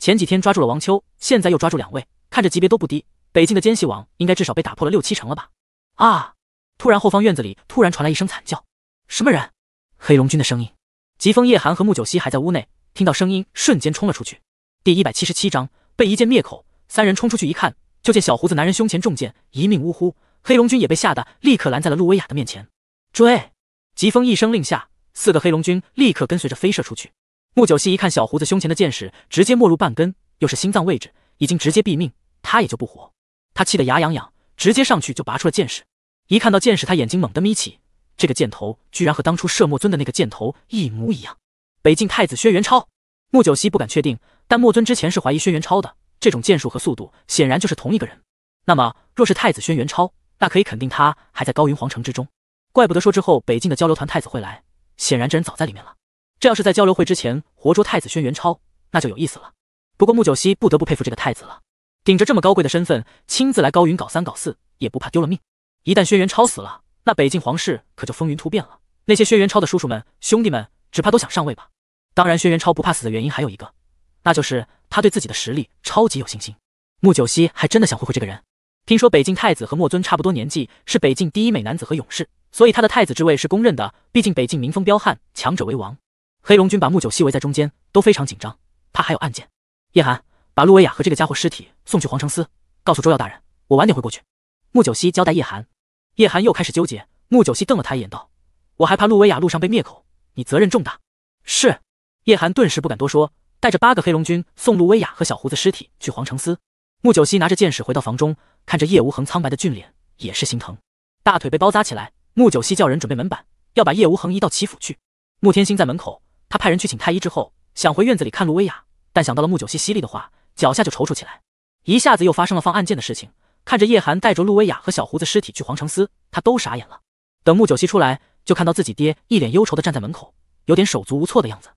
前几天抓住了王秋，现在又抓住两位，看着级别都不低，北境的奸细网应该至少被打破了六七成了吧？啊！突然后方院子里突然传来一声惨叫，什么人？黑龙军的声音。疾风、叶寒和穆九溪还在屋内，听到声音瞬间冲了出去。第一百七十七章被一剑灭口。三人冲出去一看，就见小胡子男人胸前中箭，一命呜呼。黑龙军也被吓得立刻拦在了陆薇雅的面前。追！疾风一声令下，四个黑龙军立刻跟随着飞射出去。穆九溪一看小胡子胸前的剑矢，直接没入半根，又是心脏位置，已经直接毙命，他也就不活。他气得牙痒痒，直接上去就拔出了剑矢。一看到剑矢，他眼睛猛地眯起，这个箭头居然和当初射墨尊的那个箭头一模一样。北境太子轩辕超，穆九溪不敢确定，但墨尊之前是怀疑轩辕超的，这种剑术和速度，显然就是同一个人。那么若是太子轩辕超，那可以肯定他还在高云皇城之中。怪不得说之后北境的交流团太子会来，显然这人早在里面了。这要是在交流会之前活捉太子轩辕超，那就有意思了。不过穆九溪不得不佩服这个太子了，顶着这么高贵的身份，亲自来高云搞三搞四，也不怕丢了命。一旦轩辕超死了，那北境皇室可就风云突变了。那些轩辕超的叔叔们、兄弟们，只怕都想上位吧？当然，轩辕超不怕死的原因还有一个，那就是他对自己的实力超级有信心。穆九溪还真的想会会这个人。听说北境太子和墨尊差不多年纪，是北境第一美男子和勇士，所以他的太子之位是公认的。毕竟北境民风彪悍，强者为王。黑龙军把木九溪围在中间，都非常紧张，他还有暗箭。叶寒把陆威雅和这个家伙尸体送去皇城司，告诉周耀大人，我晚点会过去。木九溪交代叶寒，叶寒又开始纠结。木九溪瞪了他一眼，道：“我还怕陆威雅路上被灭口，你责任重大。”是叶寒顿时不敢多说，带着八个黑龙军送陆威雅和小胡子尸体去皇城司。穆九溪拿着剑矢回到房中，看着叶无恒苍白的俊脸，也是心疼。大腿被包扎起来，穆九溪叫人准备门板，要把叶无恒移到齐府去。穆天星在门口。他派人去请太医之后，想回院子里看陆威雅，但想到了木九溪犀利的话，脚下就踌躇起来。一下子又发生了放暗箭的事情，看着叶寒带着陆威雅和小胡子尸体去皇城司，他都傻眼了。等木九溪出来，就看到自己爹一脸忧愁的站在门口，有点手足无措的样子。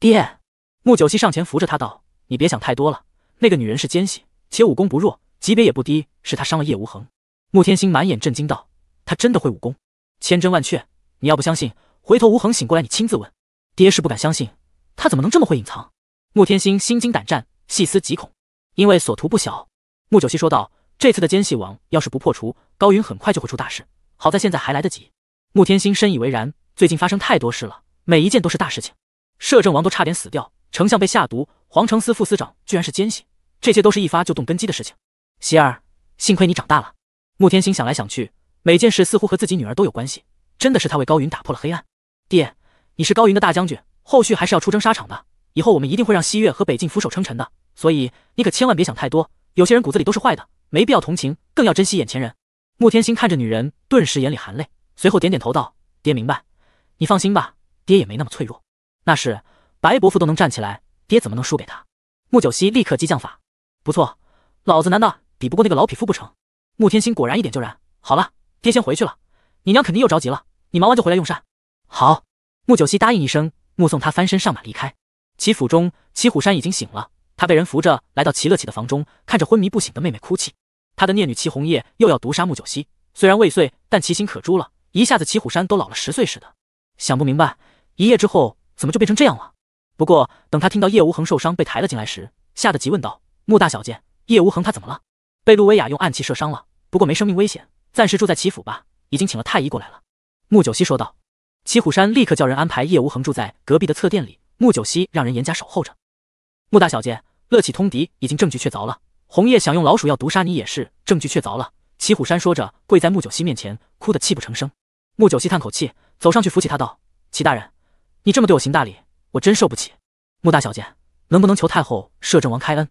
爹，木九溪上前扶着他道：“你别想太多了，那个女人是奸细，且武功不弱，级别也不低，是她伤了叶无恒。”穆天星满眼震惊道：“她真的会武功？千真万确！你要不相信，回头无恒醒过来，你亲自问。”爹是不敢相信，他怎么能这么会隐藏？穆天心心惊胆战，细思极恐，因为所图不小。穆九溪说道：“这次的奸细网要是不破除，高云很快就会出大事。好在现在还来得及。”穆天心深以为然，最近发生太多事了，每一件都是大事情。摄政王都差点死掉，丞相被下毒，皇城司副司长居然是奸细，这些都是一发就动根基的事情。熙儿，幸亏你长大了。穆天心想来想去，每件事似乎和自己女儿都有关系，真的是他为高云打破了黑暗，爹。你是高云的大将军，后续还是要出征沙场的。以后我们一定会让西月和北境俯首称臣的，所以你可千万别想太多。有些人骨子里都是坏的，没必要同情，更要珍惜眼前人。穆天星看着女人，顿时眼里含泪，随后点点头道：“爹明白，你放心吧，爹也没那么脆弱。那是白伯父都能站起来，爹怎么能输给他？”穆九溪立刻激将法：“不错，老子难道比不过那个老匹夫不成？”穆天星果然一点就燃。好了，爹先回去了，你娘肯定又着急了，你忙完就回来用膳。好。穆九溪答应一声，目送他翻身上马离开。齐府中，齐虎山已经醒了，他被人扶着来到齐乐启的房中，看着昏迷不醒的妹妹哭泣。他的孽女齐红叶又要毒杀穆九溪，虽然未遂，但其心可诛了。一下子，齐虎山都老了十岁似的，想不明白一夜之后怎么就变成这样了。不过，等他听到叶无恒受伤被抬了进来时，吓得急问道：“穆大小姐，叶无恒他怎么了？被陆薇雅用暗器射伤了，不过没生命危险，暂时住在齐府吧，已经请了太医过来了。”穆九溪说道。齐虎山立刻叫人安排叶无恒住在隔壁的侧殿里，穆九溪让人严加守候着。穆大小姐，乐起通敌已经证据确凿了，红叶想用老鼠药毒杀你也是证据确凿了。齐虎山说着，跪在穆九溪面前，哭得泣不成声。穆九溪叹口气，走上去扶起他，道：“齐大人，你这么对我行大礼，我真受不起。穆大小姐，能不能求太后、摄政王开恩？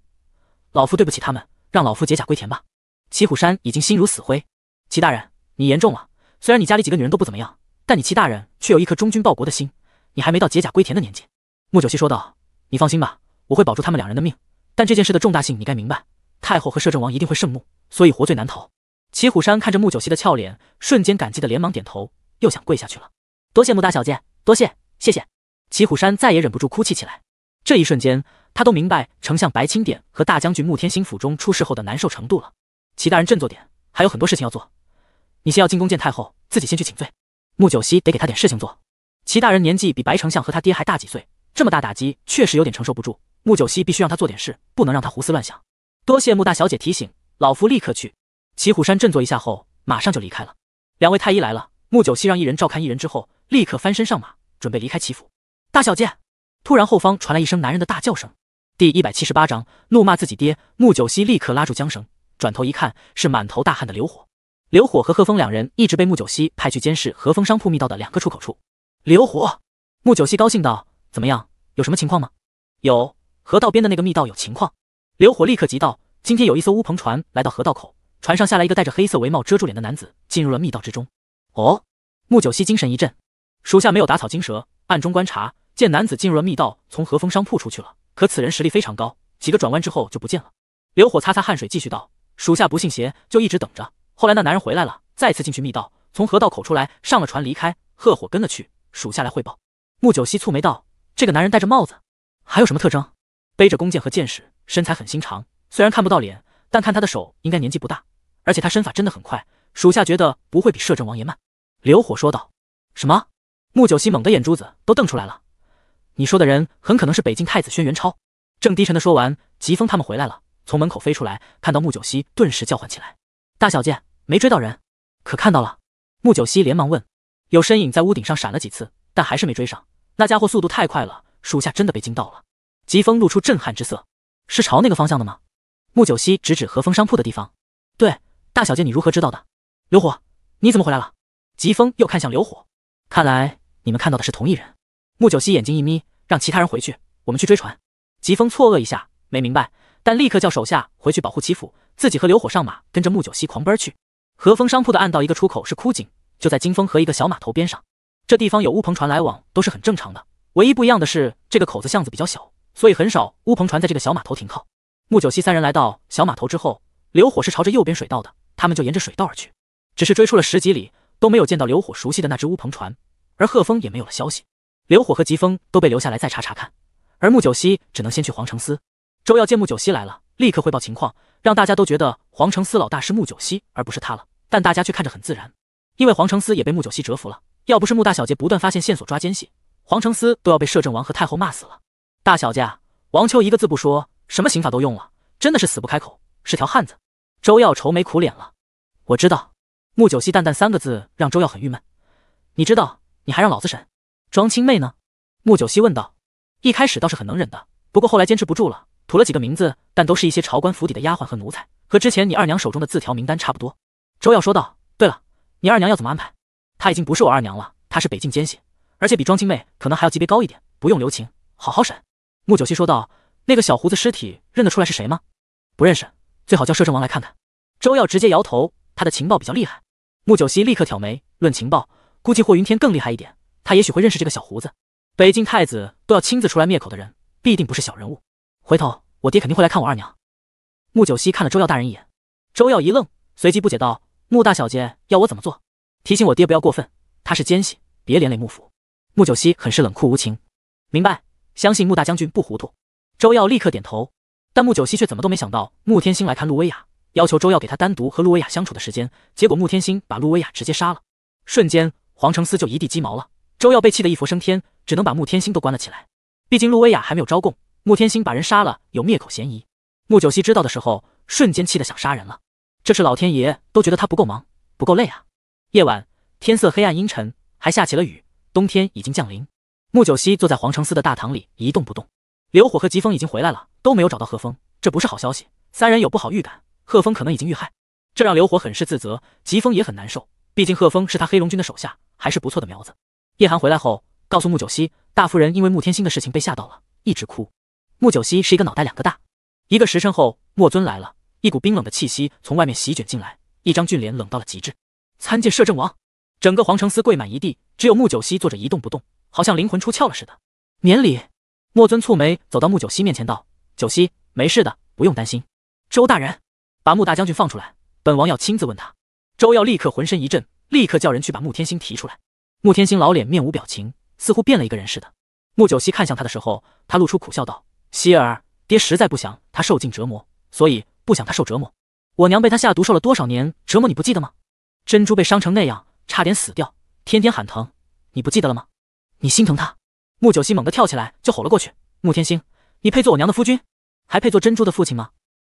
老夫对不起他们，让老夫解甲归田吧。”齐虎山已经心如死灰。齐大人，你言重了。虽然你家里几个女人都不怎么样。但你齐大人却有一颗忠君报国的心，你还没到解甲归田的年纪。”穆九熙说道，“你放心吧，我会保住他们两人的命。但这件事的重大性，你该明白，太后和摄政王一定会盛怒，所以活罪难逃。”齐虎山看着穆九熙的俏脸，瞬间感激的连忙点头，又想跪下去了，“多谢穆大小姐，多谢，谢谢！”齐虎山再也忍不住哭泣起来。这一瞬间，他都明白丞相白清点和大将军穆天星府中出事后的难受程度了。齐大人振作点，还有很多事情要做，你先要进宫见太后，自己先去请罪。穆九熙得给他点事情做。齐大人年纪比白丞相和他爹还大几岁，这么大打击确实有点承受不住。穆九熙必须让他做点事，不能让他胡思乱想。多谢穆大小姐提醒，老夫立刻去。齐虎山振作一下后，马上就离开了。两位太医来了，穆九熙让一人照看一人之后，立刻翻身上马，准备离开齐府。大小姐！突然后方传来一声男人的大叫声。第一百七十八章怒骂自己爹。穆九熙立刻拉住缰绳，转头一看，是满头大汗的刘火。刘火和贺峰两人一直被穆九溪派去监视和风商铺密道的两个出口处。刘火，穆九溪高兴道：“怎么样，有什么情况吗？”“有，河道边的那个密道有情况。”刘火立刻急道：“今天有一艘乌篷船来到河道口，船上下来一个戴着黑色围帽遮住脸的男子，进入了密道之中。”“哦。”穆九溪精神一振，“属下没有打草惊蛇，暗中观察，见男子进入了密道，从和风商铺出去了。可此人实力非常高，几个转弯之后就不见了。”刘火擦擦汗水，继续道：“属下不信邪，就一直等着。”后来那男人回来了，再次进去密道，从河道口出来，上了船离开。贺火跟了去，属下来汇报。穆九溪蹙眉道：“这个男人戴着帽子，还有什么特征？背着弓箭和箭矢，身材很心长。虽然看不到脸，但看他的手，应该年纪不大。而且他身法真的很快，属下觉得不会比摄政王爷慢。”刘火说道。什么？穆九溪猛的眼珠子都瞪出来了。你说的人很可能是北境太子轩辕超。正低沉的说完，疾风他们回来了，从门口飞出来，看到穆九溪，顿时叫唤起来：“大小姐！”没追到人，可看到了？穆九溪连忙问。有身影在屋顶上闪了几次，但还是没追上。那家伙速度太快了，属下真的被惊到了。疾风露出震撼之色。是朝那个方向的吗？穆九溪指指和风商铺的地方。对，大小姐，你如何知道的？刘火，你怎么回来了？疾风又看向刘火。看来你们看到的是同一人。穆九溪眼睛一眯，让其他人回去，我们去追船。疾风错愕一下，没明白，但立刻叫手下回去保护齐府，自己和刘火上马，跟着穆九溪狂奔去。和风商铺的暗道一个出口是枯井，就在金风和一个小码头边上。这地方有乌篷船来往都是很正常的，唯一不一样的是这个口子巷子比较小，所以很少乌篷船在这个小码头停靠。木九溪三人来到小码头之后，流火是朝着右边水道的，他们就沿着水道而去。只是追出了十几里，都没有见到流火熟悉的那只乌篷船，而贺峰也没有了消息。流火和疾风都被留下来再查查看，而木九溪只能先去皇城司。周耀见木九溪来了，立刻汇报情况，让大家都觉得皇城司老大是木九溪而不是他了。但大家却看着很自然，因为黄承思也被穆九溪折服了。要不是穆大小姐不断发现线索抓奸细，黄承思都要被摄政王和太后骂死了。大小姐，王秋一个字不说，什么刑法都用了，真的是死不开口，是条汉子。周耀愁眉苦脸了。我知道。穆九溪淡淡三个字，让周耀很郁闷。你知道，你还让老子审庄青妹呢？穆九溪问道。一开始倒是很能忍的，不过后来坚持不住了，吐了几个名字，但都是一些朝官府邸的丫鬟和奴才，和之前你二娘手中的字条名单差不多。周耀说道：“对了，你二娘要怎么安排？她已经不是我二娘了，她是北境奸细，而且比庄青妹可能还要级别高一点，不用留情，好好审。”穆九溪说道：“那个小胡子尸体认得出来是谁吗？”“不认识，最好叫摄政王来看看。”周耀直接摇头：“他的情报比较厉害。”穆九溪立刻挑眉：“论情报，估计霍云天更厉害一点，他也许会认识这个小胡子。北境太子都要亲自出来灭口的人，必定不是小人物。回头我爹肯定会来看我二娘。”穆九溪看了周耀大人一眼，周耀一愣，随即不解道。穆大小姐要我怎么做？提醒我爹不要过分，他是奸细，别连累穆府。穆九溪很是冷酷无情，明白，相信穆大将军不糊涂。周耀立刻点头，但穆九溪却怎么都没想到，穆天星来看陆威雅，要求周耀给他单独和陆威雅相处的时间，结果穆天星把陆威雅直接杀了，瞬间黄承思就一地鸡毛了。周耀被气得一佛升天，只能把穆天星都关了起来，毕竟陆威雅还没有招供，穆天星把人杀了有灭口嫌疑。穆九溪知道的时候，瞬间气得想杀人了。这是老天爷都觉得他不够忙，不够累啊！夜晚，天色黑暗阴沉，还下起了雨，冬天已经降临。穆九溪坐在皇城司的大堂里一动不动。刘火和疾风已经回来了，都没有找到贺峰，这不是好消息，三人有不好预感，贺峰可能已经遇害，这让刘火很是自责，疾风也很难受，毕竟贺峰是他黑龙军的手下，还是不错的苗子。叶寒回来后告诉穆九溪，大夫人因为穆天星的事情被吓到了，一直哭。穆九溪是一个脑袋两个大。一个时辰后，莫尊来了。一股冰冷的气息从外面席卷进来，一张俊脸冷到了极致。参见摄政王，整个皇城司跪满一地，只有穆九溪坐着一动不动，好像灵魂出窍了似的。免礼。莫尊蹙眉走到穆九溪面前道：“九溪，没事的，不用担心。”周大人，把穆大将军放出来，本王要亲自问他。周耀立刻浑身一震，立刻叫人去把穆天星提出来。穆天星老脸面无表情，似乎变了一个人似的。穆九溪看向他的时候，他露出苦笑道：“希儿，爹实在不想他受尽折磨，所以。”不想他受折磨，我娘被他下毒受了多少年折磨，你不记得吗？珍珠被伤成那样，差点死掉，天天喊疼，你不记得了吗？你心疼他？穆九溪猛地跳起来，就吼了过去：“穆天星，你配做我娘的夫君，还配做珍珠的父亲吗？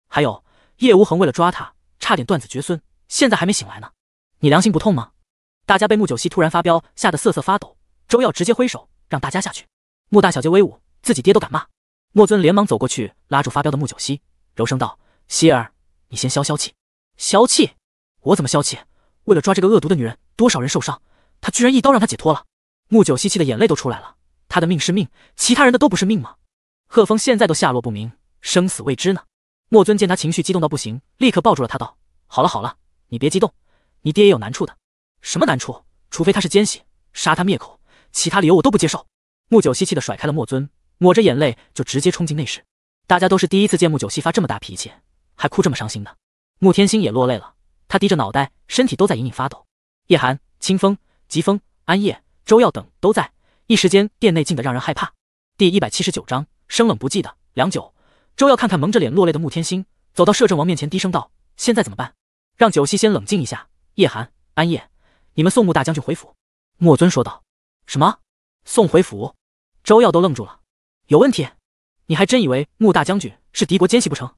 还有叶无恒为了抓他，差点断子绝孙，现在还没醒来呢，你良心不痛吗？”大家被穆九溪突然发飙吓得瑟瑟发抖。周耀直接挥手让大家下去。穆大小姐威武，自己爹都敢骂。莫尊连忙走过去拉住发飙的穆九溪，柔声道。希儿，你先消消气。消气？我怎么消气？为了抓这个恶毒的女人，多少人受伤？她居然一刀让她解脱了。木九溪气的眼泪都出来了。她的命是命，其他人的都不是命吗？贺峰现在都下落不明，生死未知呢。莫尊见他情绪激动到不行，立刻抱住了他，道：“好了好了，你别激动，你爹也有难处的。什么难处？除非他是奸细，杀他灭口，其他理由我都不接受。”木九溪气的甩开了莫尊，抹着眼泪就直接冲进内室。大家都是第一次见木九溪发这么大脾气。还哭这么伤心呢，穆天星也落泪了，他低着脑袋，身体都在隐隐发抖。叶寒、清风、疾风、安夜、周耀等都在，一时间殿内静得让人害怕。第一百七十九章生冷不忌的。良久，周耀看看蒙着脸落泪的穆天星，走到摄政王面前，低声道：“现在怎么办？让九溪先冷静一下。叶寒、安夜，你们送穆大将军回府。”莫尊说道：“什么？送回府？”周耀都愣住了。有问题？你还真以为穆大将军是敌国奸细不成？”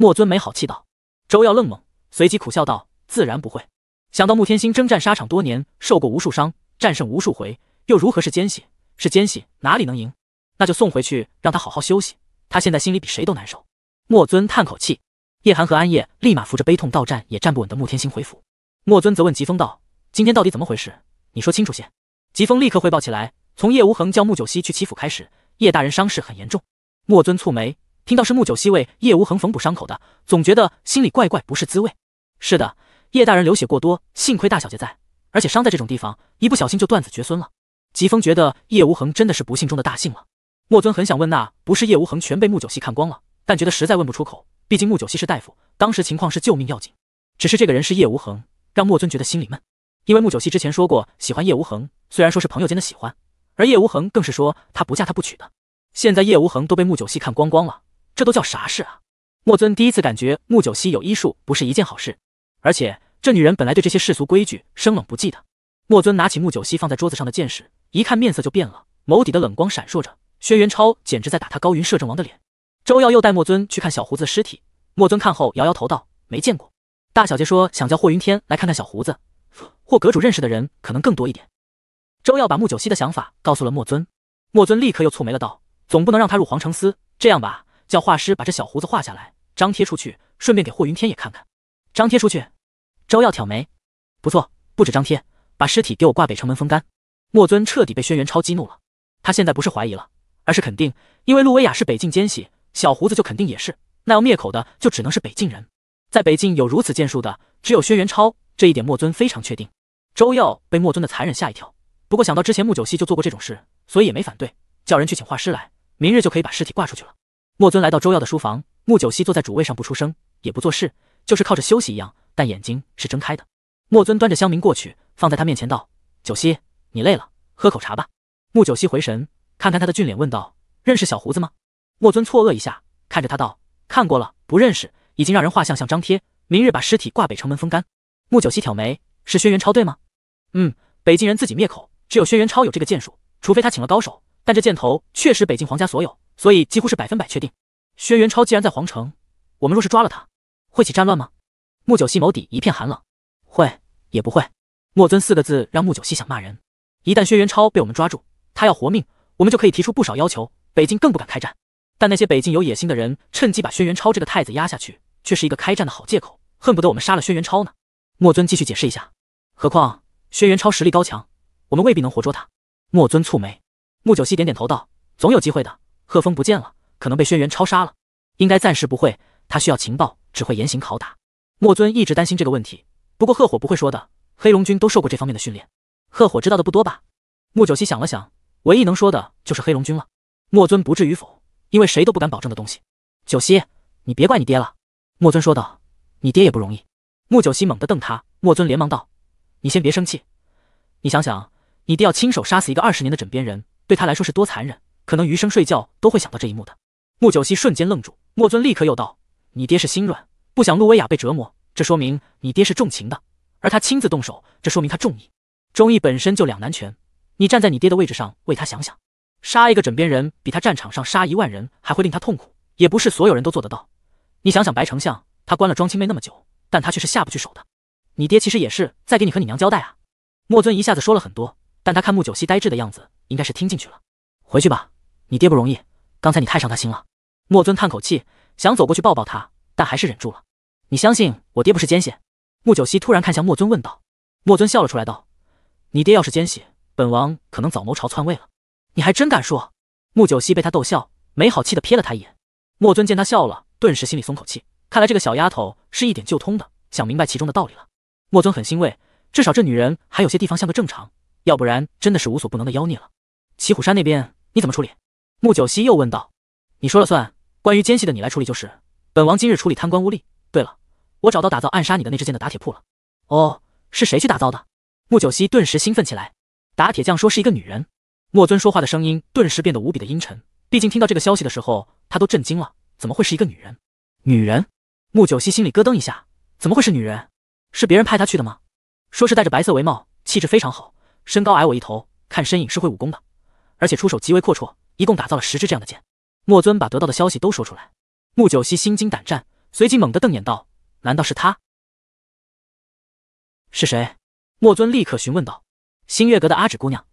莫尊没好气道：“周耀愣懵，随即苦笑道：‘自然不会。’想到慕天星征战沙场多年，受过无数伤，战胜无数回，又如何是奸细？是奸细哪里能赢？那就送回去，让他好好休息。他现在心里比谁都难受。”莫尊叹口气，叶寒和安叶立马扶着悲痛到站也站不稳的慕天星回府。莫尊则问疾风道：“今天到底怎么回事？你说清楚些。”疾风立刻汇报起来：“从叶无恒叫穆九溪去齐府开始，叶大人伤势很严重。”莫尊蹙眉。听到是木九熙为叶无恒缝补伤口的，总觉得心里怪怪，不是滋味。是的，叶大人流血过多，幸亏大小姐在，而且伤在这种地方，一不小心就断子绝孙了。疾风觉得叶无恒真的是不幸中的大幸了。莫尊很想问，那不是叶无恒全被木九熙看光了，但觉得实在问不出口，毕竟木九熙是大夫，当时情况是救命要紧。只是这个人是叶无恒，让莫尊觉得心里闷，因为木九熙之前说过喜欢叶无恒，虽然说是朋友间的喜欢，而叶无恒更是说他不嫁他不娶的。现在叶无恒都被木九熙看光光了。这都叫啥事啊！墨尊第一次感觉穆九溪有医术不是一件好事，而且这女人本来对这些世俗规矩生冷不忌的。墨尊拿起穆九溪放在桌子上的剑时，一看面色就变了，眸底的冷光闪烁着。轩辕超简直在打他高云摄政王的脸。周耀又带墨尊去看小胡子尸体，墨尊看后摇摇头道：“没见过。”大小姐说想叫霍云天来看看小胡子，霍阁主认识的人可能更多一点。周耀把穆九溪的想法告诉了墨尊，墨尊立刻又蹙眉了道：“总不能让他入皇城司，这样吧。”叫画师把这小胡子画下来，张贴出去，顺便给霍云天也看看。张贴出去，周耀挑眉，不错，不止张贴，把尸体给我挂北城门风干。莫尊彻底被轩辕超激怒了，他现在不是怀疑了，而是肯定，因为陆威雅是北境奸细，小胡子就肯定也是，那要灭口的就只能是北境人。在北境有如此剑术的，只有轩辕超，这一点莫尊非常确定。周耀被莫尊的残忍吓一跳，不过想到之前穆九溪就做过这种事，所以也没反对，叫人去请画师来，明日就可以把尸体挂出去了。莫尊来到周耀的书房，穆九溪坐在主位上不出声，也不做事，就是靠着休息一样，但眼睛是睁开的。莫尊端着香茗过去，放在他面前道：“九溪，你累了，喝口茶吧。”穆九溪回神，看看他的俊脸，问道：“认识小胡子吗？”莫尊错愕一下，看着他道：“看过了，不认识，已经让人画像像张贴，明日把尸体挂北城门风干。”穆九溪挑眉：“是轩辕超对吗？”“嗯，北境人自己灭口，只有轩辕超有这个剑术，除非他请了高手，但这箭头确实北境皇家所有。”所以几乎是百分百确定，轩辕超既然在皇城，我们若是抓了他，会起战乱吗？木九溪眸底一片寒冷，会也不会。莫尊四个字让穆九溪想骂人。一旦轩辕超被我们抓住，他要活命，我们就可以提出不少要求。北境更不敢开战，但那些北境有野心的人趁机把轩辕超这个太子压下去，却是一个开战的好借口。恨不得我们杀了轩辕超呢。莫尊继续解释一下。何况轩辕超实力高强，我们未必能活捉他。莫尊蹙眉，穆九溪点点头道：“总有机会的。”贺峰不见了，可能被轩辕超杀了。应该暂时不会，他需要情报，只会严刑拷打。莫尊一直担心这个问题，不过贺火不会说的。黑龙军都受过这方面的训练，贺火知道的不多吧？木九溪想了想，唯一能说的就是黑龙军了。莫尊不置与否，因为谁都不敢保证的东西。九溪，你别怪你爹了。莫尊说道，你爹也不容易。木九溪猛地瞪他，莫尊连忙道，你先别生气，你想想，你爹要亲手杀死一个二十年的枕边人，对他来说是多残忍。可能余生睡觉都会想到这一幕的。穆九溪瞬间愣住，莫尊立刻又道：“你爹是心软，不想陆薇雅被折磨，这说明你爹是重情的；而他亲自动手，这说明他重义。忠义本身就两难全，你站在你爹的位置上，为他想想，杀一个枕边人比他战场上杀一万人还会令他痛苦，也不是所有人都做得到。你想想白丞相，他关了庄青妹那么久，但他却是下不去手的。你爹其实也是在给你和你娘交代啊。”莫尊一下子说了很多，但他看穆九溪呆滞的样子，应该是听进去了。回去吧。你爹不容易，刚才你太伤他心了。莫尊叹口气，想走过去抱抱他，但还是忍住了。你相信我爹不是奸细？穆九溪突然看向莫尊问道。莫尊笑了出来道：“你爹要是奸细，本王可能早谋朝篡位了。”你还真敢说？穆九溪被他逗笑，没好气的瞥了他一眼。莫尊见他笑了，顿时心里松口气，看来这个小丫头是一点就通的，想明白其中的道理了。莫尊很欣慰，至少这女人还有些地方像个正常，要不然真的是无所不能的妖孽了。齐虎山那边你怎么处理？穆九溪又问道：“你说了算，关于奸细的你来处理就是。本王今日处理贪官污吏。对了，我找到打造暗杀你的那支箭的打铁铺了。哦，是谁去打造的？”穆九溪顿时兴奋起来。打铁匠说是一个女人。莫尊说话的声音顿时变得无比的阴沉，毕竟听到这个消息的时候，他都震惊了。怎么会是一个女人？女人？穆九溪心里咯噔一下，怎么会是女人？是别人派她去的吗？说是戴着白色帷帽，气质非常好，身高矮我一头，看身影是会武功的，而且出手极为阔绰。一共打造了十支这样的剑。莫尊把得到的消息都说出来。穆九溪心惊胆战，随即猛地瞪眼道：“难道是他？是谁？”莫尊立刻询问道：“星月阁的阿芷姑娘。”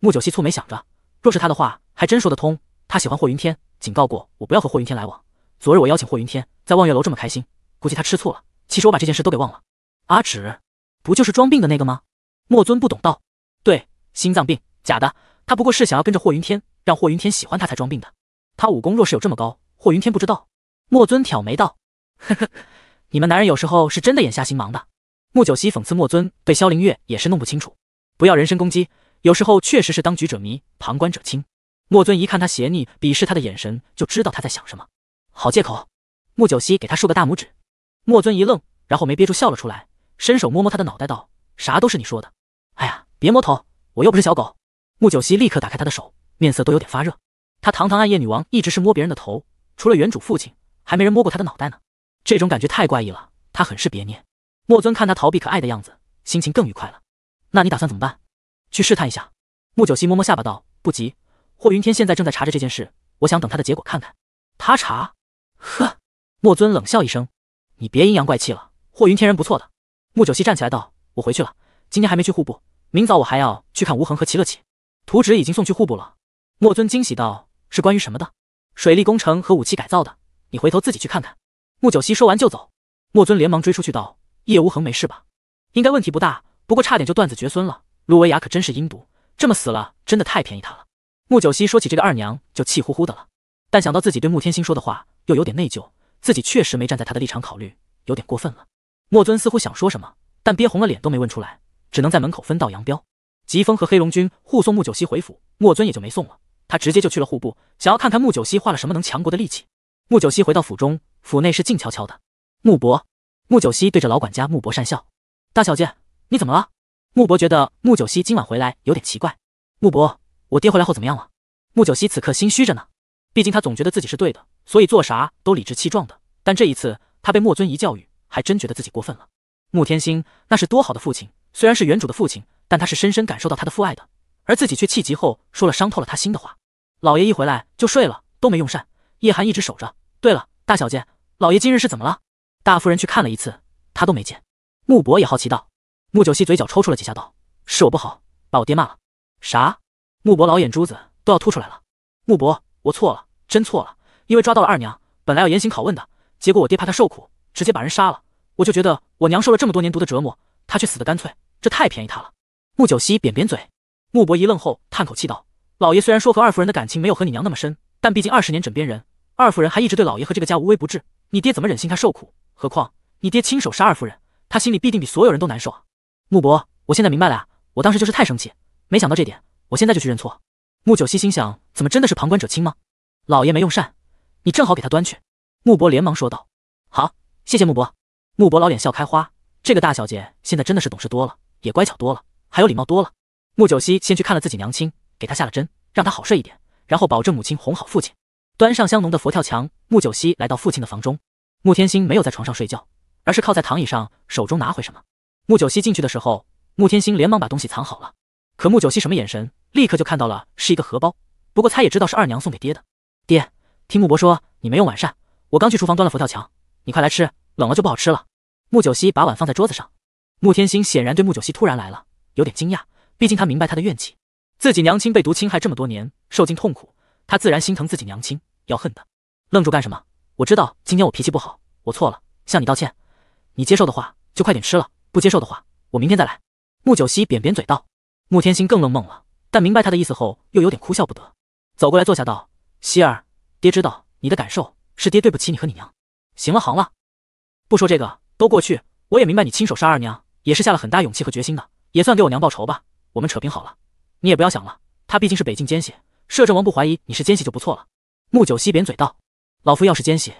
穆九溪蹙眉想着：“若是他的话，还真说得通。他喜欢霍云天，警告过我不要和霍云天来往。昨日我邀请霍云天在望月楼这么开心，估计他吃醋了。其实我把这件事都给忘了。阿芷，不就是装病的那个吗？”莫尊不懂道：“对，心脏病，假的。他不过是想要跟着霍云天。”让霍云天喜欢他才装病的，他武功若是有这么高，霍云天不知道。莫尊挑眉道：“呵呵，你们男人有时候是真的眼瞎心盲的。”穆九溪讽刺莫尊，对萧凌月也是弄不清楚。不要人身攻击，有时候确实是当局者迷，旁观者清。莫尊一看他邪腻鄙视他的眼神，就知道他在想什么。好借口。穆九溪给他竖个大拇指。莫尊一愣，然后没憋住笑了出来，伸手摸摸他的脑袋，道：“啥都是你说的。”哎呀，别摸头，我又不是小狗。穆九溪立刻打开他的手。面色都有点发热，她堂堂暗夜女王一直是摸别人的头，除了原主父亲，还没人摸过她的脑袋呢。这种感觉太怪异了，她很是别扭。莫尊看她逃避可爱的样子，心情更愉快了。那你打算怎么办？去试探一下。穆九溪摸摸下巴道：“不急，霍云天现在正在查着这件事，我想等他的结果看看。”他查？呵！莫尊冷笑一声：“你别阴阳怪气了，霍云天人不错的。”穆九溪站起来道：“我回去了，今天还没去户部，明早我还要去看吴恒和齐乐起。图纸已经送去户部了。”莫尊惊喜道：“是关于什么的？水利工程和武器改造的。你回头自己去看看。”穆九溪说完就走，莫尊连忙追出去道：“叶无恒没事吧？应该问题不大，不过差点就断子绝孙了。陆薇雅可真是阴毒，这么死了真的太便宜她了。”穆九溪说起这个二娘就气呼呼的了，但想到自己对穆天星说的话，又有点内疚，自己确实没站在他的立场考虑，有点过分了。莫尊似乎想说什么，但憋红了脸都没问出来，只能在门口分道扬镳。疾风和黑龙军护送穆九溪回府，莫尊也就没送了。他直接就去了户部，想要看看穆九溪画了什么能强国的力气。穆九溪回到府中，府内是静悄悄的。穆伯，穆九溪对着老管家穆伯讪笑：“大小姐，你怎么了？”穆伯觉得穆九溪今晚回来有点奇怪。穆伯，我爹回来后怎么样了？穆九溪此刻心虚着呢，毕竟他总觉得自己是对的，所以做啥都理直气壮的。但这一次，他被莫尊仪教育，还真觉得自己过分了。穆天星那是多好的父亲，虽然是原主的父亲，但他是深深感受到他的父爱的，而自己却气急后说了伤透了他心的话。老爷一回来就睡了，都没用膳。叶寒一直守着。对了，大小姐，老爷今日是怎么了？大夫人去看了一次，他都没见。穆伯也好奇道。穆九溪嘴角抽搐了几下，道：“是我不好，把我爹骂了。”啥？穆伯老眼珠子都要凸出来了。穆伯，我错了，真错了。因为抓到了二娘，本来要严刑拷问的，结果我爹怕她受苦，直接把人杀了。我就觉得我娘受了这么多年毒的折磨，她却死得干脆，这太便宜她了。穆九溪扁扁嘴。穆伯一愣后，叹口气道。老爷虽然说和二夫人的感情没有和你娘那么深，但毕竟二十年枕边人，二夫人还一直对老爷和这个家无微不至。你爹怎么忍心她受苦？何况你爹亲手杀二夫人，他心里必定比所有人都难受啊！穆伯，我现在明白了啊，我当时就是太生气，没想到这点。我现在就去认错。穆九溪心想，怎么真的是旁观者清吗？老爷没用膳，你正好给他端去。穆伯连忙说道：“好，谢谢穆伯。”穆伯老脸笑开花，这个大小姐现在真的是懂事多了，也乖巧多了，还有礼貌多了。穆九溪先去看了自己娘亲。给他下了针，让他好睡一点，然后保证母亲哄好父亲，端上香浓的佛跳墙。穆九溪来到父亲的房中，穆天星没有在床上睡觉，而是靠在躺椅上，手中拿回什么。穆九溪进去的时候，穆天星连忙把东西藏好了。可穆九溪什么眼神，立刻就看到了是一个荷包。不过他也知道是二娘送给爹的。爹，听穆伯说你没用晚膳，我刚去厨房端了佛跳墙，你快来吃，冷了就不好吃了。穆九溪把碗放在桌子上，穆天星显然对穆九溪突然来了有点惊讶，毕竟他明白他的怨气。自己娘亲被毒侵害这么多年，受尽痛苦，他自然心疼自己娘亲，要恨的。愣住干什么？我知道今天我脾气不好，我错了，向你道歉。你接受的话，就快点吃了；不接受的话，我明天再来。穆九溪扁扁嘴道。穆天心更愣懵了，但明白他的意思后，又有点哭笑不得，走过来坐下道：“希儿，爹知道你的感受，是爹对不起你和你娘。行了，行了，不说这个，都过去。我也明白你亲手杀二娘，也是下了很大勇气和决心的，也算给我娘报仇吧。我们扯平好了。”你也不要想了，他毕竟是北境奸细，摄政王不怀疑你是奸细就不错了。穆九溪扁嘴道：“老夫要是奸细，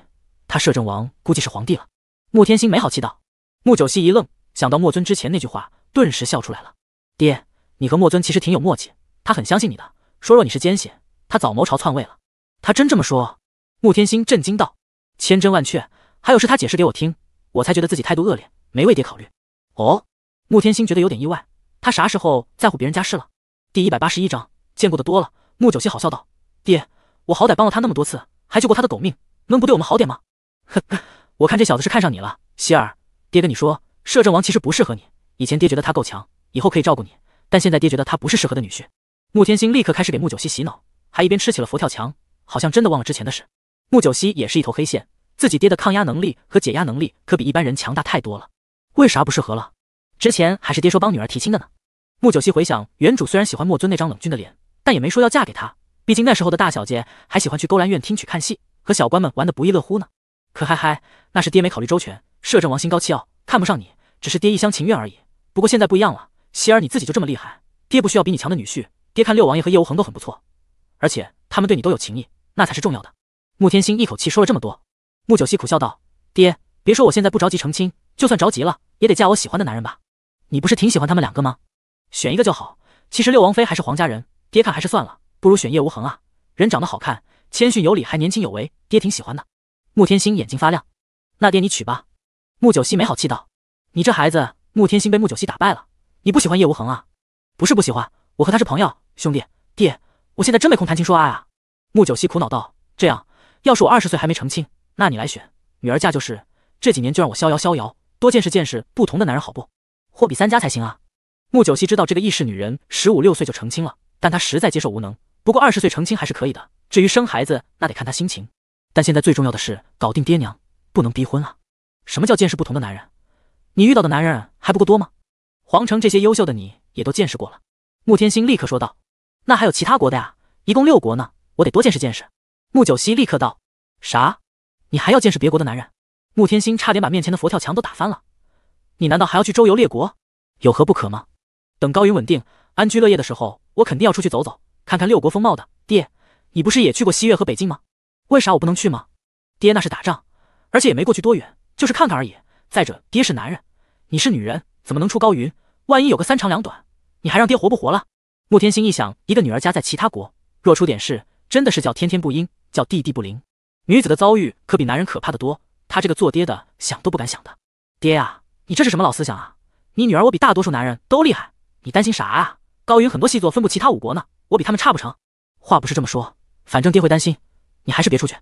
他摄政王估计是皇帝了。”穆天星没好气道。穆九溪一愣，想到莫尊之前那句话，顿时笑出来了。爹，你和莫尊其实挺有默契，他很相信你的。说若你是奸细，他早谋朝篡位了。他真这么说？穆天星震惊道。千真万确，还有是他解释给我听，我才觉得自己态度恶劣，没为爹考虑。哦，穆天星觉得有点意外，他啥时候在乎别人家事了？第一百八十一章见过的多了，木九溪好笑道：“爹，我好歹帮了他那么多次，还救过他的狗命，能不对我们好点吗？”呵呵，我看这小子是看上你了，希儿。爹跟你说，摄政王其实不适合你。以前爹觉得他够强，以后可以照顾你，但现在爹觉得他不是适合的女婿。穆天星立刻开始给穆九溪洗脑，还一边吃起了佛跳墙，好像真的忘了之前的事。穆九溪也是一头黑线，自己爹的抗压能力和解压能力可比一般人强大太多了。为啥不适合了？之前还是爹说帮女儿提亲的呢。穆九溪回想，原主虽然喜欢莫尊那张冷峻的脸，但也没说要嫁给他。毕竟那时候的大小姐还喜欢去勾栏院听曲看戏，和小官们玩得不亦乐乎呢。可嗨嗨，那是爹没考虑周全。摄政王心高气傲，看不上你，只是爹一厢情愿而已。不过现在不一样了，希儿你自己就这么厉害，爹不需要比你强的女婿。爹看六王爷和叶无恒都很不错，而且他们对你都有情谊，那才是重要的。穆天星一口气说了这么多，穆九溪苦笑道：“爹，别说我现在不着急成亲，就算着急了，也得嫁我喜欢的男人吧？你不是挺喜欢他们两个吗？”选一个就好。其实六王妃还是皇家人，爹看还是算了，不如选叶无恒啊，人长得好看，谦逊有礼，还年轻有为，爹挺喜欢的。穆天星眼睛发亮。那爹你娶吧。穆九溪没好气道：“你这孩子！”穆天星被穆九溪打败了，你不喜欢叶无恒啊？不是不喜欢，我和他是朋友，兄弟，爹，我现在真没空谈情说爱啊。穆九溪苦恼道：“这样，要是我二十岁还没成亲，那你来选，女儿嫁就是。这几年就让我逍遥逍遥，多见识见识不同的男人，好不？货比三家才行啊。”穆九溪知道这个异世女人十五六岁就成亲了，但他实在接受无能。不过二十岁成亲还是可以的，至于生孩子，那得看她心情。但现在最重要的是搞定爹娘，不能逼婚啊！什么叫见识不同的男人？你遇到的男人还不够多吗？皇城这些优秀的你也都见识过了。穆天星立刻说道：“那还有其他国的呀，一共六国呢，我得多见识见识。”穆九溪立刻道：“啥？你还要见识别国的男人？”穆天星差点把面前的佛跳墙都打翻了。你难道还要去周游列国？有何不可吗？等高云稳定、安居乐业的时候，我肯定要出去走走，看看六国风貌的。爹，你不是也去过西岳和北境吗？为啥我不能去吗？爹那是打仗，而且也没过去多远，就是看看而已。再者，爹是男人，你是女人，怎么能出高云？万一有个三长两短，你还让爹活不活了？慕天星一想，一个女儿家在其他国，若出点事，真的是叫天天不应，叫地地不灵。女子的遭遇可比男人可怕的多，他这个做爹的想都不敢想的。爹呀，你这是什么老思想啊？你女儿我比大多数男人都厉害。你担心啥啊？高云很多细作分布其他五国呢，我比他们差不成？话不是这么说，反正爹会担心，你还是别出去。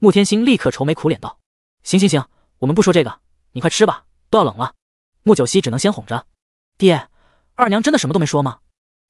沐天星立刻愁眉苦脸道：“行行行，我们不说这个，你快吃吧，都要冷了。”沐九溪只能先哄着。爹，二娘真的什么都没说吗？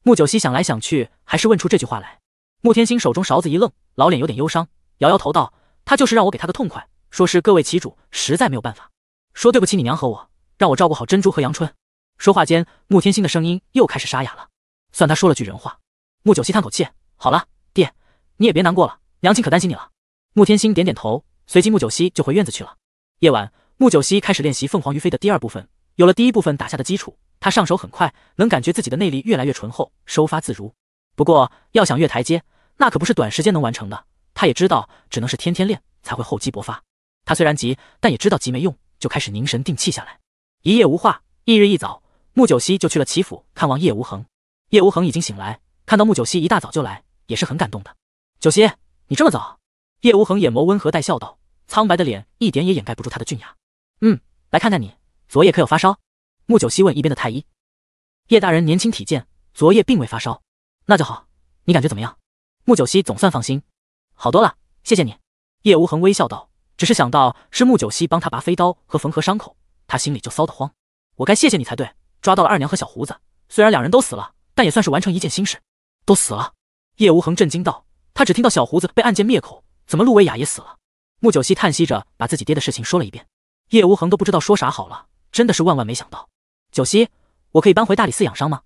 沐九溪想来想去，还是问出这句话来。沐天星手中勺子一愣，老脸有点忧伤，摇摇头道：“他就是让我给他个痛快，说是各为其主，实在没有办法，说对不起你娘和我，让我照顾好珍珠和阳春。”说话间，穆天星的声音又开始沙哑了。算他说了句人话。穆九溪叹口气：“好了，爹，你也别难过了，娘亲可担心你了。”穆天星点点头，随即穆九溪就回院子去了。夜晚，穆九溪开始练习《凤凰于飞》的第二部分。有了第一部分打下的基础，他上手很快，能感觉自己的内力越来越醇厚，收发自如。不过，要想越台阶，那可不是短时间能完成的。他也知道，只能是天天练才会厚积薄发。他虽然急，但也知道急没用，就开始凝神定气下来。一夜无话。翌日一早。穆九溪就去了齐府看望叶无恒。叶无恒已经醒来，看到穆九溪一大早就来，也是很感动的。九溪，你这么早？叶无恒眼眸温和带笑道，苍白的脸一点也掩盖不住他的俊雅。嗯，来看看你，昨夜可有发烧？穆九溪问一边的太医。叶大人年轻体健，昨夜并未发烧，那就好。你感觉怎么样？穆九溪总算放心，好多了，谢谢你。叶无恒微笑道，只是想到是穆九溪帮他拔飞刀和缝合伤口，他心里就骚得慌。我该谢谢你才对。抓到了二娘和小胡子，虽然两人都死了，但也算是完成一件心事。都死了？叶无恒震惊道，他只听到小胡子被暗箭灭口，怎么陆薇雅也死了？穆九溪叹息着把自己爹的事情说了一遍，叶无恒都不知道说啥好了，真的是万万没想到。九溪，我可以搬回大理寺养伤吗？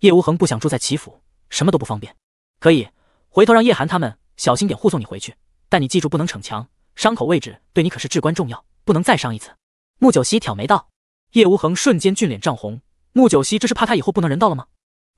叶无恒不想住在齐府，什么都不方便。可以，回头让叶寒他们小心点护送你回去，但你记住不能逞强，伤口位置对你可是至关重要，不能再伤一次。穆九溪挑眉道，叶无恒瞬间俊脸涨红。穆九溪，这是怕他以后不能人道了吗？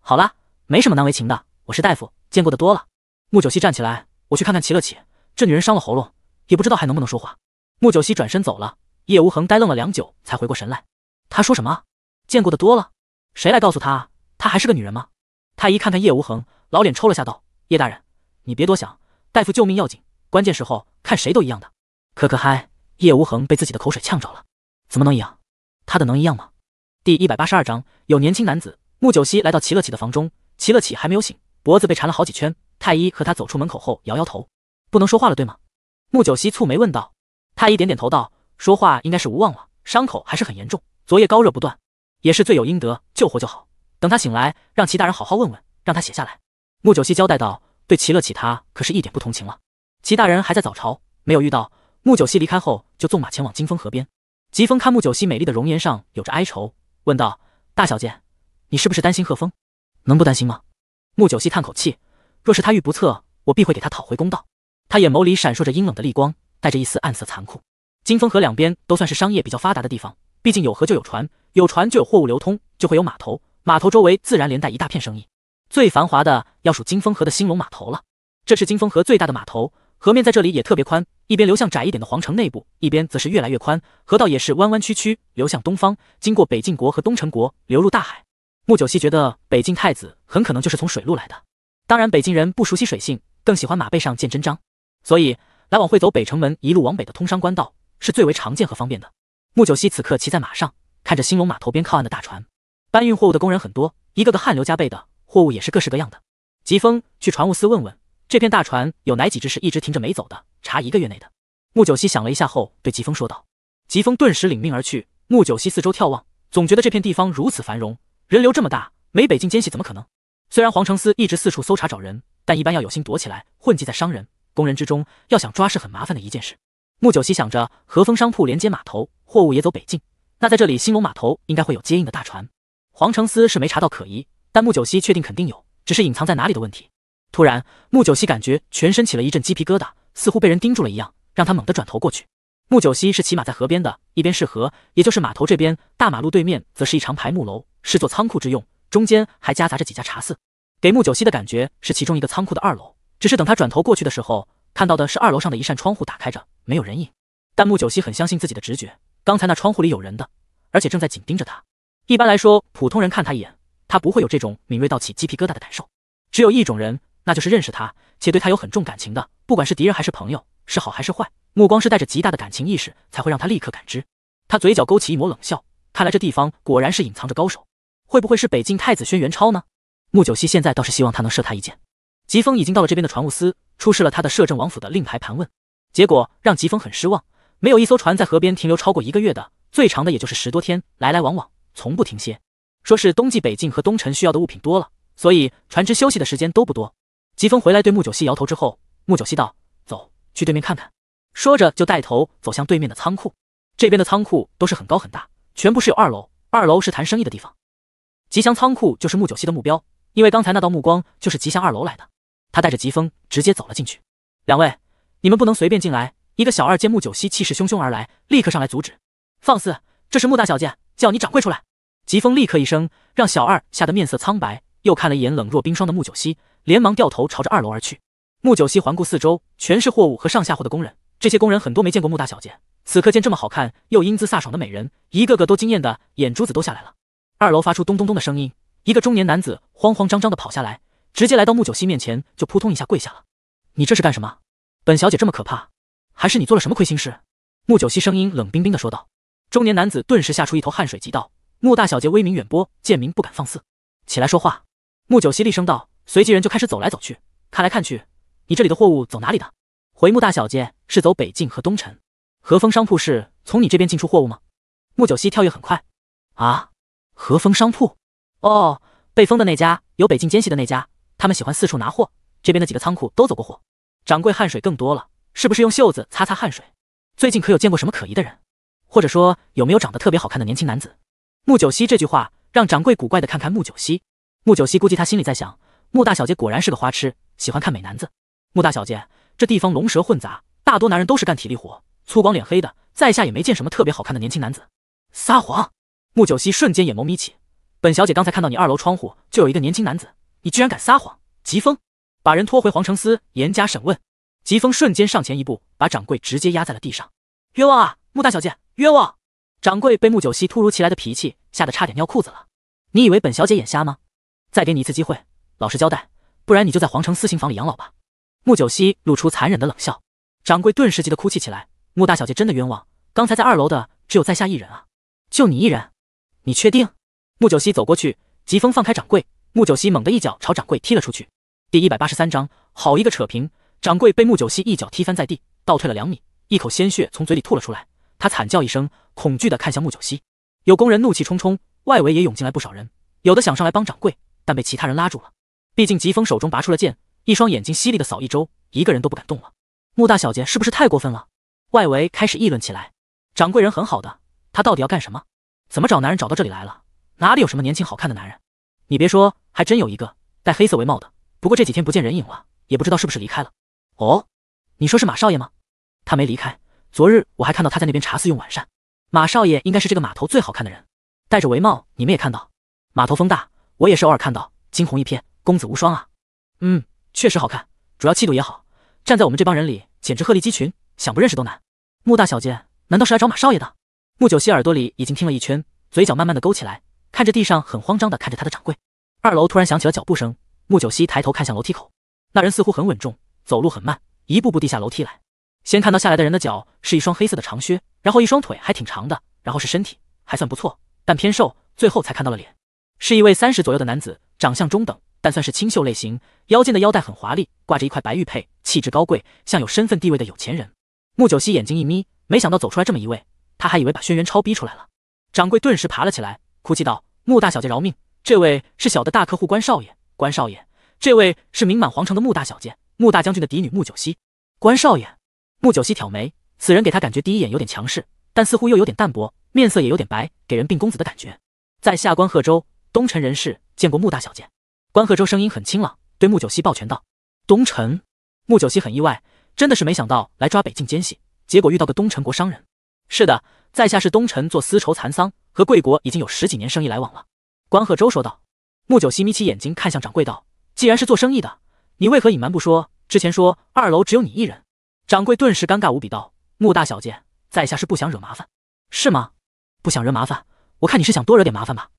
好啦，没什么难为情的，我是大夫，见过的多了。穆九溪站起来，我去看看齐乐起，这女人伤了喉咙，也不知道还能不能说话。穆九溪转身走了。叶无恒呆愣了良久，才回过神来。他说什么？见过的多了？谁来告诉他，她还是个女人吗？太医看看叶无恒，老脸抽了下，道：“叶大人，你别多想，大夫救命要紧，关键时候看谁都一样的。”可可嗨！叶无恒被自己的口水呛着了，怎么能一样？他的能一样吗？第一百八十二章，有年轻男子穆九熙来到齐乐启的房中，齐乐启还没有醒，脖子被缠了好几圈。太医和他走出门口后，摇摇头，不能说话了，对吗？穆九熙蹙眉问道。太医点点头道：“说话应该是无望了，伤口还是很严重，昨夜高热不断，也是罪有应得。救活就好，等他醒来，让齐大人好好问问，让他写下来。”穆九熙交代道。对齐乐启，他可是一点不同情了。齐大人还在早朝，没有遇到。穆九熙离开后，就纵马前往金风河边。疾风看穆九熙美丽的容颜上有着哀愁。问道：“大小姐，你是不是担心贺峰？能不担心吗？”穆九溪叹口气：“若是他遇不测，我必会给他讨回公道。”他眼眸里闪烁着阴冷的厉光，带着一丝暗色残酷。金风河两边都算是商业比较发达的地方，毕竟有河就有船，有船就有货物流通，就会有码头，码头周围自然连带一大片生意。最繁华的要数金风河的兴隆码头了，这是金风河最大的码头。河面在这里也特别宽，一边流向窄一点的皇城内部，一边则是越来越宽。河道也是弯弯曲曲流向东方，经过北晋国和东城国，流入大海。穆九熙觉得北晋太子很可能就是从水路来的。当然，北晋人不熟悉水性，更喜欢马背上见真章，所以来往会走北城门一路往北的通商官道是最为常见和方便的。穆九熙此刻骑在马上，看着兴隆码头边靠岸的大船，搬运货物的工人很多，一个个汗流浃背的，货物也是各式各样的。疾风，去船务司问问。这片大船有哪几只是一直停着没走的？查一个月内的。穆九溪想了一下后，对疾风说道。疾风顿时领命而去。穆九溪四周眺望，总觉得这片地方如此繁荣，人流这么大，没北境奸细怎么可能？虽然黄承思一直四处搜查找人，但一般要有心躲起来，混迹在商人、工人之中，要想抓是很麻烦的一件事。穆九溪想着，和风商铺连接码头，货物也走北境，那在这里兴隆码头应该会有接应的大船。黄承思是没查到可疑，但穆九溪确定肯定有，只是隐藏在哪里的问题。突然，穆九熙感觉全身起了一阵鸡皮疙瘩，似乎被人盯住了一样，让他猛地转头过去。穆九熙是骑马在河边的，一边是河，也就是码头这边；大马路对面则是一长排木楼，是做仓库之用，中间还夹杂着几家茶肆。给穆九熙的感觉是，其中一个仓库的二楼，只是等他转头过去的时候，看到的是二楼上的一扇窗户打开着，没有人影。但穆九熙很相信自己的直觉，刚才那窗户里有人的，而且正在紧盯着他。一般来说，普通人看他一眼，他不会有这种敏锐到起鸡皮疙瘩的感受，只有一种人。那就是认识他且对他有很重感情的，不管是敌人还是朋友，是好还是坏，目光是带着极大的感情意识，才会让他立刻感知。他嘴角勾起一抹冷笑，看来这地方果然是隐藏着高手，会不会是北境太子轩辕超呢？穆九溪现在倒是希望他能射他一箭。疾风已经到了这边的船务司，出示了他的摄政王府的令牌盘问，结果让疾风很失望，没有一艘船在河边停留超过一个月的，最长的也就是十多天，来来往往，从不停歇。说是冬季北境和东城需要的物品多了，所以船只休息的时间都不多。疾风回来对木九溪摇头之后，木九溪道：“走去对面看看。”说着就带头走向对面的仓库。这边的仓库都是很高很大，全部是有二楼，二楼是谈生意的地方。吉祥仓库就是木九溪的目标，因为刚才那道目光就是吉祥二楼来的。他带着疾风直接走了进去。两位，你们不能随便进来。一个小二见木九溪气势汹汹而来，立刻上来阻止：“放肆！这是穆大小姐，叫你掌柜出来。”疾风立刻一声，让小二吓得面色苍白，又看了一眼冷若冰霜的木九溪。连忙掉头朝着二楼而去。穆九溪环顾四周，全是货物和上下货的工人。这些工人很多没见过穆大小姐，此刻见这么好看又英姿飒爽的美人，一个个都惊艳的眼珠子都下来了。二楼发出咚咚咚的声音，一个中年男子慌慌张张的跑下来，直接来到穆九溪面前，就扑通一下跪下了。“你这是干什么？本小姐这么可怕，还是你做了什么亏心事？”穆九溪声音冷冰冰的说道。中年男子顿时吓出一头汗水，急道：“穆大小姐威名远播，贱民不敢放肆。起来说话。”穆九溪厉声道。随即人就开始走来走去，看来看去。你这里的货物走哪里的？回木大小姐是走北境和东城。和风商铺是从你这边进出货物吗？慕九溪跳跃很快。啊，和风商铺？哦，被封的那家，有北境奸细的那家，他们喜欢四处拿货。这边的几个仓库都走过货。掌柜汗水更多了，是不是用袖子擦擦汗水？最近可有见过什么可疑的人？或者说有没有长得特别好看的年轻男子？慕九溪这句话让掌柜古怪的看看慕九溪。慕九溪估计他心里在想。穆大小姐果然是个花痴，喜欢看美男子。穆大小姐，这地方龙蛇混杂，大多男人都是干体力活，粗犷脸黑的，在下也没见什么特别好看的年轻男子。撒谎！穆九溪瞬间眼眸眯起，本小姐刚才看到你二楼窗户就有一个年轻男子，你居然敢撒谎！疾风，把人拖回皇城司严加审问。疾风瞬间上前一步，把掌柜直接压在了地上。冤枉啊，穆大小姐，冤枉！掌柜被穆九溪突如其来的脾气吓得差点尿裤子了。你以为本小姐眼瞎吗？再给你一次机会。老实交代，不然你就在皇城私刑房里养老吧。穆九溪露出残忍的冷笑，掌柜顿时急得哭泣起来。穆大小姐真的冤枉，刚才在二楼的只有在下一人啊，就你一人，你确定？穆九溪走过去，疾风放开掌柜，穆九溪猛地一脚朝掌柜踢了出去。第一百八十三章，好一个扯平！掌柜被穆九溪一脚踢翻在地，倒退了两米，一口鲜血从嘴里吐了出来，他惨叫一声，恐惧地看向穆九溪。有工人怒气冲冲，外围也涌进来不少人，有的想上来帮掌柜，但被其他人拉住了。毕竟，疾风手中拔出了剑，一双眼睛犀利的扫一周，一个人都不敢动了。穆大小姐是不是太过分了？外围开始议论起来。掌柜人很好的，他到底要干什么？怎么找男人找到这里来了？哪里有什么年轻好看的男人？你别说，还真有一个戴黑色围帽的，不过这几天不见人影了，也不知道是不是离开了。哦，你说是马少爷吗？他没离开，昨日我还看到他在那边茶肆用晚膳。马少爷应该是这个码头最好看的人，戴着围帽，你们也看到。码头风大，我也是偶尔看到，惊鸿一瞥。公子无双啊，嗯，确实好看，主要气度也好，站在我们这帮人里简直鹤立鸡群，想不认识都难。穆大小姐难道是来找马少爷的？穆九溪耳朵里已经听了一圈，嘴角慢慢的勾起来，看着地上很慌张的看着他的掌柜。二楼突然响起了脚步声，穆九溪抬头看向楼梯口，那人似乎很稳重，走路很慢，一步步地下楼梯来。先看到下来的人的脚是一双黑色的长靴，然后一双腿还挺长的，然后是身体还算不错，但偏瘦，最后才看到了脸，是一位三十左右的男子，长相中等。但算是清秀类型，腰间的腰带很华丽，挂着一块白玉佩，气质高贵，像有身份地位的有钱人。穆九溪眼睛一眯，没想到走出来这么一位，他还以为把轩辕超逼出来了。掌柜顿时爬了起来，哭泣道：“穆大小姐饶命，这位是小的大客户关少爷，关少爷，这位是名满皇城的穆大小姐，穆大将军的嫡女穆九溪。”关少爷，穆九溪挑眉，此人给他感觉第一眼有点强势，但似乎又有点淡薄，面色也有点白，给人病公子的感觉。在下关贺州东城人士，见过穆大小姐。关贺州声音很清朗，对穆九溪抱拳道：“东城。”穆九溪很意外，真的是没想到来抓北境奸细，结果遇到个东城国商人。是的，在下是东城做丝绸蚕桑，和贵国已经有十几年生意来往了。”关贺州说道。穆九溪眯起眼睛看向掌柜道：“既然是做生意的，你为何隐瞒不说？之前说二楼只有你一人。”掌柜顿时尴尬无比道：“穆大小姐，在下是不想惹麻烦，是吗？不想惹麻烦，我看你是想多惹点麻烦吧。”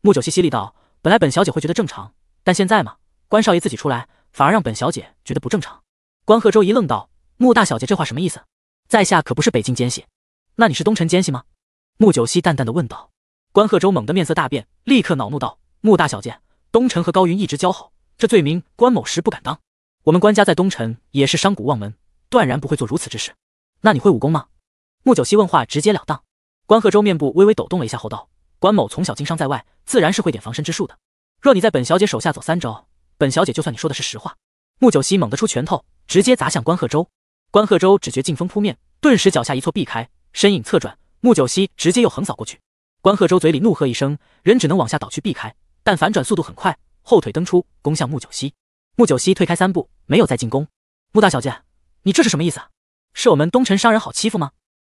穆九溪犀利道。本来本小姐会觉得正常，但现在嘛，关少爷自己出来，反而让本小姐觉得不正常。关鹤洲一愣道：“穆大小姐这话什么意思？在下可不是北京奸细，那你是东城奸细吗？”穆九溪淡淡的问道。关鹤洲猛地面色大变，立刻恼怒道：“穆大小姐，东城和高云一直交好，这罪名关某实不敢当。我们关家在东城也是商贾望门，断然不会做如此之事。那你会武功吗？”穆九溪问话直截了当。关鹤洲面部微微抖动了一下后道。关某从小经商在外，自然是会点防身之术的。若你在本小姐手下走三招，本小姐就算你说的是实话。穆九溪猛地出拳头，直接砸向关鹤洲。关鹤洲只觉劲风扑面，顿时脚下一错避开，身影侧转。穆九溪直接又横扫过去。关鹤洲嘴里怒喝一声，人只能往下倒去避开，但反转速度很快，后腿蹬出攻向穆九溪。穆九溪退开三步，没有再进攻。穆大小姐，你这是什么意思？是我们东城商人好欺负吗？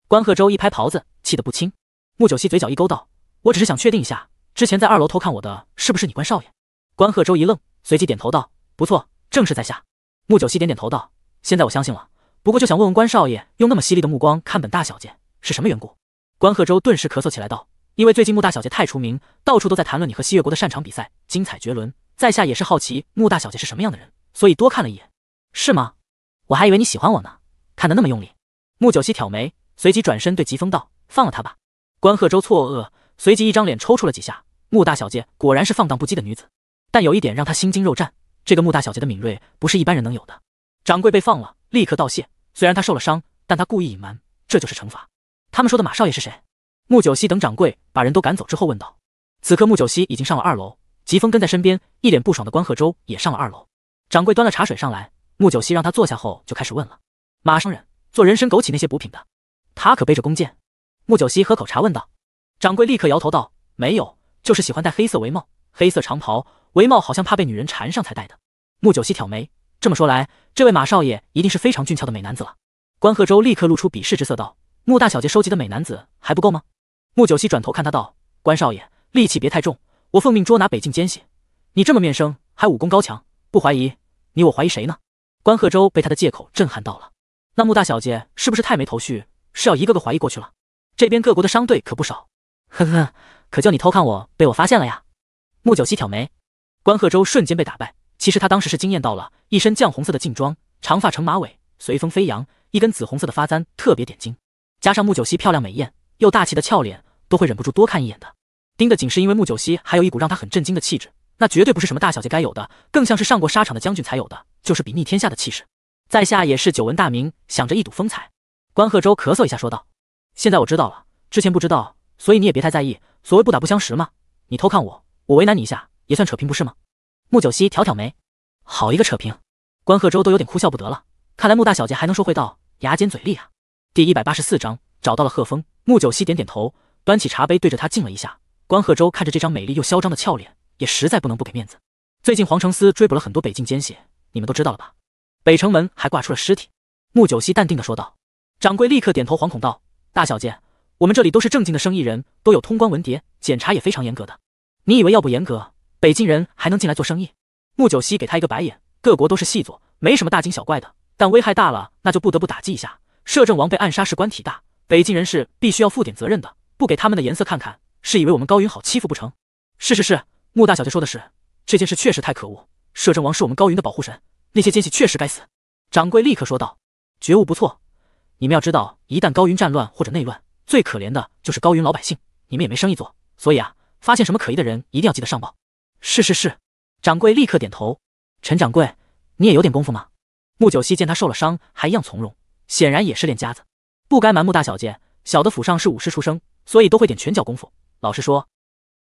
关鹤洲一拍袍子，气得不轻。穆九溪嘴角一勾道。我只是想确定一下，之前在二楼偷看我的是不是你关少爷？关鹤洲一愣，随即点头道：“不错，正是在下。”穆九溪点点头道：“现在我相信了，不过就想问问关少爷，用那么犀利的目光看本大小姐是什么缘故？”关鹤洲顿时咳嗽起来道：“因为最近穆大小姐太出名，到处都在谈论你和西月国的擅长比赛，精彩绝伦。在下也是好奇穆大小姐是什么样的人，所以多看了一眼。”是吗？我还以为你喜欢我呢，看得那么用力。穆九溪挑眉，随即转身对疾风道：“放了他吧。”关鹤洲错愕。随即一张脸抽搐了几下，穆大小姐果然是放荡不羁的女子，但有一点让她心惊肉战，这个穆大小姐的敏锐不是一般人能有的。掌柜被放了，立刻道谢。虽然他受了伤，但他故意隐瞒，这就是惩罚。他们说的马少爷是谁？穆九溪等掌柜把人都赶走之后问道。此刻穆九溪已经上了二楼，疾风跟在身边，一脸不爽的关鹤舟也上了二楼。掌柜端了茶水上来，穆九溪让他坐下后就开始问了。马商人做人参枸杞那些补品的，他可背着弓箭。穆九溪喝口茶问道。掌柜立刻摇头道：“没有，就是喜欢戴黑色围帽、黑色长袍，围帽好像怕被女人缠上才戴的。”木九溪挑眉：“这么说来，这位马少爷一定是非常俊俏的美男子了。”关鹤洲立刻露出鄙视之色道：“穆大小姐收集的美男子还不够吗？”穆九溪转头看他道：“关少爷，力气别太重。我奉命捉拿北境奸细，你这么面生，还武功高强，不怀疑你，我怀疑谁呢？”关鹤洲被他的借口震撼到了：“那穆大小姐是不是太没头绪，是要一个个怀疑过去了？这边各国的商队可不少。”呵呵，可叫你偷看我，被我发现了呀！木九溪挑眉，关鹤洲瞬间被打败。其实他当时是惊艳到了，一身绛红色的劲装，长发成马尾，随风飞扬，一根紫红色的发簪特别点睛，加上木九溪漂亮美艳又大气的俏脸，都会忍不住多看一眼的。盯的紧是因为木九溪还有一股让他很震惊的气质，那绝对不是什么大小姐该有的，更像是上过沙场的将军才有的，就是比逆天下的气势。在下也是久闻大名，想着一睹风采。关鹤洲咳嗽一下说道：“现在我知道了，之前不知道。”所以你也别太在意，所谓不打不相识嘛。你偷看我，我为难你一下，也算扯平，不是吗？穆九溪挑挑眉，好一个扯平。关贺州都有点哭笑不得了，看来穆大小姐还能说会道，牙尖嘴利啊。第一百八十四章找到了贺峰。穆九溪点点头，端起茶杯对着他敬了一下。关贺州看着这张美丽又嚣张的俏脸，也实在不能不给面子。最近黄城司追捕了很多北境奸细，你们都知道了吧？北城门还挂出了尸体。穆九溪淡定地说道。掌柜立刻点头，惶恐道：“大小姐。”我们这里都是正经的生意人，都有通关文牒，检查也非常严格的。你以为要不严格，北京人还能进来做生意？穆九溪给他一个白眼。各国都是细作，没什么大惊小怪的。但危害大了，那就不得不打击一下。摄政王被暗杀是官体大，北京人是必须要负点责任的。不给他们的颜色看看，是以为我们高云好欺负不成？是是是，穆大小姐说的是，这件事确实太可恶。摄政王是我们高云的保护神，那些奸细确实该死。掌柜立刻说道：“觉悟不错，你们要知道，一旦高云战乱或者内乱。”最可怜的就是高云老百姓，你们也没生意做，所以啊，发现什么可疑的人一定要记得上报。是是是，掌柜立刻点头。陈掌柜，你也有点功夫吗？穆九溪见他受了伤还一样从容，显然也是练家子。不该瞒穆大小姐，小的府上是武师出生，所以都会点拳脚功夫。老实说，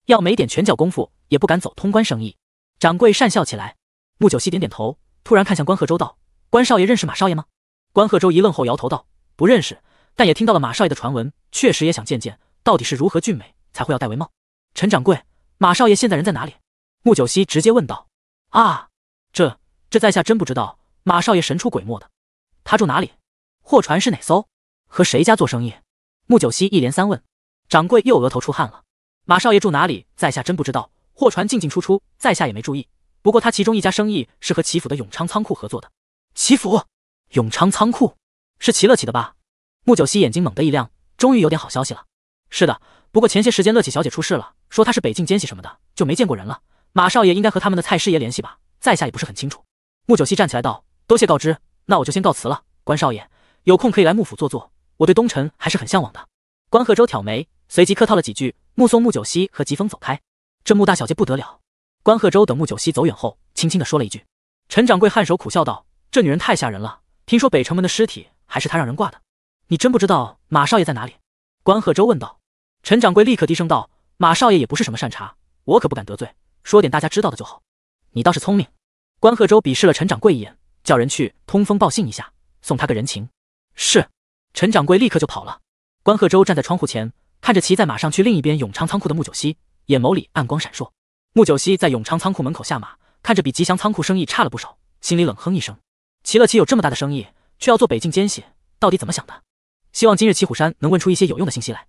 要没点拳脚功夫也不敢走通关生意。掌柜讪笑起来。穆九溪点点头，突然看向关鹤洲道：“关少爷认识马少爷吗？”关鹤洲一愣后摇头道：“不认识。”但也听到了马少爷的传闻，确实也想见见，到底是如何俊美才会要戴帷帽？陈掌柜，马少爷现在人在哪里？穆九溪直接问道。啊，这这在下真不知道，马少爷神出鬼没的，他住哪里？货船是哪艘？和谁家做生意？穆九溪一连三问，掌柜又额头出汗了。马少爷住哪里？在下真不知道，货船进进出出，在下也没注意。不过他其中一家生意是和齐府的永昌仓库合作的。齐府永昌仓库是齐乐起的吧？穆九溪眼睛猛地一亮，终于有点好消息了。是的，不过前些时间乐起小姐出事了，说她是北境奸细什么的，就没见过人了。马少爷应该和他们的蔡师爷联系吧，在下也不是很清楚。穆九溪站起来道：“多谢告知，那我就先告辞了。关少爷有空可以来穆府坐坐，我对东城还是很向往的。”关贺州挑眉，随即客套了几句，目送穆九溪和疾风走开。这穆大小姐不得了。关贺州等穆九溪走远后，轻轻地说了一句。陈掌柜颔首苦笑道：“这女人太吓人了，听说北城门的尸体还是她让人挂的。”你真不知道马少爷在哪里？关鹤州问道。陈掌柜立刻低声道：“马少爷也不是什么善茬，我可不敢得罪。说点大家知道的就好。”你倒是聪明。关鹤州鄙视了陈掌柜一眼，叫人去通风报信一下，送他个人情。是。陈掌柜立刻就跑了。关鹤州站在窗户前，看着骑在马上去另一边永昌仓库的穆九溪，眼眸里暗光闪烁。穆九溪在永昌仓库门口下马，看着比吉祥仓库生意差了不少，心里冷哼一声：骑乐骑有这么大的生意，却要做北境奸细，到底怎么想的？希望今日祁虎山能问出一些有用的信息来。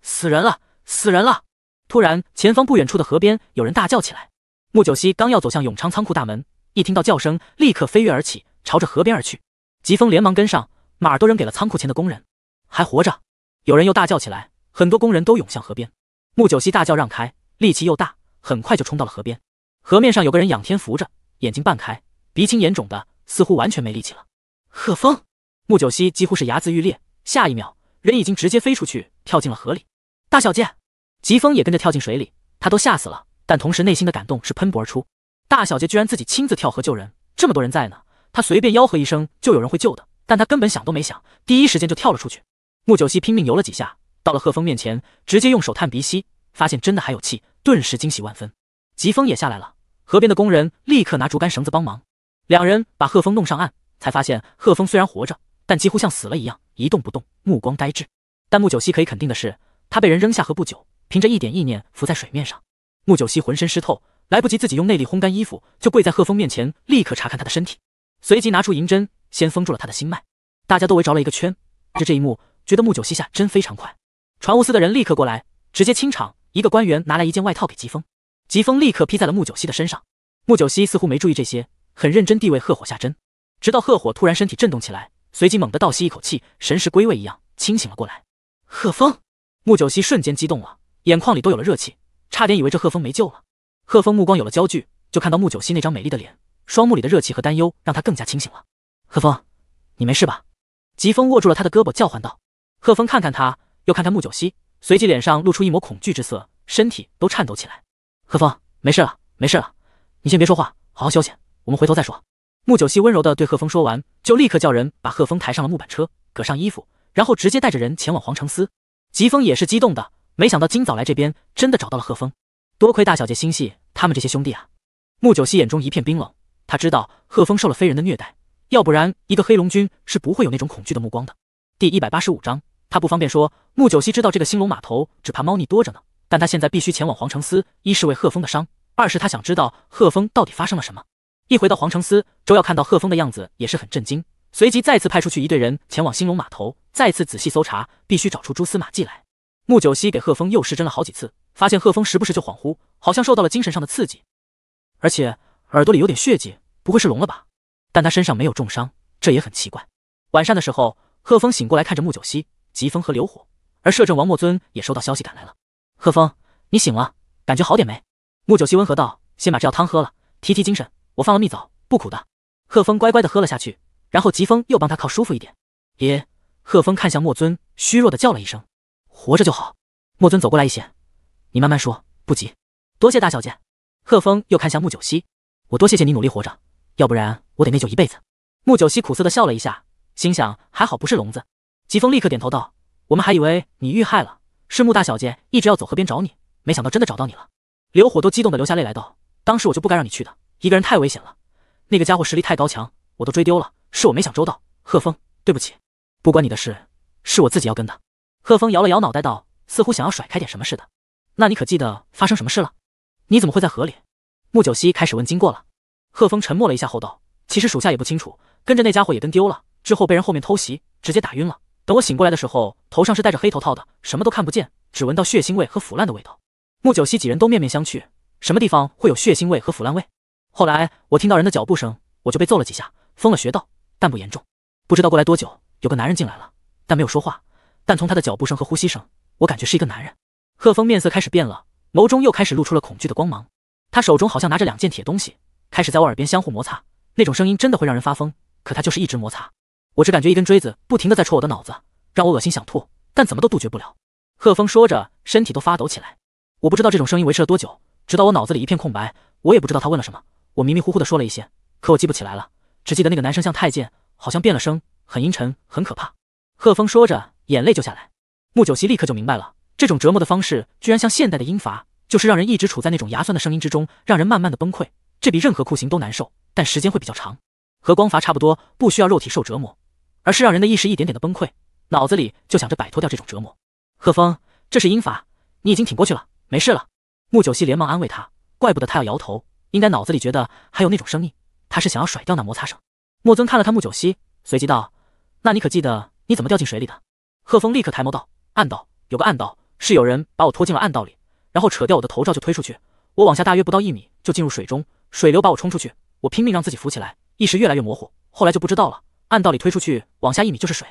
死人了，死人了！突然，前方不远处的河边有人大叫起来。穆九溪刚要走向永昌仓库大门，一听到叫声，立刻飞跃而起，朝着河边而去。疾风连忙跟上，马儿都扔给了仓库前的工人。还活着！有人又大叫起来，很多工人都涌向河边。穆九溪大叫让开，力气又大，很快就冲到了河边。河面上有个人仰天扶着，眼睛半开，鼻青眼肿的，似乎完全没力气了。贺风，穆九溪几乎是牙眦欲裂。下一秒，人已经直接飞出去，跳进了河里。大小姐，疾风也跟着跳进水里，他都吓死了，但同时内心的感动是喷薄而出。大小姐居然自己亲自跳河救人，这么多人在呢，他随便吆喝一声就有人会救的，但他根本想都没想，第一时间就跳了出去。穆九溪拼命游了几下，到了贺峰面前，直接用手探鼻息，发现真的还有气，顿时惊喜万分。疾风也下来了，河边的工人立刻拿竹竿绳子帮忙，两人把贺峰弄上岸，才发现贺峰虽然活着。但几乎像死了一样，一动不动，目光呆滞。但木九溪可以肯定的是，他被人扔下河不久，凭着一点意念浮在水面上。木九溪浑身湿透，来不及自己用内力烘干衣服，就跪在贺峰面前，立刻查看他的身体，随即拿出银针，先封住了他的心脉。大家都围着了一个圈，看这一幕，觉得木九溪下针非常快。船务司的人立刻过来，直接清场。一个官员拿来一件外套给疾风，疾风立刻披在了木九溪的身上。木九溪似乎没注意这些，很认真地为贺火下针，直到贺火突然身体震动起来。随即猛地倒吸一口气，神识归位一样清醒了过来。贺峰，穆九溪瞬间激动了，眼眶里都有了热气，差点以为这贺峰没救了。贺峰目光有了焦距，就看到穆九溪那张美丽的脸，双目里的热气和担忧让他更加清醒了。贺峰，你没事吧？疾风握住了他的胳膊，叫唤道。贺峰看看他，又看看穆九溪，随即脸上露出一抹恐惧之色，身体都颤抖起来。贺峰，没事了，没事了，你先别说话，好好休息，我们回头再说。穆九溪温柔地对贺峰说完，就立刻叫人把贺峰抬上了木板车，搁上衣服，然后直接带着人前往皇城司。疾风也是激动的，没想到今早来这边真的找到了贺峰，多亏大小姐心细，他们这些兄弟啊。穆九溪眼中一片冰冷，他知道贺峰受了非人的虐待，要不然一个黑龙军是不会有那种恐惧的目光的。第一百八十五章，他不方便说。穆九溪知道这个兴隆码头只怕猫腻多着呢，但他现在必须前往皇城司，一是为贺峰的伤，二是他想知道贺峰到底发生了什么。一回到皇城司，周耀看到贺峰的样子也是很震惊，随即再次派出去一队人前往兴隆码头，再次仔细搜查，必须找出蛛丝马迹来。穆九溪给贺峰又施针了好几次，发现贺峰时不时就恍惚，好像受到了精神上的刺激，而且耳朵里有点血迹，不会是聋了吧？但他身上没有重伤，这也很奇怪。晚上的时候，贺峰醒过来，看着穆九溪、疾风和流火，而摄政王莫尊也收到消息赶来了。贺峰，你醒了，感觉好点没？穆九溪温和道：“先把这药汤喝了，提提精神。”我放了蜜枣，不苦的。贺峰乖乖的喝了下去，然后疾风又帮他靠舒服一点。爷，贺峰看向莫尊，虚弱的叫了一声：“活着就好。”莫尊走过来一些，你慢慢说，不急。多谢大小姐。贺峰又看向穆九溪：“我多谢谢你努力活着，要不然我得内疚一辈子。”穆九溪苦涩的笑了一下，心想还好不是聋子。疾风立刻点头道：“我们还以为你遇害了，是穆大小姐一直要走河边找你，没想到真的找到你了。”刘火都激动的流下泪来道：“当时我就不该让你去的。”一个人太危险了，那个家伙实力太高强，我都追丢了，是我没想周到。贺峰，对不起，不关你的事，是我自己要跟的。贺峰摇了摇脑袋道，似乎想要甩开点什么似的。那你可记得发生什么事了？你怎么会在河里？穆九溪开始问经过了。贺峰沉默了一下后道：“其实属下也不清楚，跟着那家伙也跟丢了，之后被人后面偷袭，直接打晕了。等我醒过来的时候，头上是戴着黑头套的，什么都看不见，只闻到血腥味和腐烂的味道。”穆九溪几人都面面相觑，什么地方会有血腥味和腐烂味？后来我听到人的脚步声，我就被揍了几下，封了穴道，但不严重。不知道过来多久，有个男人进来了，但没有说话。但从他的脚步声和呼吸声，我感觉是一个男人。贺峰面色开始变了，眸中又开始露出了恐惧的光芒。他手中好像拿着两件铁东西，开始在我耳边相互摩擦，那种声音真的会让人发疯。可他就是一直摩擦，我只感觉一根锥子不停的在戳我的脑子，让我恶心想吐，但怎么都杜绝不了。贺峰说着，身体都发抖起来。我不知道这种声音维持了多久，直到我脑子里一片空白，我也不知道他问了什么。我迷迷糊糊地说了一些，可我记不起来了，只记得那个男生像太监，好像变了声，很阴沉，很可怕。贺峰说着，眼泪就下来。穆九熙立刻就明白了，这种折磨的方式居然像现代的阴罚，就是让人一直处在那种牙酸的声音之中，让人慢慢的崩溃。这比任何酷刑都难受，但时间会比较长，和光罚差不多，不需要肉体受折磨，而是让人的意识一点点的崩溃，脑子里就想着摆脱掉这种折磨。贺峰，这是阴罚，你已经挺过去了，没事了。穆九熙连忙安慰他，怪不得他要摇头。应该脑子里觉得还有那种声音，他是想要甩掉那摩擦声。莫尊看了看木九溪，随即道：“那你可记得你怎么掉进水里的？”贺峰立刻抬眸道：“暗道有个暗道，是有人把我拖进了暗道里，然后扯掉我的头罩就推出去。我往下大约不到一米就进入水中，水流把我冲出去，我拼命让自己浮起来，意识越来越模糊，后来就不知道了。暗道里推出去，往下一米就是水。”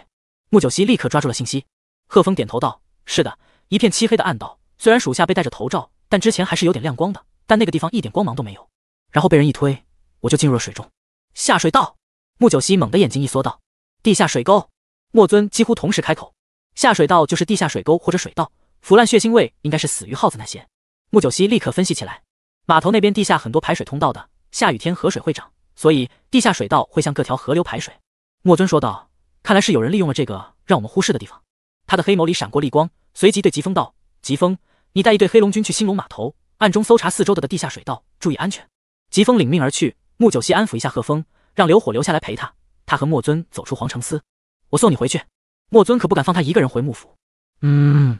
木九溪立刻抓住了信息。贺峰点头道：“是的，一片漆黑的暗道，虽然属下被戴着头罩，但之前还是有点亮光的。”但那个地方一点光芒都没有，然后被人一推，我就进入了水中。下水道，木九溪猛的眼睛一缩道：“地下水沟。”莫尊几乎同时开口：“下水道就是地下水沟或者水道，腐烂血腥味应该是死鱼、耗子那些。”木九溪立刻分析起来：“码头那边地下很多排水通道的，下雨天河水会涨，所以地下水道会向各条河流排水。”莫尊说道：“看来是有人利用了这个让我们忽视的地方。”他的黑眸里闪过厉光，随即对疾风道：“疾风，你带一队黑龙军去兴隆码头。”暗中搜查四周的的地下水道，注意安全。疾风领命而去。穆九溪安抚一下贺峰，让刘火留下来陪他。他和莫尊走出皇城司，我送你回去。莫尊可不敢放他一个人回幕府。嗯。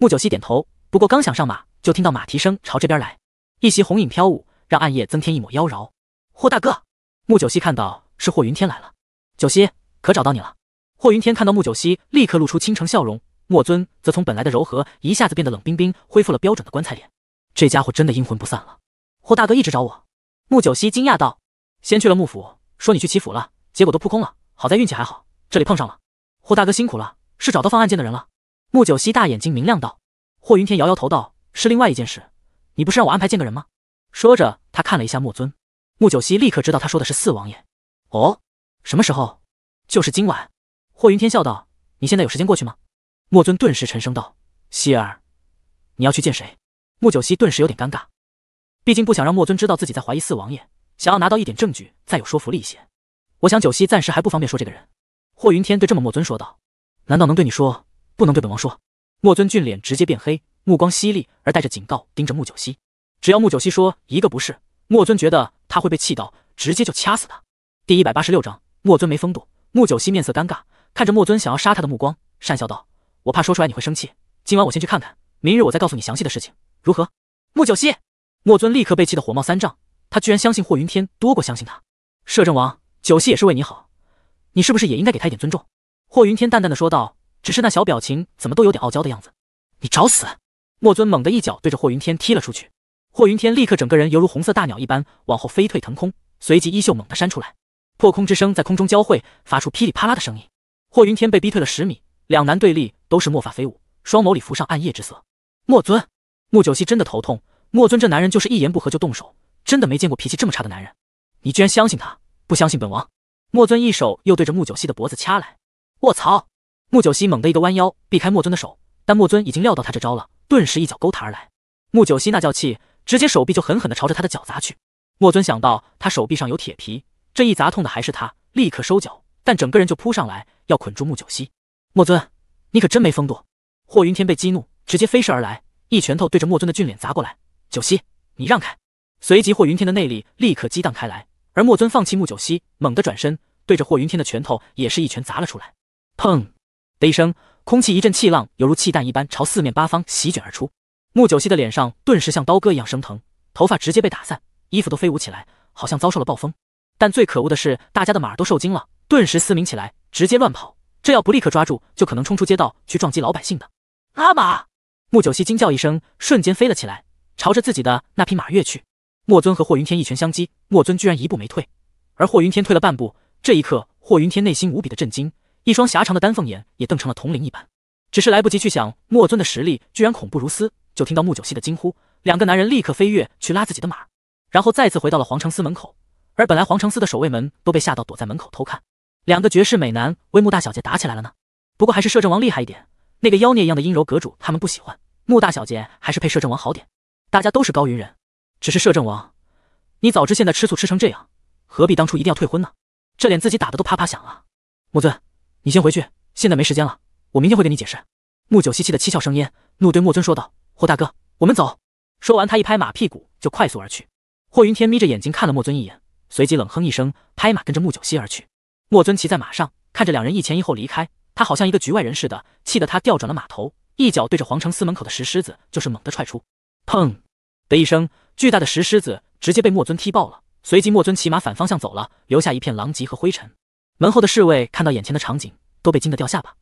穆九溪点头，不过刚想上马，就听到马蹄声朝这边来。一袭红影飘舞，让暗夜增添一抹妖娆。霍大哥。穆九溪看到是霍云天来了。九溪，可找到你了。霍云天看到穆九溪，立刻露出倾城笑容。莫尊则从本来的柔和一下子变得冷冰冰，恢复了标准的棺材脸。这家伙真的阴魂不散了，霍大哥一直找我。穆九溪惊讶道：“先去了穆府，说你去齐府了，结果都扑空了。好在运气还好，这里碰上了。霍大哥辛苦了，是找到放案件的人了？”穆九溪大眼睛明亮道。霍云天摇摇头道：“是另外一件事。你不是让我安排见个人吗？”说着，他看了一下莫尊。穆九溪立刻知道他说的是四王爷。哦，什么时候？就是今晚。霍云天笑道：“你现在有时间过去吗？”莫尊顿时沉声道：“希儿，你要去见谁？”穆九溪顿时有点尴尬，毕竟不想让莫尊知道自己在怀疑四王爷，想要拿到一点证据，再有说服力一些。我想九溪暂时还不方便说这个人。霍云天对这么莫尊说道：“难道能对你说，不能对本王说？”莫尊俊脸直接变黑，目光犀利而带着警告盯着穆九溪。只要穆九溪说一个不是，莫尊觉得他会被气到，直接就掐死他。第一百八十六章，莫尊没风度。穆九溪面色尴尬，看着莫尊想要杀他的目光，讪笑道：“我怕说出来你会生气，今晚我先去看看，明日我再告诉你详细的事情。”如何？莫九溪，莫尊立刻被气得火冒三丈，他居然相信霍云天多过相信他。摄政王九溪也是为你好，你是不是也应该给他一点尊重？霍云天淡淡的说道，只是那小表情怎么都有点傲娇的样子。你找死！莫尊猛地一脚对着霍云天踢了出去，霍云天立刻整个人犹如红色大鸟一般往后飞退腾空，随即衣袖猛地扇出来，破空之声在空中交汇，发出噼里啪啦的声音。霍云天被逼退了十米，两男对立，都是墨发飞舞，双眸里浮上暗夜之色。莫尊。穆九溪真的头痛，莫尊这男人就是一言不合就动手，真的没见过脾气这么差的男人。你居然相信他，不相信本王？莫尊一手又对着穆九溪的脖子掐来，卧槽！穆九溪猛地一个弯腰避开莫尊的手，但莫尊已经料到他这招了，顿时一脚勾他而来。穆九溪那叫气，直接手臂就狠狠地朝着他的脚砸去。莫尊想到他手臂上有铁皮，这一砸痛的还是他，立刻收脚，但整个人就扑上来要捆住穆九溪。莫尊，你可真没风度！霍云天被激怒，直接飞射而来。一拳头对着莫尊的俊脸砸过来，九溪，你让开！随即霍云天的内力立刻激荡开来，而莫尊放弃穆九溪，猛地转身，对着霍云天的拳头也是一拳砸了出来。砰的一声，空气一阵气浪，犹如气弹一般朝四面八方席卷而出。穆九溪的脸上顿时像刀割一样生疼，头发直接被打散，衣服都飞舞起来，好像遭受了暴风。但最可恶的是，大家的马儿都受惊了，顿时嘶鸣起来，直接乱跑。这要不立刻抓住，就可能冲出街道去撞击老百姓的。阿玛，穆九溪惊叫一声，瞬间飞了起来，朝着自己的那匹马跃去。莫尊和霍云天一拳相击，莫尊居然一步没退，而霍云天退了半步。这一刻，霍云天内心无比的震惊，一双狭长的丹凤眼也瞪成了铜铃一般。只是来不及去想，莫尊的实力居然恐怖如斯，就听到穆九溪的惊呼，两个男人立刻飞跃去拉自己的马，然后再次回到了皇城司门口。而本来皇城司的守卫们都被吓到，躲在门口偷看，两个绝世美男为穆大小姐打起来了呢。不过还是摄政王厉害一点。那个妖孽一样的阴柔阁主，他们不喜欢。穆大小姐还是配摄政王好点。大家都是高云人，只是摄政王，你早知现在吃醋吃成这样，何必当初一定要退婚呢？这脸自己打的都啪啪响了。穆尊，你先回去，现在没时间了，我明天会给你解释。穆九熙气的七窍生烟，怒对莫尊说道：“霍大哥，我们走。”说完，他一拍马屁股，就快速而去。霍云天眯着眼睛看了莫尊一眼，随即冷哼一声，拍马跟着穆九熙而去。莫尊骑在马上，看着两人一前一后离开。他好像一个局外人似的，气得他调转了马头，一脚对着皇城司门口的石狮子就是猛地踹出，砰的一声，巨大的石狮子直接被莫尊踢爆了。随即莫尊骑马反方向走了，留下一片狼藉和灰尘。门后的侍卫看到眼前的场景，都被惊得掉下巴。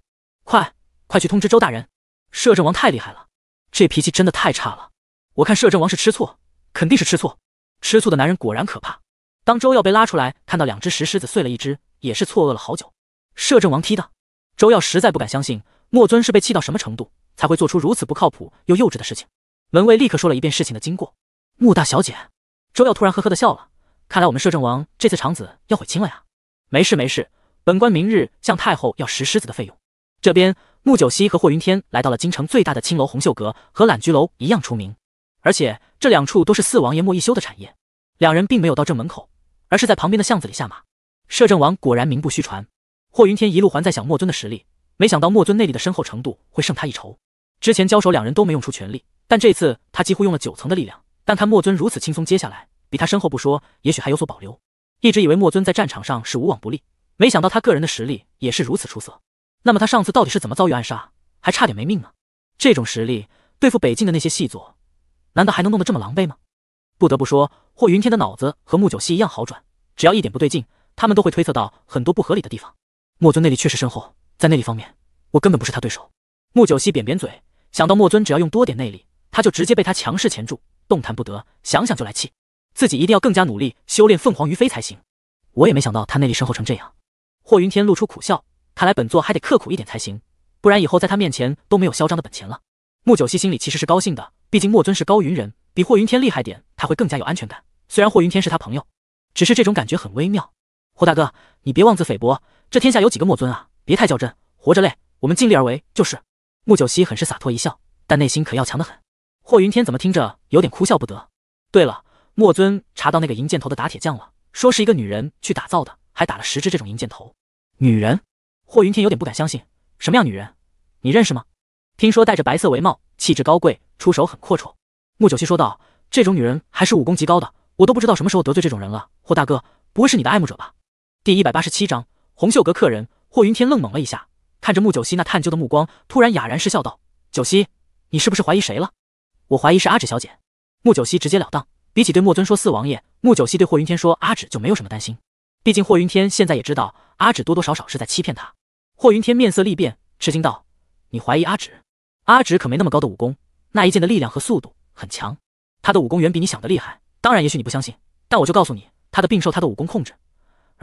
快，快去通知周大人，摄政王太厉害了，这脾气真的太差了。我看摄政王是吃醋，肯定是吃醋。吃醋的男人果然可怕。当周耀被拉出来，看到两只石狮子碎了一只，也是错愕了好久。摄政王踢的。周耀实在不敢相信，墨尊是被气到什么程度才会做出如此不靠谱又幼稚的事情。门卫立刻说了一遍事情的经过。穆大小姐，周耀突然呵呵的笑了，看来我们摄政王这次长子要悔青了呀。没事没事，本官明日向太后要石狮子的费用。这边穆九溪和霍云天来到了京城最大的青楼红袖阁，和揽菊楼一样出名，而且这两处都是四王爷莫一修的产业。两人并没有到正门口，而是在旁边的巷子里下马。摄政王果然名不虚传。霍云天一路还在想莫尊的实力，没想到莫尊内力的深厚程度会胜他一筹。之前交手两人都没用出全力，但这次他几乎用了九层的力量，但看莫尊如此轻松接下来，比他深厚不说，也许还有所保留。一直以为莫尊在战场上是无往不利，没想到他个人的实力也是如此出色。那么他上次到底是怎么遭遇暗杀，还差点没命呢？这种实力对付北境的那些细作，难道还能弄得这么狼狈吗？不得不说，霍云天的脑子和穆九溪一样好转，只要一点不对劲，他们都会推测到很多不合理的地方。墨尊内力确实深厚，在内力方面，我根本不是他对手。穆九溪扁扁嘴，想到墨尊只要用多点内力，他就直接被他强势钳住，动弹不得，想想就来气。自己一定要更加努力修炼凤凰于飞才行。我也没想到他内力深厚成这样。霍云天露出苦笑，看来本座还得刻苦一点才行，不然以后在他面前都没有嚣张的本钱了。穆九溪心里其实是高兴的，毕竟莫尊是高云人，比霍云天厉害点，他会更加有安全感。虽然霍云天是他朋友，只是这种感觉很微妙。霍大哥，你别妄自菲薄，这天下有几个墨尊啊！别太较真，活着累，我们尽力而为就是。穆九溪很是洒脱一笑，但内心可要强的很。霍云天怎么听着有点哭笑不得？对了，墨尊查到那个银箭头的打铁匠了，说是一个女人去打造的，还打了十只这种银箭头。女人？霍云天有点不敢相信，什么样女人？你认识吗？听说戴着白色帷帽，气质高贵，出手很阔绰。穆九溪说道：“这种女人还是武功极高的，我都不知道什么时候得罪这种人了。霍大哥，不会是你的爱慕者吧？”第一百八十七章，红袖阁客人霍云天愣懵了一下，看着穆九溪那探究的目光，突然哑然失笑，道：“九溪，你是不是怀疑谁了？我怀疑是阿芷小姐。”穆九溪直截了当，比起对莫尊说四王爷，穆九溪对霍云天说阿芷就没有什么担心。毕竟霍云天现在也知道阿芷多多少少是在欺骗他。霍云天面色立变，吃惊道：“你怀疑阿芷？阿芷可没那么高的武功，那一剑的力量和速度很强，她的武功远比你想的厉害。当然，也许你不相信，但我就告诉你，她的病受她的武功控制。”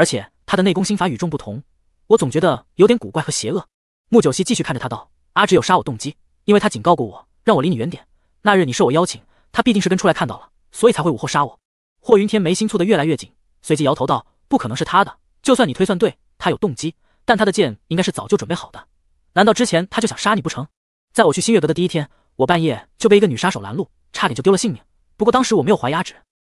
而且他的内功心法与众不同，我总觉得有点古怪和邪恶。穆九溪继续看着他道：“阿芷有杀我动机，因为他警告过我，让我离你远点。那日你受我邀请，他必定是跟出来看到了，所以才会午后杀我。”霍云天眉心蹙得越来越紧，随即摇头道：“不可能是他的，就算你推算对，他有动机，但他的剑应该是早就准备好的。难道之前他就想杀你不成？”在我去新月阁的第一天，我半夜就被一个女杀手拦路，差点就丢了性命。不过当时我没有怀疑阿芷。”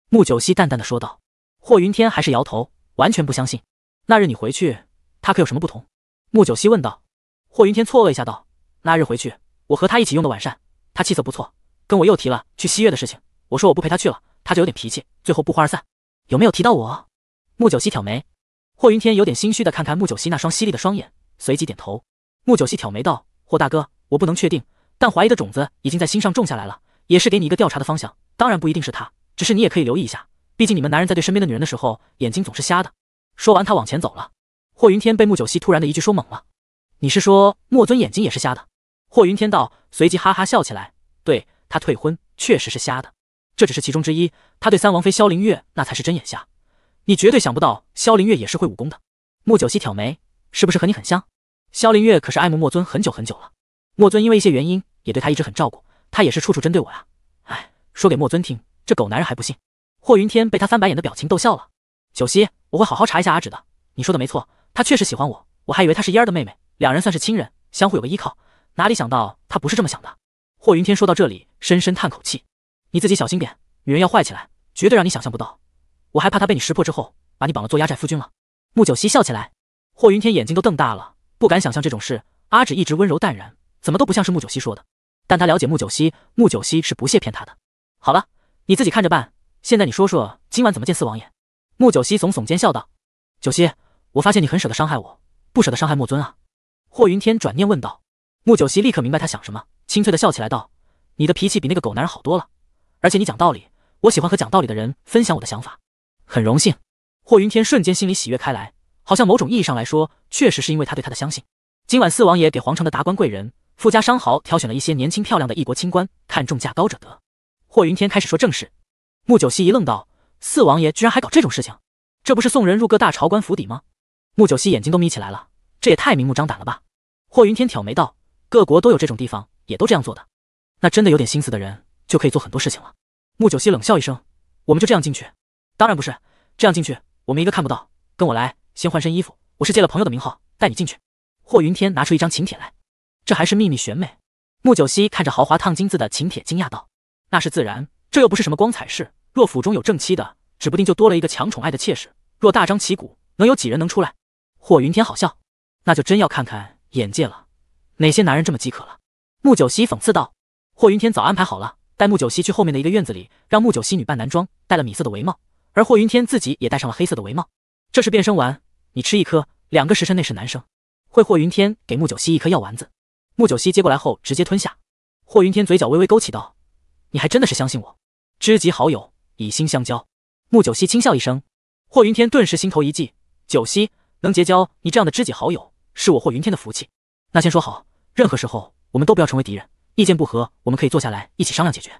穆九溪淡淡的说道。霍云天还是摇头。完全不相信，那日你回去，他可有什么不同？穆九溪问道。霍云天错愕一下道：“那日回去，我和他一起用的晚膳，他气色不错，跟我又提了去汐月的事情。我说我不陪他去了，他就有点脾气，最后不欢而散。有没有提到我？”穆九溪挑眉。霍云天有点心虚的看看穆九溪那双犀利的双眼，随即点头。穆九溪挑眉道：“霍大哥，我不能确定，但怀疑的种子已经在心上种下来了，也是给你一个调查的方向。当然不一定是他，只是你也可以留意一下。”毕竟你们男人在对身边的女人的时候，眼睛总是瞎的。说完，他往前走了。霍云天被穆九熙突然的一句说懵了。你是说莫尊眼睛也是瞎的？霍云天道，随即哈哈笑起来。对他退婚确实是瞎的，这只是其中之一。他对三王妃萧凌月那才是真眼瞎。你绝对想不到，萧凌月也是会武功的。穆九熙挑眉，是不是和你很像？萧凌月可是爱慕莫尊很久很久了。莫尊因为一些原因，也对他一直很照顾。他也是处处针对我呀。哎，说给莫尊听，这狗男人还不信。霍云天被他翻白眼的表情逗笑了。九溪，我会好好查一下阿芷的。你说的没错，她确实喜欢我。我还以为她是嫣儿的妹妹，两人算是亲人，相互有个依靠。哪里想到她不是这么想的。霍云天说到这里，深深叹口气。你自己小心点，女人要坏起来，绝对让你想象不到。我还怕她被你识破之后，把你绑了做压寨夫君了。穆九溪笑起来，霍云天眼睛都瞪大了，不敢想象这种事。阿芷一直温柔淡然，怎么都不像是穆九溪说的。但他了解穆九溪，穆九溪是不屑骗他的。好了，你自己看着办。现在你说说，今晚怎么见四王爷？穆九溪耸耸肩，笑道：“九溪，我发现你很舍得伤害我，不舍得伤害莫尊啊。”霍云天转念问道。穆九溪立刻明白他想什么，清脆的笑起来道：“你的脾气比那个狗男人好多了，而且你讲道理，我喜欢和讲道理的人分享我的想法，很荣幸。”霍云天瞬间心里喜悦开来，好像某种意义上来说，确实是因为他对他的相信。今晚四王爷给皇城的达官贵人、富家商豪挑选了一些年轻漂亮的异国清官，看中价高者得。霍云天开始说正事。穆九熙一愣道：“四王爷居然还搞这种事情，这不是送人入各大朝官府邸吗？”穆九熙眼睛都眯起来了，这也太明目张胆了吧？霍云天挑眉道：“各国都有这种地方，也都这样做的，那真的有点心思的人就可以做很多事情了。”穆九熙冷笑一声：“我们就这样进去？”“当然不是，这样进去我们一个看不到。跟我来，先换身衣服。我是借了朋友的名号带你进去。”霍云天拿出一张请帖来，这还是秘密选美。穆九熙看着豪华烫金字的请帖，惊讶道：“那是自然。”这又不是什么光彩事。若府中有正妻的，指不定就多了一个强宠爱的妾室。若大张旗鼓，能有几人能出来？霍云天好笑，那就真要看看眼界了。哪些男人这么饥渴了？穆九溪讽刺道。霍云天早安排好了，带穆九溪去后面的一个院子里，让穆九溪女扮男装，戴了米色的围帽，而霍云天自己也戴上了黑色的围帽。这是变声丸，你吃一颗，两个时辰内是男生。会霍云天给穆九溪一颗药丸子，穆九溪接过来后直接吞下。霍云天嘴角微微勾起道：“你还真的是相信我。”知己好友，以心相交。穆九溪轻笑一声，霍云天顿时心头一悸。九溪能结交你这样的知己好友，是我霍云天的福气。那先说好，任何时候我们都不要成为敌人，意见不合我们可以坐下来一起商量解决。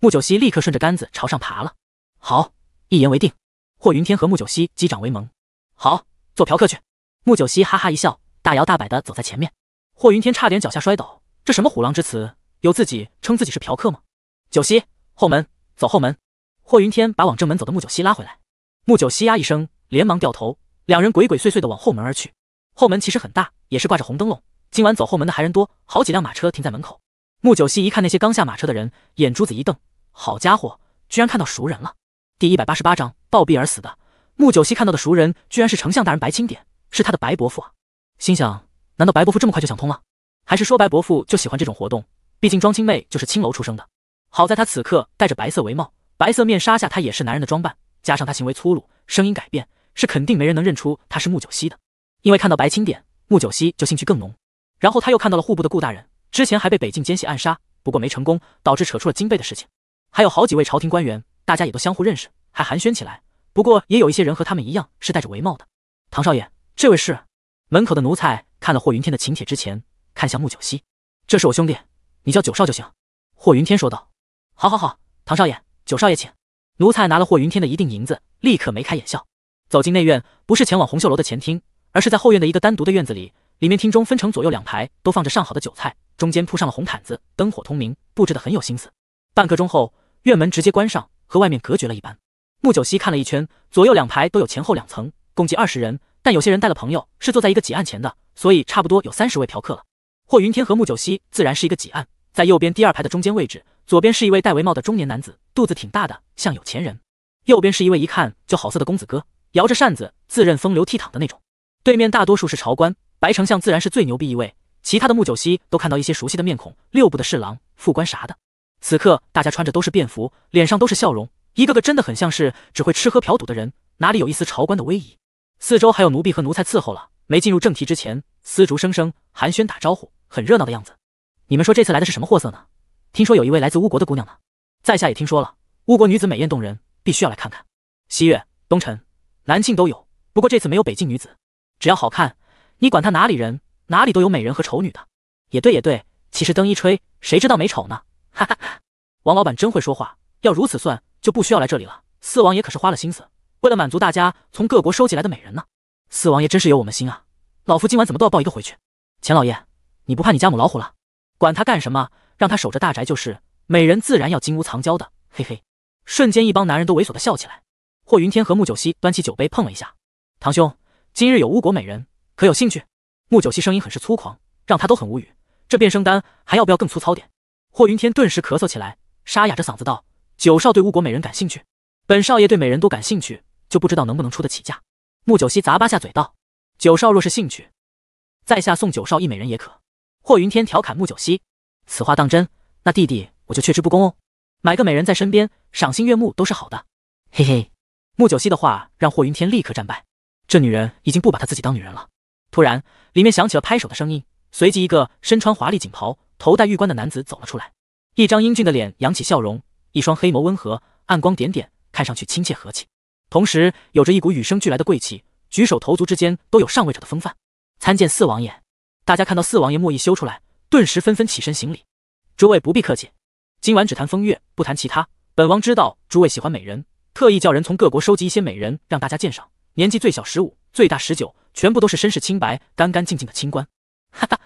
穆九溪立刻顺着杆子朝上爬了。好，一言为定。霍云天和穆九溪击掌为盟。好，做嫖客去。穆九溪哈哈一笑，大摇大摆的走在前面。霍云天差点脚下摔倒，这什么虎狼之词？有自己称自己是嫖客吗？九溪，后门。走后门，霍云天把往正门走的穆九溪拉回来。穆九溪呀一声，连忙掉头，两人鬼鬼祟祟的往后门而去。后门其实很大，也是挂着红灯笼。今晚走后门的还人多，好几辆马车停在门口。穆九溪一看那些刚下马车的人，眼珠子一瞪，好家伙，居然看到熟人了！第一百八十八章暴毙而死的穆九溪看到的熟人，居然是丞相大人白清点，是他的白伯父啊！心想，难道白伯父这么快就想通了？还是说白伯父就喜欢这种活动？毕竟庄青妹就是青楼出生的。好在他此刻戴着白色围帽，白色面纱下他也是男人的装扮，加上他行为粗鲁，声音改变，是肯定没人能认出他是穆九溪的。因为看到白清点，穆九溪就兴趣更浓。然后他又看到了户部的顾大人，之前还被北境奸细暗杀，不过没成功，导致扯出了金贝的事情。还有好几位朝廷官员，大家也都相互认识，还寒暄起来。不过也有一些人和他们一样是戴着围帽的。唐少爷，这位是门口的奴才，看了霍云天的请帖之前，看向穆九溪，这是我兄弟，你叫九少就行。”霍云天说道。好好好，唐少爷、九少爷请。奴才拿了霍云天的一锭银子，立刻眉开眼笑，走进内院。不是前往红绣楼的前厅，而是在后院的一个单独的院子里。里面厅中分成左右两排，都放着上好的酒菜，中间铺上了红毯子，灯火通明，布置的很有心思。半刻钟后，院门直接关上，和外面隔绝了一般。穆九溪看了一圈，左右两排都有前后两层，共计二十人，但有些人带了朋友，是坐在一个几案前的，所以差不多有三十位嫖客了。霍云天和穆九溪自然是一个几案，在右边第二排的中间位置。左边是一位戴围帽的中年男子，肚子挺大的，像有钱人；右边是一位一看就好色的公子哥，摇着扇子，自认风流倜傥的那种。对面大多数是朝官，白丞相自然是最牛逼一位，其他的穆九溪都看到一些熟悉的面孔，六部的侍郎、副官啥的。此刻大家穿着都是便服，脸上都是笑容，一个个真的很像是只会吃喝嫖赌的人，哪里有一丝朝官的威仪？四周还有奴婢和奴才伺候了。没进入正题之前，丝竹声声，寒暄打招呼，很热闹的样子。你们说这次来的是什么货色呢？听说有一位来自巫国的姑娘呢，在下也听说了，巫国女子美艳动人，必须要来看看。西月、东辰、南庆都有，不过这次没有北境女子。只要好看，你管她哪里人，哪里都有美人和丑女的。也对，也对，其实灯一吹，谁知道美丑呢？哈哈哈！王老板真会说话，要如此算，就不需要来这里了。四王爷可是花了心思，为了满足大家从各国收集来的美人呢。四王爷真是有我们心啊！老夫今晚怎么都要抱一个回去。钱老爷，你不怕你家母老虎了？管他干什么？让他守着大宅就是，美人自然要金屋藏娇的，嘿嘿。瞬间，一帮男人都猥琐的笑起来。霍云天和穆九溪端起酒杯碰了一下。堂兄，今日有巫国美人，可有兴趣？穆九溪声音很是粗狂，让他都很无语。这变声丹还要不要更粗糙点？霍云天顿时咳嗽起来，沙哑着嗓子道：“九少对巫国美人感兴趣？本少爷对美人都感兴趣，就不知道能不能出得起价。”穆九溪砸吧下嘴道：“九少若是兴趣，在下送九少一美人也可。”霍云天调侃穆九溪。此话当真？那弟弟我就却之不恭哦。买个美人在身边，赏心悦目都是好的。嘿嘿，穆九溪的话让霍云天立刻战败。这女人已经不把她自己当女人了。突然，里面响起了拍手的声音，随即一个身穿华丽锦袍、头戴玉冠的男子走了出来，一张英俊的脸扬起笑容，一双黑眸温和，暗光点点，看上去亲切和气，同时有着一股与生俱来的贵气，举手投足之间都有上位者的风范。参见四王爷！大家看到四王爷莫意修出来。顿时纷纷起身行礼，诸位不必客气，今晚只谈风月，不谈其他。本王知道诸位喜欢美人，特意叫人从各国收集一些美人，让大家鉴赏。年纪最小十五，最大十九，全部都是身世清白、干干净净的清官。哈哈，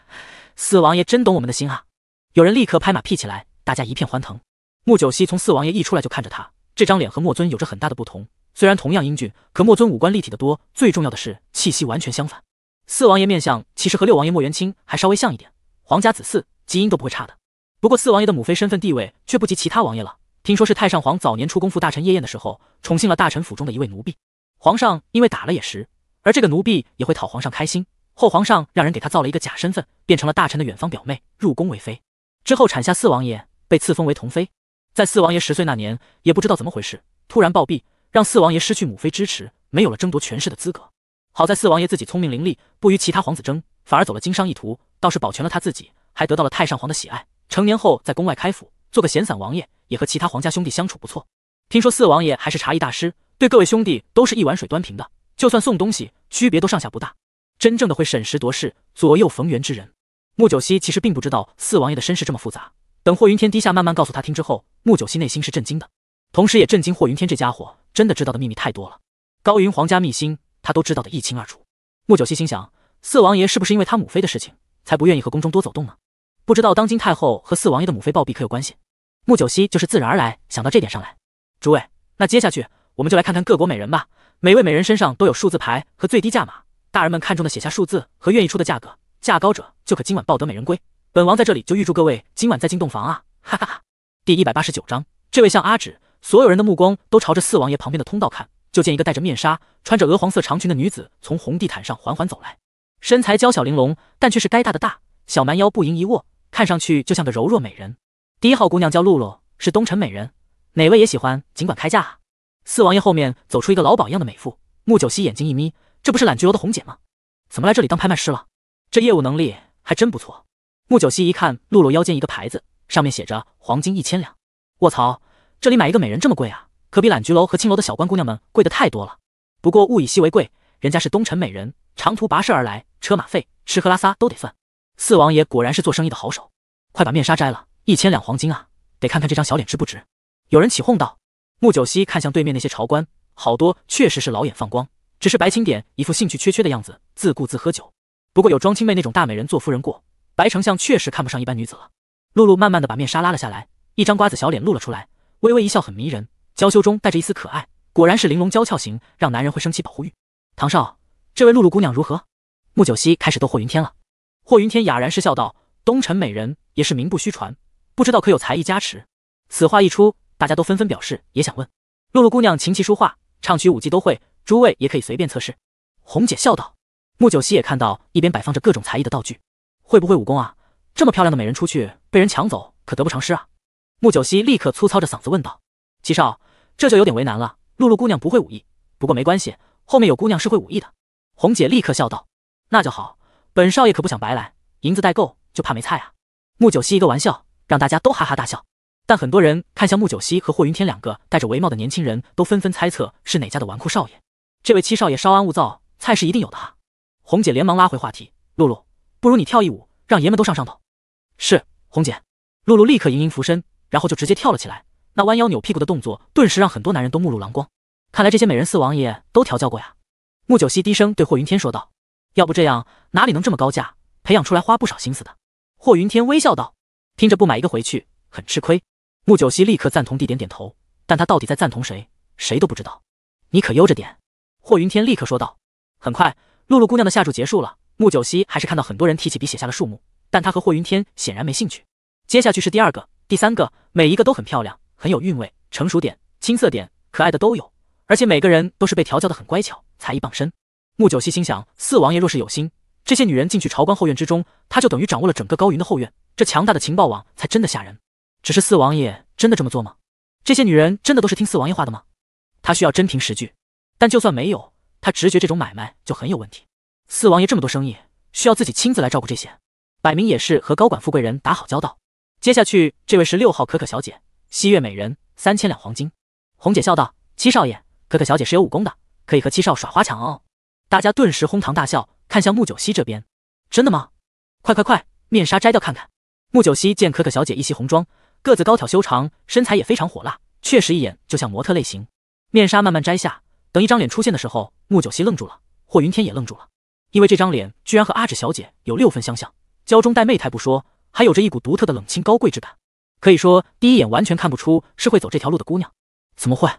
四王爷真懂我们的心啊！有人立刻拍马屁起来，大家一片欢腾。穆九溪从四王爷一出来就看着他，这张脸和莫尊有着很大的不同，虽然同样英俊，可莫尊五官立体的多，最重要的是气息完全相反。四王爷面相其实和六王爷莫元清还稍微像一点。皇家子嗣基因都不会差的，不过四王爷的母妃身份地位却不及其他王爷了。听说是太上皇早年出宫赴大臣夜宴的时候，宠幸了大臣府中的一位奴婢。皇上因为打了野食，而这个奴婢也会讨皇上开心。后皇上让人给他造了一个假身份，变成了大臣的远方表妹，入宫为妃。之后产下四王爷，被赐封为同妃。在四王爷十岁那年，也不知道怎么回事，突然暴毙，让四王爷失去母妃支持，没有了争夺权势的资格。好在四王爷自己聪明伶俐，不与其他皇子争，反而走了经商一途。倒是保全了他自己，还得到了太上皇的喜爱。成年后在宫外开府，做个闲散王爷，也和其他皇家兄弟相处不错。听说四王爷还是茶艺大师，对各位兄弟都是一碗水端平的。就算送东西，区别都上下不大。真正的会审时度势、左右逢源之人。穆九溪其实并不知道四王爷的身世这么复杂，等霍云天低下慢慢告诉他听之后，穆九溪内心是震惊的，同时也震惊霍云天这家伙真的知道的秘密太多了。高云皇家秘辛，他都知道的一清二楚。穆九溪心想，四王爷是不是因为他母妃的事情？才不愿意和宫中多走动呢，不知道当今太后和四王爷的母妃暴毙可有关系？穆九溪就是自然而来想到这点上来。诸位，那接下去我们就来看看各国美人吧。每位美人身上都有数字牌和最低价码，大人们看中的写下数字和愿意出的价格，价高者就可今晚抱得美人归。本王在这里就预祝各位今晚再进洞房啊！哈哈哈。第一百八十九章，这位像阿芷。所有人的目光都朝着四王爷旁边的通道看，就见一个戴着面纱、穿着鹅黄色长裙的女子从红地毯上缓缓走来。身材娇小玲珑，但却是该大的大，小蛮腰不盈一握，看上去就像个柔弱美人。第一号姑娘叫露露，是东城美人，哪位也喜欢，尽管开价啊！四王爷后面走出一个老鸨一样的美妇，穆九溪眼睛一眯，这不是揽菊楼的红姐吗？怎么来这里当拍卖师了？这业务能力还真不错。穆九溪一看露露腰间一个牌子，上面写着黄金一千两，卧槽，这里买一个美人这么贵啊？可比揽菊楼和青楼的小官姑娘们贵的太多了。不过物以稀为贵，人家是东城美人，长途跋涉而来。车马费、吃喝拉撒都得算。四王爷果然是做生意的好手，快把面纱摘了！一千两黄金啊，得看看这张小脸值不值。有人起哄道。穆九溪看向对面那些朝官，好多确实是老眼放光，只是白清点一副兴趣缺缺的样子，自顾自喝酒。不过有庄青妹那种大美人做夫人过，白丞相确实看不上一般女子了。露露慢慢的把面纱拉了下来，一张瓜子小脸露了出来，微微一笑，很迷人，娇羞中带着一丝可爱，果然是玲珑娇俏型，让男人会升起保护欲。唐少，这位露露姑娘如何？穆九溪开始逗霍云天了，霍云天哑然失笑道：“东城美人也是名不虚传，不知道可有才艺加持？”此话一出，大家都纷纷表示也想问。露露姑娘琴棋书画、唱曲舞技都会，诸位也可以随便测试。红姐笑道。穆九溪也看到一边摆放着各种才艺的道具，会不会武功啊？这么漂亮的美人出去被人抢走，可得不偿失啊！穆九溪立刻粗糙着嗓子问道：“齐少，这就有点为难了。露露姑娘不会武艺，不过没关系，后面有姑娘是会武艺的。”红姐立刻笑道。那就好，本少爷可不想白来，银子带够就怕没菜啊！穆九溪一个玩笑，让大家都哈哈大笑。但很多人看向穆九溪和霍云天两个戴着围帽的年轻人，都纷纷猜测是哪家的纨绔少爷。这位七少爷稍安勿躁，菜是一定有的哈。红姐连忙拉回话题，露露，不如你跳一舞，让爷们都上上头。是，红姐。露露立刻盈盈俯身，然后就直接跳了起来。那弯腰扭屁股的动作，顿时让很多男人都目露狼光。看来这些美人，四王爷都调教过呀！穆九溪低声对霍云天说道。要不这样，哪里能这么高价培养出来？花不少心思的。霍云天微笑道：“听着，不买一个回去，很吃亏。”穆九溪立刻赞同地点点头，但他到底在赞同谁，谁都不知道。你可悠着点。”霍云天立刻说道。很快，露露姑娘的下注结束了。穆九溪还是看到很多人提起笔写下了数目，但他和霍云天显然没兴趣。接下去是第二个、第三个，每一个都很漂亮，很有韵味，成熟点、青涩点、可爱的都有，而且每个人都是被调教的很乖巧，才艺傍身。穆九溪心想：四王爷若是有心，这些女人进去朝官后院之中，他就等于掌握了整个高云的后院。这强大的情报网才真的吓人。只是四王爷真的这么做吗？这些女人真的都是听四王爷话的吗？他需要真凭实据。但就算没有，他直觉这种买卖就很有问题。四王爷这么多生意，需要自己亲自来照顾这些，摆明也是和高管富贵人打好交道。接下去，这位是六号可可小姐，西月美人，三千两黄金。红姐笑道：“七少爷，可可小姐是有武功的，可以和七少耍花枪哦。”大家顿时哄堂大笑，看向穆九溪这边。真的吗？快快快，面纱摘掉看看！穆九溪见可可小姐一袭红装，个子高挑修长，身材也非常火辣，确实一眼就像模特类型。面纱慢慢摘下，等一张脸出现的时候，穆九溪愣住了，霍云天也愣住了，因为这张脸居然和阿芷小姐有六分相像，娇中带媚态不说，还有着一股独特的冷清高贵之感，可以说第一眼完全看不出是会走这条路的姑娘。怎么会？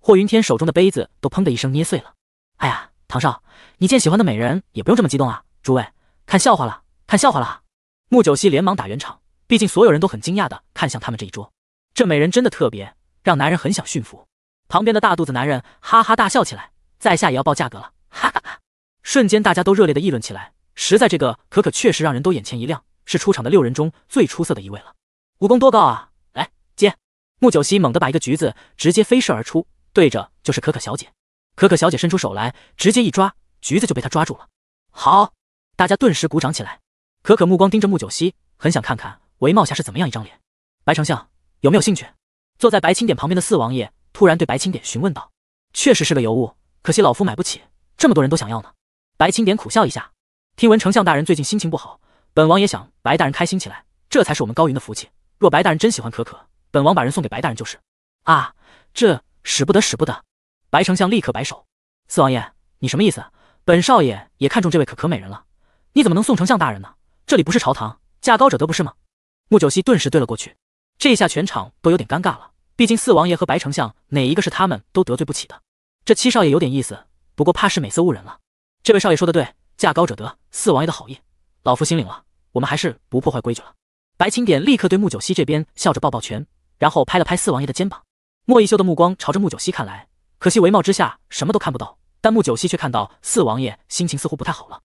霍云天手中的杯子都砰的一声捏碎了。哎呀！皇上，你见喜欢的美人也不用这么激动啊！诸位，看笑话了，看笑话了！穆九溪连忙打圆场，毕竟所有人都很惊讶的看向他们这一桌，这美人真的特别，让男人很想驯服。旁边的大肚子男人哈哈大笑起来，在下也要报价格了，哈哈哈！瞬间大家都热烈的议论起来，实在这个可可确实让人都眼前一亮，是出场的六人中最出色的一位了。武功多高啊！来接！穆九溪猛地把一个橘子直接飞射而出，对着就是可可小姐。可可小姐伸出手来，直接一抓，橘子就被她抓住了。好，大家顿时鼓掌起来。可可目光盯着穆九溪，很想看看帷帽下是怎么样一张脸。白丞相有没有兴趣？坐在白清点旁边的四王爷突然对白清点询问道：“确实是个尤物，可惜老夫买不起。这么多人都想要呢。”白清点苦笑一下，听闻丞相大人最近心情不好，本王也想白大人开心起来，这才是我们高云的福气。若白大人真喜欢可可，本王把人送给白大人就是。啊，这使不得，使不得。白丞相立刻摆手：“四王爷，你什么意思？本少爷也看中这位可可美人了，你怎么能送丞相大人呢？这里不是朝堂，价高者得，不是吗？”穆九溪顿时对了过去，这一下全场都有点尴尬了。毕竟四王爷和白丞相哪一个是他们都得罪不起的。这七少爷有点意思，不过怕是美色误人了。这位少爷说的对，价高者得。四王爷的好意，老夫心领了。我们还是不破坏规矩了。白清点立刻对穆九溪这边笑着抱抱拳，然后拍了拍四王爷的肩膀。莫一修的目光朝着穆九溪看来。可惜，帷帽之下什么都看不到，但穆九溪却看到四王爷心情似乎不太好了。